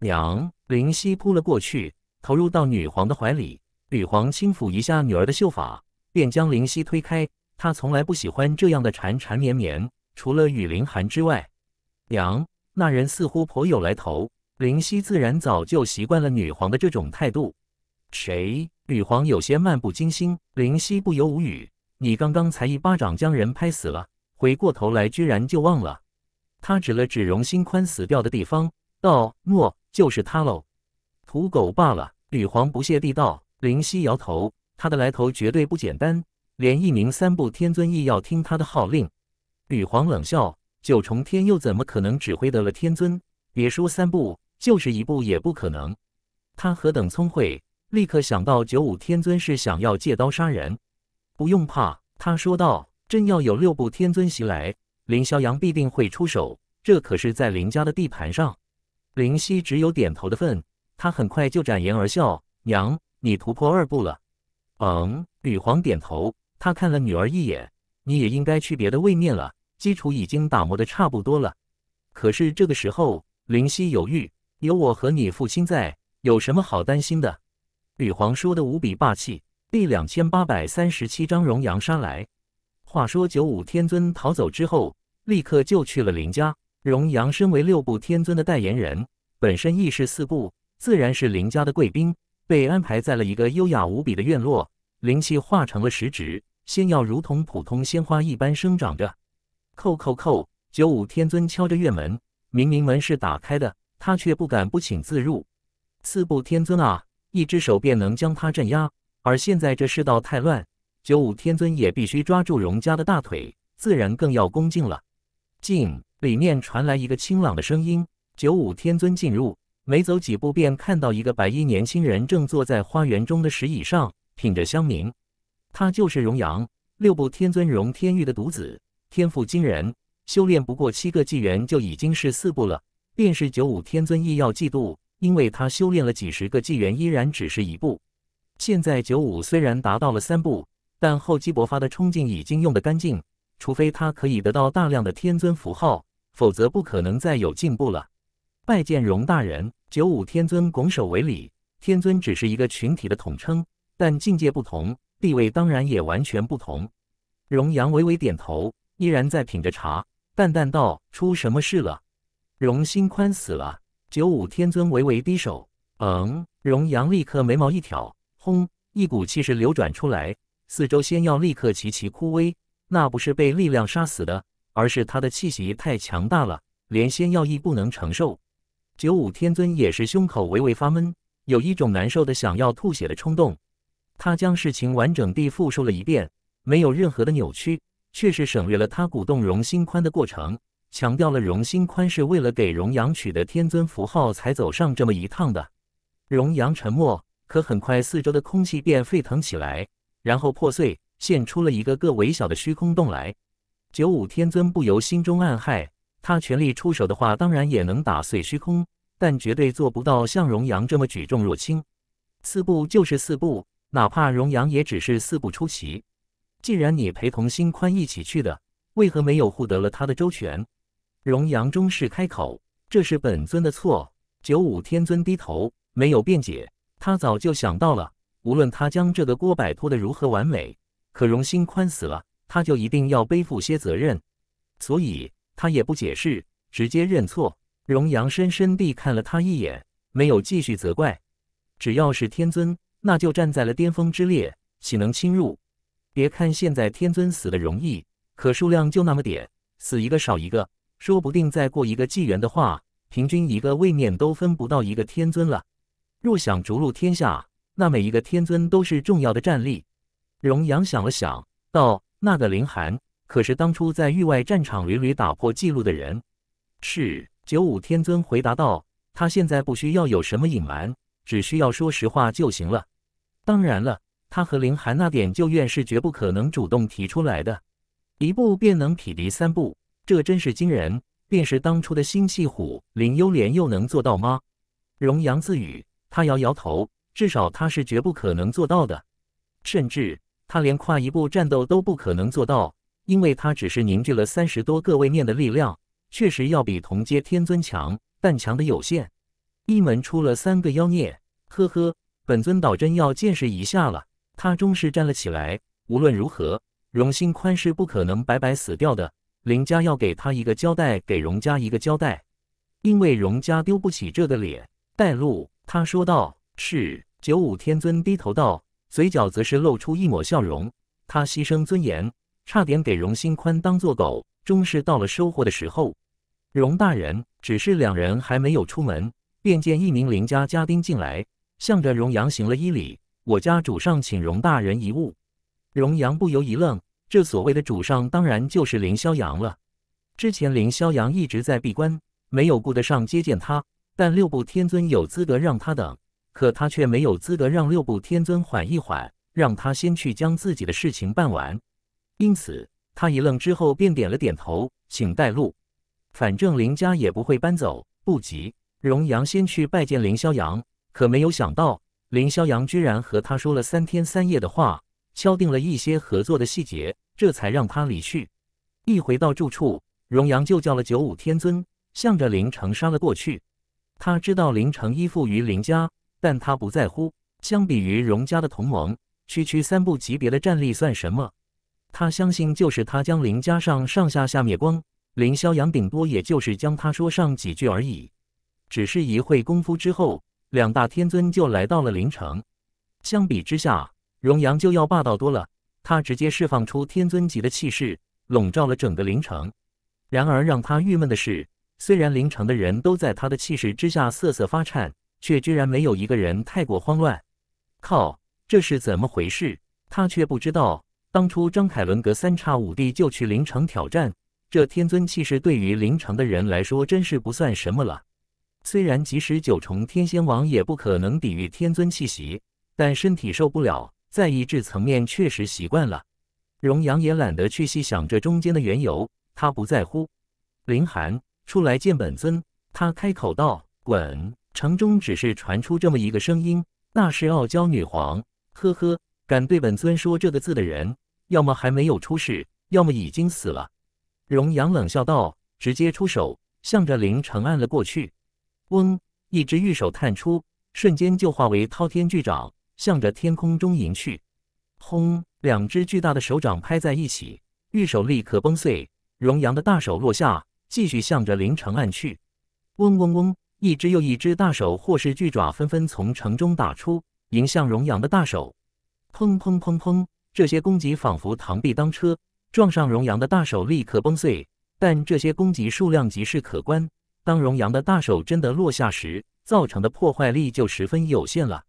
Speaker 1: 娘，林夕扑了过去，投入到女皇的怀里。吕皇轻抚一下女儿的秀发，便将灵夕推开。她从来不喜欢这样的缠缠绵绵，除了雨林寒之外，娘那人似乎颇有来头。灵夕自然早就习惯了女皇的这种态度。谁？吕皇有些漫不经心，灵夕不由无语。你刚刚才一巴掌将人拍死了，回过头来居然就忘了。他指了指荣心宽死掉的地方，道：“诺，就是他喽，土狗罢了。”吕皇不屑地道。林夕摇头，他的来头绝对不简单，连一名三步天尊亦要听他的号令。吕皇冷笑：“九重天又怎么可能指挥得了天尊？别说三步，就是一步也不可能。”他何等聪慧，立刻想到九五天尊是想要借刀杀人。不用怕，他说道：“真要有六部天尊袭来，林霄阳必定会出手。这可是在林家的地盘上。”林夕只有点头的份。他很快就展颜而笑：“娘。”你突破二步了，嗯，吕皇点头，他看了女儿一眼，你也应该去别的位面了，基础已经打磨的差不多了。可是这个时候，灵犀犹豫，有我和你父亲在，有什么好担心的？吕皇说的无比霸气。第两千八百三十七章荣阳杀来。话说九五天尊逃走之后，立刻就去了林家。荣阳身为六部天尊的代言人，本身亦是四部，自然是林家的贵宾。被安排在了一个优雅无比的院落，灵气化成了石植，仙药如同普通鲜花一般生长着。叩叩叩，九五天尊敲着院门，明明门是打开的，他却不敢不请自入。四部天尊啊，一只手便能将他镇压，而现在这世道太乱，九五天尊也必须抓住荣家的大腿，自然更要恭敬了。进，里面传来一个清朗的声音：“九五天尊进入。”没走几步，便看到一个白衣年轻人正坐在花园中的石椅上品着香茗。他就是荣阳六部天尊荣天玉的独子，天赋惊人，修炼不过七个纪元就已经是四部了。便是九五天尊亦要嫉妒，因为他修炼了几十个纪元，依然只是一部。现在九五虽然达到了三步，但厚积薄发的冲劲已经用得干净。除非他可以得到大量的天尊符号，否则不可能再有进步了。拜见荣大人，九五天尊拱手为礼。天尊只是一个群体的统称，但境界不同，地位当然也完全不同。荣阳微微点头，依然在品着茶，淡淡道：“出什么事了？”荣心宽死了。九五天尊微微低首，嗯。荣阳立刻眉毛一挑，轰，一股气势流转出来，四周仙药立刻齐齐枯萎。那不是被力量杀死的，而是他的气息太强大了，连仙药亦不能承受。九五天尊也是胸口微微发闷，有一种难受的想要吐血的冲动。他将事情完整地复述了一遍，没有任何的扭曲，却是省略了他鼓动荣心宽的过程，强调了荣心宽是为了给荣阳取的天尊符号才走上这么一趟的。荣阳沉默，可很快四周的空气便沸腾起来，然后破碎，现出了一个个微小的虚空洞来。九五天尊不由心中暗害。他全力出手的话，当然也能打碎虚空，但绝对做不到像荣阳这么举重若轻。四步就是四步，哪怕荣阳也只是四步出奇。既然你陪同心宽一起去的，为何没有护得了他的周全？荣阳终是开口：“这是本尊的错。”九五天尊低头，没有辩解。他早就想到了，无论他将这个锅摆脱的如何完美，可荣心宽死了，他就一定要背负些责任。所以。他也不解释，直接认错。荣阳深深地看了他一眼，没有继续责怪。只要是天尊，那就站在了巅峰之列，岂能侵入？别看现在天尊死的容易，可数量就那么点，死一个少一个，说不定再过一个纪元的话，平均一个位面都分不到一个天尊了。若想逐鹿天下，那每一个天尊都是重要的战力。荣阳想了想，道：“那个林寒。”可是当初在域外战场屡屡打破记录的人，是九五天尊回答道：“他现在不需要有什么隐瞒，只需要说实话就行了。当然了，他和林寒那点旧怨是绝不可能主动提出来的。一步便能匹敌三步，这真是惊人！便是当初的星系虎林幽莲又能做到吗？”荣阳自语，他摇摇头，至少他是绝不可能做到的，甚至他连跨一步战斗都不可能做到。因为他只是凝聚了三十多个位面的力量，确实要比同阶天尊强，但强的有限。一门出了三个妖孽，呵呵，本尊倒真要见识一下了。他终是站了起来。无论如何，荣兴宽是不可能白白死掉的。林家要给他一个交代，给荣家一个交代，因为荣家丢不起这个脸。带路，他说道。是九五天尊低头道，嘴角则是露出一抹笑容。他牺牲尊严。差点给荣新宽当做狗，终是到了收获的时候。荣大人只是两人还没有出门，便见一名邻家家丁进来，向着荣阳行了一礼：“我家主上请荣大人一物。”荣阳不由一愣，这所谓的主上当然就是林霄阳了。之前林霄阳一直在闭关，没有顾得上接见他，但六部天尊有资格让他等，可他却没有资格让六部天尊缓一缓，让他先去将自己的事情办完。因此，他一愣之后便点了点头，请带路。反正林家也不会搬走，不急。荣阳先去拜见林萧阳，可没有想到，林萧阳居然和他说了三天三夜的话，敲定了一些合作的细节，这才让他离去。一回到住处，荣阳就叫了九五天尊，向着林城杀了过去。他知道林城依附于林家，但他不在乎。相比于荣家的同盟，区区三部级别的战力算什么？他相信，就是他将林家上上下下灭光，林萧阳顶多也就是将他说上几句而已。只是一会功夫之后，两大天尊就来到了林城。相比之下，荣阳就要霸道多了。他直接释放出天尊级的气势，笼罩了整个林城。然而让他郁闷的是，虽然林城的人都在他的气势之下瑟瑟发颤，却居然没有一个人太过慌乱。靠，这是怎么回事？他却不知道。当初张凯伦隔三差五地就去灵城挑战，这天尊气势对于灵城的人来说真是不算什么了。虽然即使九重天仙王也不可能抵御天尊气息，但身体受不了，在意志层面确实习惯了。荣阳也懒得去细想这中间的缘由，他不在乎。林寒，出来见本尊。他开口道：“滚！”城中只是传出这么一个声音，那是傲娇女皇。呵呵，敢对本尊说这个字的人。要么还没有出世，要么已经死了。荣阳冷笑道：“直接出手，向着林城按了过去。”嗡，一只玉手探出，瞬间就化为滔天巨掌，向着天空中迎去。轰！两只巨大的手掌拍在一起，玉手立刻崩碎。荣阳的大手落下，继续向着林城按去。嗡嗡嗡！一只又一只大手或是巨爪纷纷从城中打出，迎向荣阳的大手。砰砰砰砰！这些攻击仿佛螳臂当车，撞上荣阳的大手立刻崩碎。但这些攻击数量极是可观，当荣阳的大手真的落下时，造成的破坏力就十分有限了。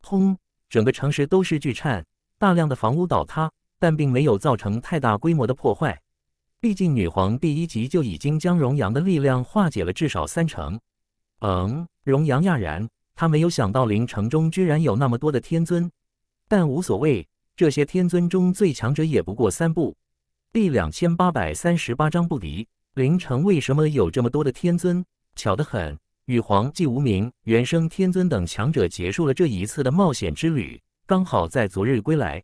Speaker 1: 轰！整个城市都是巨颤，大量的房屋倒塌，但并没有造成太大规模的破坏。毕竟女皇第一集就已经将荣阳的力量化解了至少三成。嗯，荣阳讶然，他没有想到灵城中居然有那么多的天尊，但无所谓。这些天尊中最强者也不过三步。第两千八百三十八章不敌。凌城为什么有这么多的天尊？巧得很，羽皇、纪无名、原生天尊等强者结束了这一次的冒险之旅，刚好在昨日归来。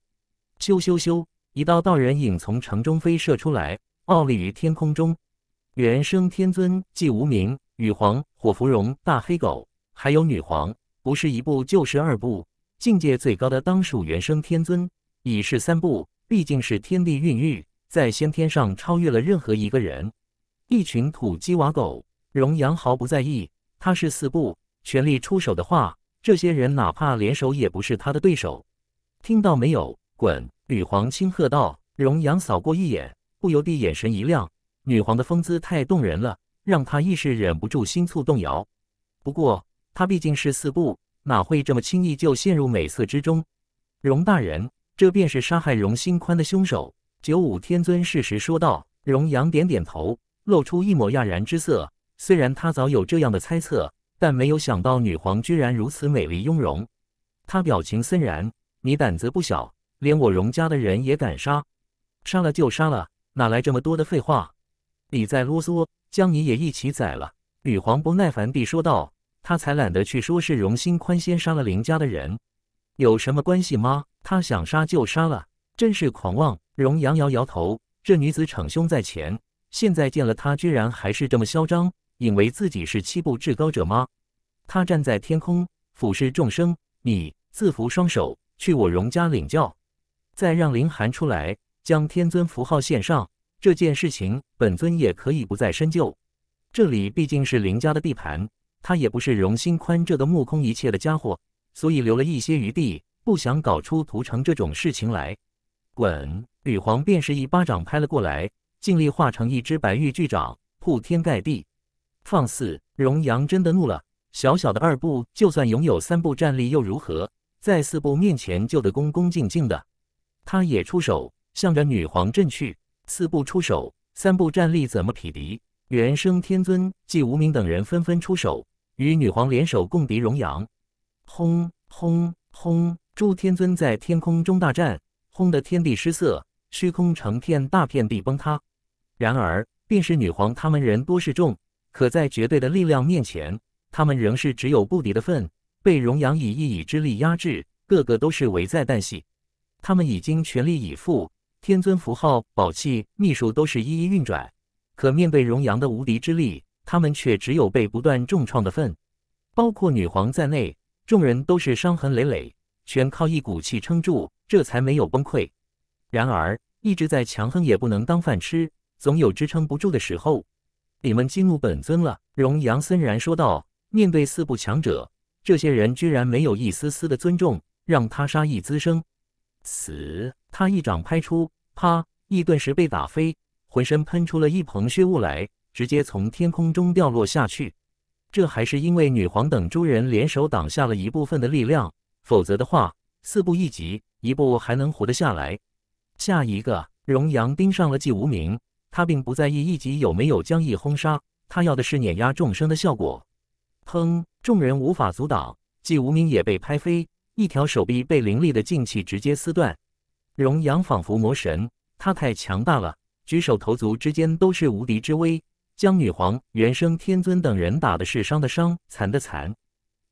Speaker 1: 咻咻咻！一道道人影从城中飞射出来，傲立于天空中。原生天尊、纪无名、羽皇、火芙蓉、大黑狗，还有女皇，不是一部就是二部。境界最高的当属原生天尊。已是三步，毕竟是天地孕育，在先天上超越了任何一个人。一群土鸡瓦狗，荣阳毫不在意。他是四步，全力出手的话，这些人哪怕联手也不是他的对手。听到没有？滚！女皇轻喝道。荣阳扫过一眼，不由地眼神一亮。女皇的风姿太动人了，让他一时忍不住心促动摇。不过他毕竟是四步，哪会这么轻易就陷入美色之中？荣大人。这便是杀害荣新宽的凶手。九五天尊适时说道。荣阳点点头，露出一抹讶然之色。虽然他早有这样的猜测，但没有想到女皇居然如此美丽雍容。他表情森然：“你胆子不小，连我荣家的人也敢杀？杀了就杀了，哪来这么多的废话？你再啰嗦，将你也一起宰了。”女皇不耐烦地说道。他才懒得去说，是荣新宽先杀了林家的人，有什么关系吗？他想杀就杀了，真是狂妄！荣阳摇摇头，这女子逞凶在前，现在见了他，居然还是这么嚣张，以为自己是七步至高者吗？他站在天空俯视众生，你自缚双手去我荣家领教，再让林寒出来将天尊符号献上。这件事情本尊也可以不再深究，这里毕竟是林家的地盘，他也不是荣心宽这个目空一切的家伙，所以留了一些余地。不想搞出屠城这种事情来，滚！女皇便是一巴掌拍了过来，尽力化成一只白玉巨掌，铺天盖地。放肆！荣阳真的怒了。小小的二部，就算拥有三部战力又如何？在四部面前就得恭恭敬敬的。他也出手，向着女皇震去。四部出手，三部战力怎么匹敌？原生天尊、季无名等人纷纷出手，与女皇联手共敌荣阳。轰轰轰！诸天尊在天空中大战，轰得天地失色，虚空成片、大片地崩塌。然而，便是女皇他们人多势众，可在绝对的力量面前，他们仍是只有不敌的份，被荣阳以一己之力压制，个个都是危在旦夕。他们已经全力以赴，天尊符号、宝器、秘术都是一一运转，可面对荣阳的无敌之力，他们却只有被不断重创的份。包括女皇在内，众人都是伤痕累累。全靠一股气撑住，这才没有崩溃。然而，一直在强横也不能当饭吃，总有支撑不住的时候。你们激怒本尊了，荣阳森然说道。面对四部强者，这些人居然没有一丝丝的尊重，让他杀意滋生。死！他一掌拍出，啪！易顿时被打飞，浑身喷出了一捧血雾来，直接从天空中掉落下去。这还是因为女皇等诸人联手挡下了一部分的力量。否则的话，四步一级，一步还能活得下来。下一个，荣阳盯上了纪无名，他并不在意一级有没有将一轰杀，他要的是碾压众生的效果。砰！众人无法阻挡，纪无名也被拍飞，一条手臂被凌厉的劲气直接撕断。荣阳仿佛魔神，他太强大了，举手投足之间都是无敌之威，将女皇、元生天尊等人打的是伤的伤，残的残。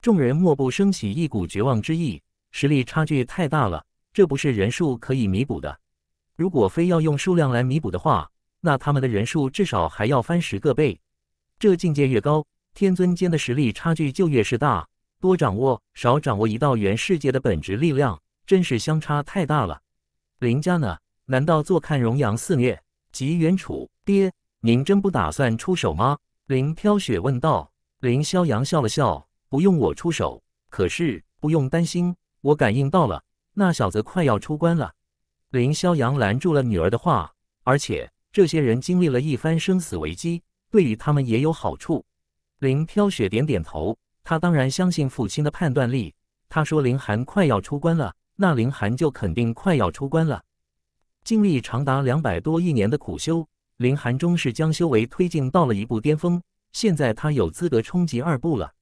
Speaker 1: 众人莫不升起一股绝望之意，实力差距太大了，这不是人数可以弥补的。如果非要用数量来弥补的话，那他们的人数至少还要翻十个倍。这境界越高，天尊间的实力差距就越是大。多掌握、少掌握一道元世界的本质力量，真是相差太大了。林家呢？难道坐看荣阳肆虐？吉元楚，爹，您真不打算出手吗？林飘雪问道。林萧阳笑了笑。不用我出手，可是不用担心，我感应到了，那小子快要出关了。林萧阳拦住了女儿的话，而且这些人经历了一番生死危机，对于他们也有好处。林飘雪点点头，他当然相信父亲的判断力。他说林寒快要出关了，那林寒就肯定快要出关了。经历长达两百多亿年的苦修，林寒终是将修为推进到了一步巅峰，现在他有资格冲击二步了。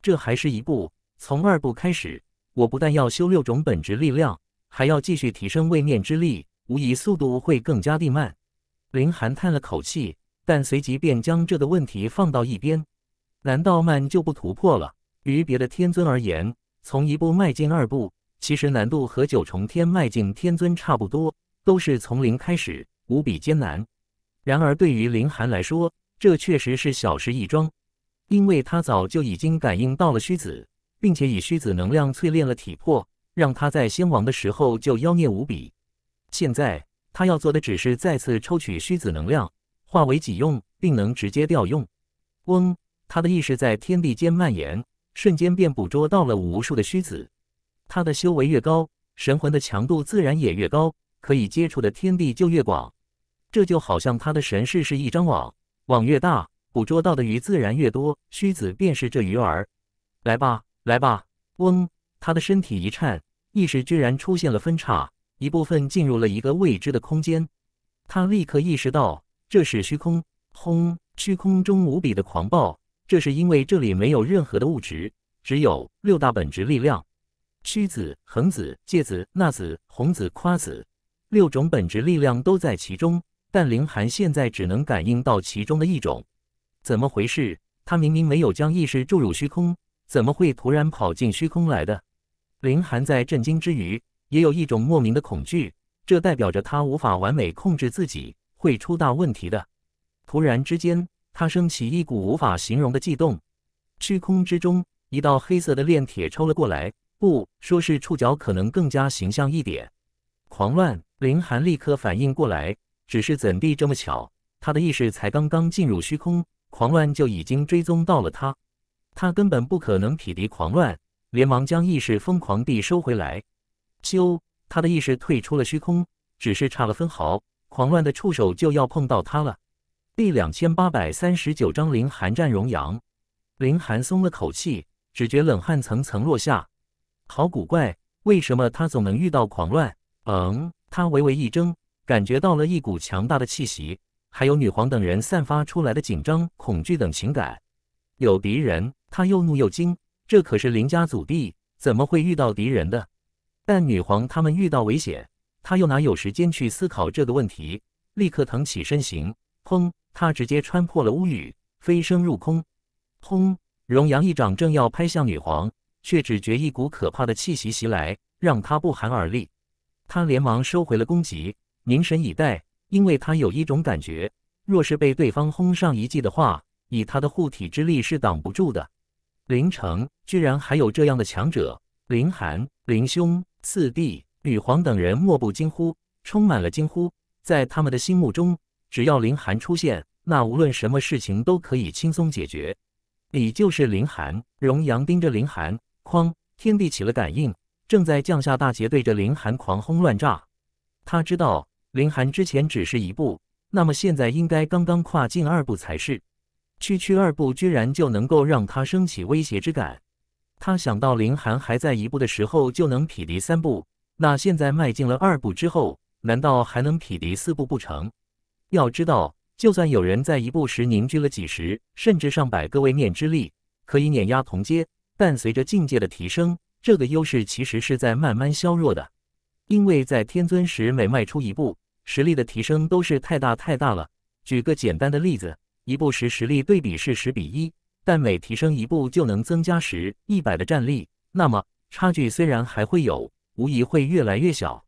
Speaker 1: 这还是一步，从二步开始，我不但要修六种本职力量，还要继续提升位面之力，无疑速度会更加地慢。林寒叹了口气，但随即便将这个问题放到一边。难道慢就不突破了？于别的天尊而言，从一步迈进二步，其实难度和九重天迈进天尊差不多，都是从零开始，无比艰难。然而对于林寒来说，这确实是小事一桩。因为他早就已经感应到了虚子，并且以虚子能量淬炼了体魄，让他在先王的时候就妖孽无比。现在他要做的只是再次抽取虚子能量，化为己用，并能直接调用。嗡，他的意识在天地间蔓延，瞬间便捕捉到了无数的虚子。他的修为越高，神魂的强度自然也越高，可以接触的天地就越广。这就好像他的神识是一张网，网越大。捕捉到的鱼自然越多，虚子便是这鱼儿。来吧，来吧！嗡，他的身体一颤，意识居然出现了分叉，一部分进入了一个未知的空间。他立刻意识到这是虚空。轰！虚空中无比的狂暴，这是因为这里没有任何的物质，只有六大本质力量：虚子、恒子、介子、纳子、红子、夸子，六种本质力量都在其中。但凌寒现在只能感应到其中的一种。怎么回事？他明明没有将意识注入虚空，怎么会突然跑进虚空来的？林寒在震惊之余，也有一种莫名的恐惧，这代表着他无法完美控制自己，会出大问题的。突然之间，他升起一股无法形容的悸动。虚空之中，一道黑色的炼铁抽了过来，不说是触角，可能更加形象一点。狂乱！林寒立刻反应过来，只是怎地这么巧？他的意识才刚刚进入虚空。狂乱就已经追踪到了他，他根本不可能匹敌狂乱，连忙将意识疯狂地收回来。咻，他的意识退出了虚空，只是差了分毫，狂乱的触手就要碰到他了。第两千八百三十九章凌寒战荣阳，林寒松了口气，只觉冷汗层层落下，好古怪，为什么他总能遇到狂乱？嗯，他微微一怔，感觉到了一股强大的气息。还有女皇等人散发出来的紧张、恐惧等情感。有敌人，他又怒又惊。这可是林家祖地，怎么会遇到敌人的？但女皇他们遇到危险，他又哪有时间去思考这个问题？立刻腾起身形，砰，他直接穿破了屋宇，飞升入空。轰，荣阳一掌正要拍向女皇，却只觉一股可怕的气息袭来，让他不寒而栗。他连忙收回了攻击，凝神以待。因为他有一种感觉，若是被对方轰上一记的话，以他的护体之力是挡不住的。林城居然还有这样的强者！林寒、林兄、四弟、女皇等人莫不惊呼，充满了惊呼。在他们的心目中，只要林寒出现，那无论什么事情都可以轻松解决。你就是林寒！荣阳盯着林寒，哐！天地起了感应，正在降下大劫，对着林寒狂轰乱炸。他知道。林寒之前只是一步，那么现在应该刚刚跨进二步才是。区区二步，居然就能够让他升起威胁之感。他想到林寒还在一步的时候就能匹敌三步，那现在迈进了二步之后，难道还能匹敌四步不成？要知道，就算有人在一步时凝聚了几十甚至上百个位面之力，可以碾压同阶，但随着境界的提升，这个优势其实是在慢慢削弱的。因为在天尊时，每迈出一步，实力的提升都是太大太大了。举个简单的例子，一步时实力对比是十比一，但每提升一步就能增加十、一百的战力，那么差距虽然还会有，无疑会越来越小。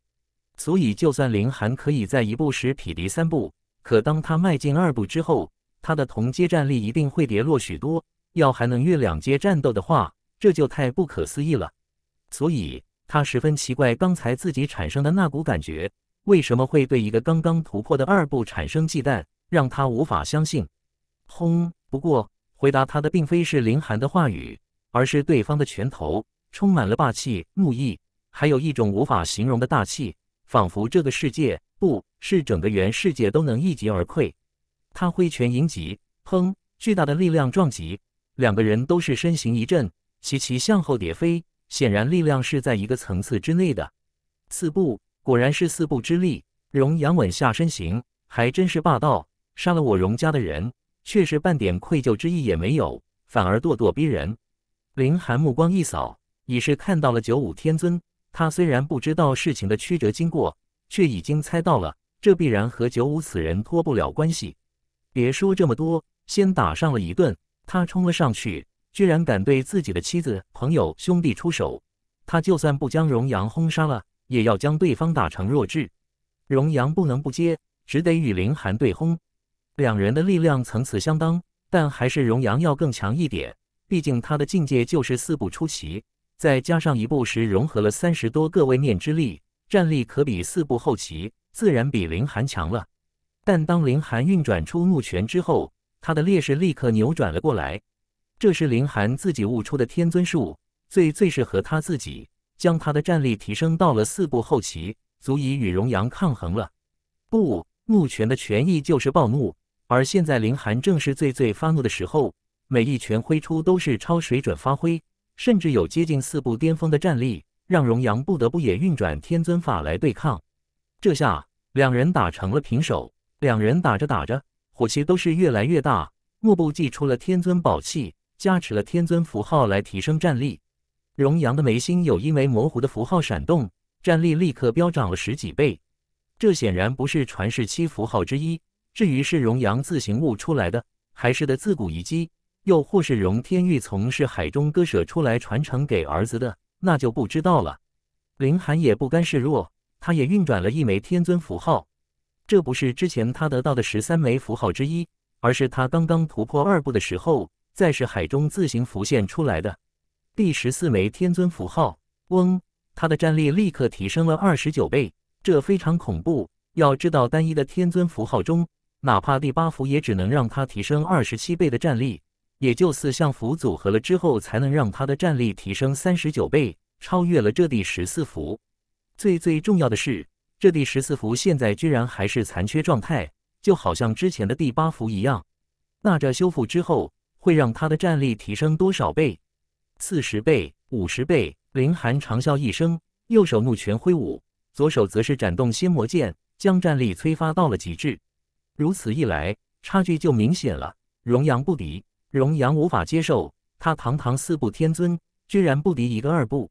Speaker 1: 所以，就算林寒可以在一步时匹敌三步，可当他迈进二步之后，他的同阶战力一定会跌落许多。要还能越两阶战斗的话，这就太不可思议了。所以。他十分奇怪，刚才自己产生的那股感觉，为什么会对一个刚刚突破的二步产生忌惮，让他无法相信。轰！不过回答他的并非是林寒的话语，而是对方的拳头，充满了霸气、怒意，还有一种无法形容的大气，仿佛这个世界不是整个原世界都能一击而溃。他挥拳迎击，砰！巨大的力量撞击，两个人都是身形一震，齐齐向后跌飞。显然，力量是在一个层次之内的。四步果然是四步之力。荣阳稳下身形，还真是霸道。杀了我荣家的人，却是半点愧疚之意也没有，反而咄咄逼人。林寒目光一扫，已是看到了九五天尊。他虽然不知道事情的曲折经过，却已经猜到了，这必然和九五此人脱不了关系。别说这么多，先打上了一顿。他冲了上去。居然敢对自己的妻子、朋友、兄弟出手，他就算不将荣阳轰杀了，也要将对方打成弱智。荣阳不能不接，只得与林寒对轰。两人的力量层次相当，但还是荣阳要更强一点。毕竟他的境界就是四步出奇，再加上一步时融合了三十多个位面之力，战力可比四步后期，自然比林寒强了。但当林寒运转出怒拳之后，他的劣势立刻扭转了过来。这是林寒自己悟出的天尊术，最最适合他自己将他的战力提升到了四步后期，足以与荣阳抗衡了。不，怒拳的拳意就是暴怒，而现在林寒正是最最发怒的时候，每一拳挥出都是超水准发挥，甚至有接近四步巅峰的战力，让荣阳不得不也运转天尊法来对抗。这下两人打成了平手，两人打着打着，火气都是越来越大。莫不祭出了天尊宝器。加持了天尊符号来提升战力，荣阳的眉心有一枚模糊的符号闪动，战力立刻飙涨了十几倍。这显然不是传世七符号之一，至于是荣阳自行悟出来的，还是的自古遗迹，又或是荣天玉从是海中割舍出来传承给儿子的，那就不知道了。林寒也不甘示弱，他也运转了一枚天尊符号，这不是之前他得到的十三枚符号之一，而是他刚刚突破二部的时候。再是海中自行浮现出来的第十四枚天尊符号，嗡，他的战力立刻提升了二十九倍，这非常恐怖。要知道，单一的天尊符号中，哪怕第八符也只能让他提升二十七倍的战力，也就四项符组合了之后，才能让他的战力提升三十九倍，超越了这第十四符。最最重要的是，这第十四符现在居然还是残缺状态，就好像之前的第八符一样。那这修复之后。会让他的战力提升多少倍？四十倍、五十倍。林寒长啸一声，右手怒拳挥舞，左手则是斩动仙魔剑，将战力催发到了极致。如此一来，差距就明显了。荣阳不敌，荣阳无法接受。他堂堂四部天尊，居然不敌一个二部。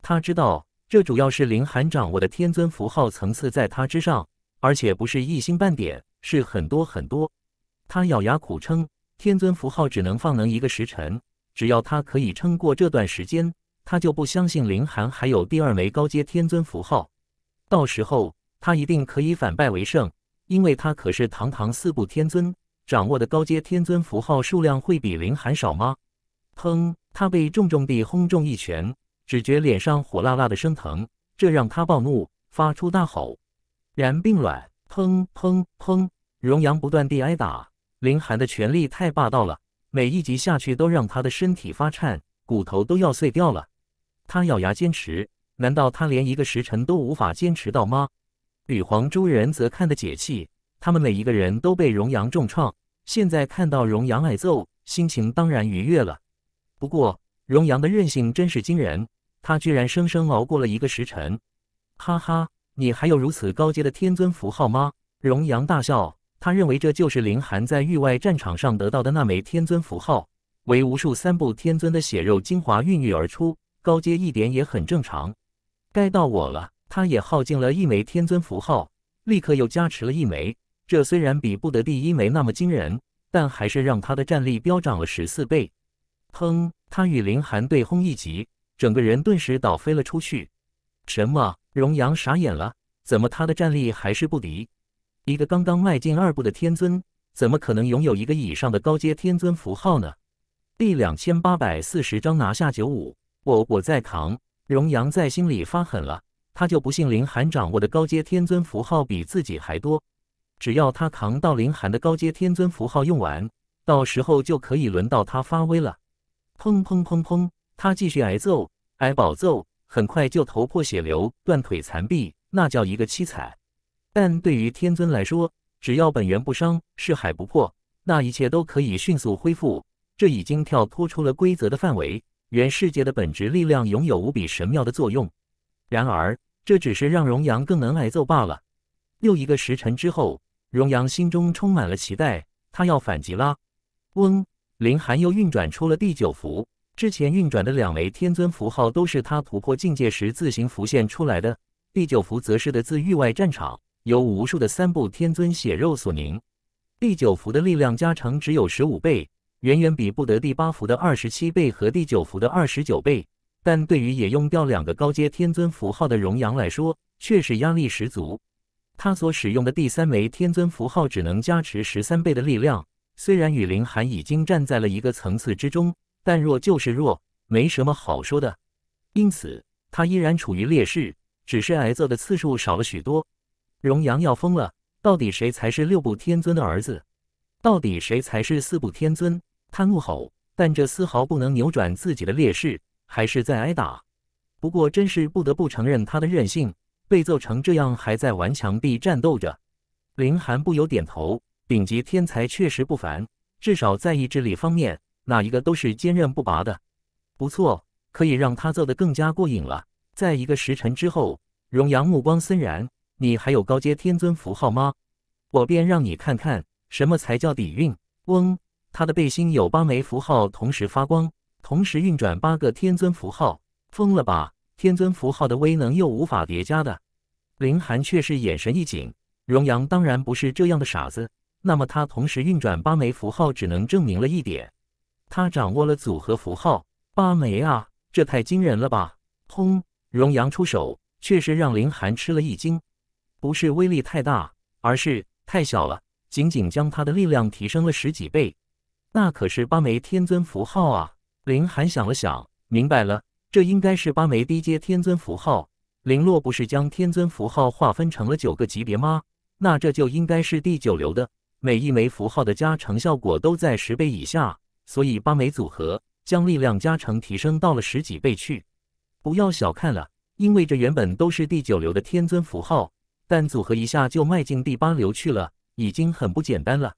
Speaker 1: 他知道，这主要是林寒掌握的天尊符号层次在他之上，而且不是一星半点，是很多很多。他咬牙苦撑。天尊符号只能放能一个时辰，只要他可以撑过这段时间，他就不相信林寒还有第二枚高阶天尊符号。到时候他一定可以反败为胜，因为他可是堂堂四部天尊，掌握的高阶天尊符号数量会比林寒少吗？砰！他被重重地轰中一拳，只觉脸上火辣辣的生疼，这让他暴怒，发出大吼。然并卵！砰砰砰！荣阳不断地挨打。林寒的权力太霸道了，每一击下去都让他的身体发颤，骨头都要碎掉了。他咬牙坚持，难道他连一个时辰都无法坚持到吗？吕皇、诸人则看得解气，他们每一个人都被荣阳重创，现在看到荣阳挨揍，心情当然愉悦了。不过，荣阳的韧性真是惊人，他居然生生熬过了一个时辰。哈哈，你还有如此高阶的天尊符号吗？荣阳大笑。他认为这就是林寒在域外战场上得到的那枚天尊符号，为无数三部天尊的血肉精华孕育而出，高阶一点也很正常。该到我了，他也耗尽了一枚天尊符号，立刻又加持了一枚。这虽然比不得第一枚那么惊人，但还是让他的战力飙涨了十四倍。砰！他与林寒对轰一击，整个人顿时倒飞了出去。什么？荣阳傻眼了，怎么他的战力还是不敌？一个刚刚迈进二步的天尊，怎么可能拥有一个以上的高阶天尊符号呢？第两千八百四十章拿下九五，我我在扛。荣阳在心里发狠了，他就不信林寒掌握的高阶天尊符号比自己还多。只要他扛到林寒的高阶天尊符号用完，到时候就可以轮到他发威了。砰砰砰砰，他继续挨揍，挨暴揍，很快就头破血流，断腿残臂，那叫一个凄惨。但对于天尊来说，只要本源不伤，是海不破，那一切都可以迅速恢复。这已经跳脱出了规则的范围。原世界的本质力量拥有无比神妙的作用。然而，这只是让荣阳更能挨揍罢了。又一个时辰之后，荣阳心中充满了期待，他要反击了。嗡，林寒又运转出了第九符。之前运转的两枚天尊符号都是他突破境界时自行浮现出来的，第九符则是的自域外战场。由无数的三部天尊血肉所凝，第九符的力量加成只有十五倍，远远比不得第八符的二十七倍和第九符的二十九倍。但对于也用掉两个高阶天尊符号的荣阳来说，却是压力十足。他所使用的第三枚天尊符号只能加持十三倍的力量，虽然与林寒已经站在了一个层次之中，但弱就是弱，没什么好说的。因此，他依然处于劣势，只是挨揍的次数少了许多。荣阳要疯了！到底谁才是六部天尊的儿子？到底谁才是四部天尊？他怒吼，但这丝毫不能扭转自己的劣势，还是在挨打。不过，真是不得不承认他的韧性，被揍成这样还在顽强地战斗着。林寒不由点头：顶级天才确实不凡，至少在意志力方面，哪一个都是坚韧不拔的。不错，可以让他揍得更加过瘾了。在一个时辰之后，荣阳目光森然。你还有高阶天尊符号吗？我便让你看看什么才叫底蕴。嗡，他的背心有八枚符号同时发光，同时运转八个天尊符号，疯了吧？天尊符号的威能又无法叠加的。林寒却是眼神一紧。荣阳当然不是这样的傻子，那么他同时运转八枚符号，只能证明了一点：他掌握了组合符号。八枚啊，这太惊人了吧！轰，荣阳出手，确实让林寒吃了一惊。不是威力太大，而是太小了。仅仅将它的力量提升了十几倍，那可是八枚天尊符号啊！林涵想了想，明白了，这应该是八枚低阶天尊符号。林洛不是将天尊符号划分成了九个级别吗？那这就应该是第九流的，每一枚符号的加成效果都在十倍以下。所以八枚组合将力量加成提升到了十几倍去。不要小看了，因为这原本都是第九流的天尊符号。但组合一下就迈进第八流去了，已经很不简单了。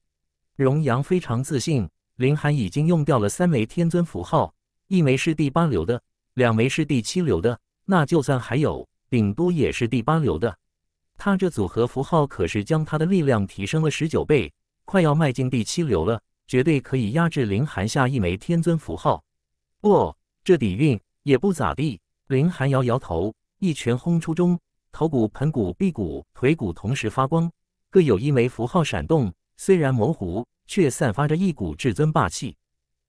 Speaker 1: 荣阳非常自信，林寒已经用掉了三枚天尊符号，一枚是第八流的，两枚是第七流的。那就算还有，顶多也是第八流的。他这组合符号可是将他的力量提升了十九倍，快要迈进第七流了，绝对可以压制林寒下一枚天尊符号。不，这底蕴也不咋地。林寒摇摇头，一拳轰出中。头骨、盆骨、臂骨、腿骨同时发光，各有一枚符号闪动，虽然模糊，却散发着一股至尊霸气。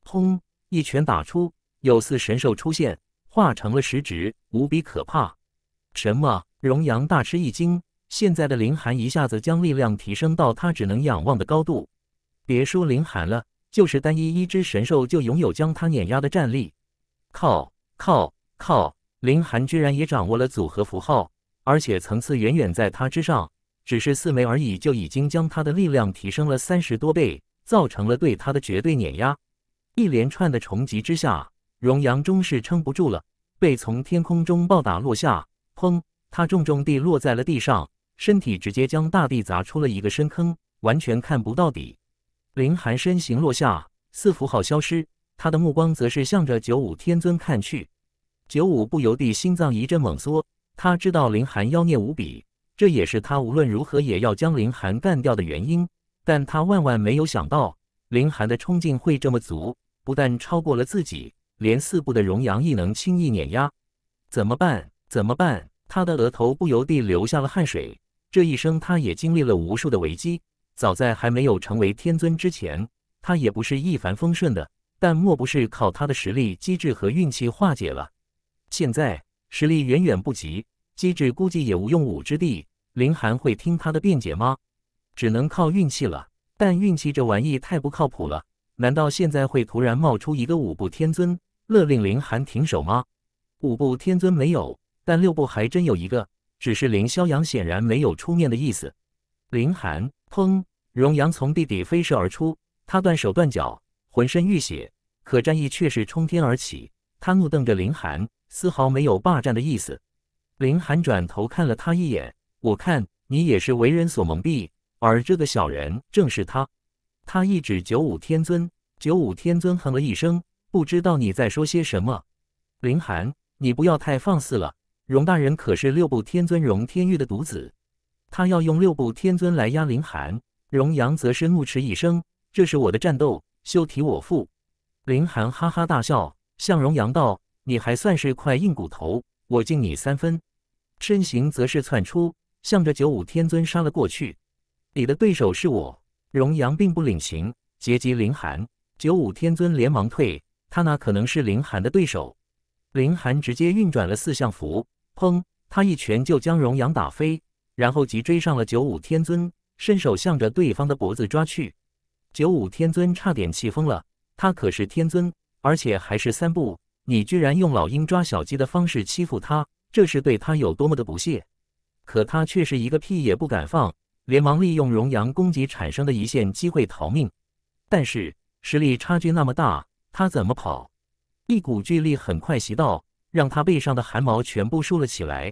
Speaker 1: 轰！一拳打出，有似神兽出现，化成了实指，无比可怕。什么？荣阳大吃一惊，现在的林寒一下子将力量提升到他只能仰望的高度。别说林寒了，就是单一一只神兽就拥有将他碾压的战力。靠！靠！靠！林寒居然也掌握了组合符号。而且层次远远在他之上，只是四枚而已，就已经将他的力量提升了三十多倍，造成了对他的绝对碾压。一连串的重击之下，荣阳终是撑不住了，被从天空中暴打落下。砰！他重重地落在了地上，身体直接将大地砸出了一个深坑，完全看不到底。林寒身形落下，四符号消失，他的目光则是向着九五天尊看去。九五不由地心脏一阵猛缩。他知道林寒妖孽无比，这也是他无论如何也要将林寒干掉的原因。但他万万没有想到，林寒的冲劲会这么足，不但超过了自己，连四步的荣阳亦能轻易碾压。怎么办？怎么办？他的额头不由地流下了汗水。这一生，他也经历了无数的危机。早在还没有成为天尊之前，他也不是一帆风顺的，但莫不是靠他的实力、机智和运气化解了？现在。实力远远不及，机智估计也无用武之地。林寒会听他的辩解吗？只能靠运气了。但运气这玩意太不靠谱了。难道现在会突然冒出一个五步天尊，勒令林寒停手吗？五步天尊没有，但六步还真有一个。只是林萧阳显然没有出面的意思。林寒，砰！荣阳从地底飞射而出，他断手断脚，浑身浴血，可战意却是冲天而起。他怒瞪着林寒。丝毫没有霸占的意思。林寒转头看了他一眼，我看你也是为人所蒙蔽，而这个小人正是他。他一指九五天尊，九五天尊哼了一声，不知道你在说些什么。林寒，你不要太放肆了。荣大人可是六部天尊荣天玉的独子，他要用六部天尊来压林寒。荣阳则是怒斥一声：“这是我的战斗，休提我父。”林寒哈哈大笑，向荣阳道。你还算是块硬骨头，我敬你三分。身形则是窜出，向着九五天尊杀了过去。你的对手是我，荣阳并不领情，结击林寒。九五天尊连忙退，他那可能是林寒的对手。林寒直接运转了四象符，砰，他一拳就将荣阳打飞，然后即追上了九五天尊，伸手向着对方的脖子抓去。九五天尊差点气疯了，他可是天尊，而且还是三步。你居然用老鹰抓小鸡的方式欺负他，这是对他有多么的不屑！可他却是一个屁也不敢放，连忙利用荣阳攻击产生的一线机会逃命。但是实力差距那么大，他怎么跑？一股巨力很快袭到，让他背上的汗毛全部竖了起来。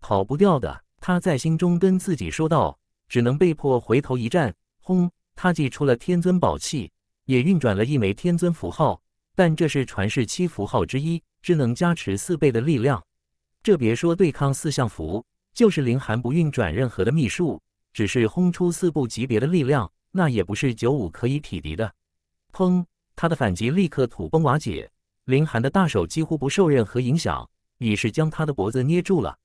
Speaker 1: 跑不掉的，他在心中跟自己说道，只能被迫回头一战。轰！他祭出了天尊宝器，也运转了一枚天尊符号。但这是传世七符号之一，只能加持四倍的力量。这别说对抗四象符，就是林寒不运转任何的秘术，只是轰出四步级别的力量，那也不是九五可以匹敌的。砰！他的反击立刻土崩瓦解，林寒的大手几乎不受任何影响，已是将他的脖子捏住了。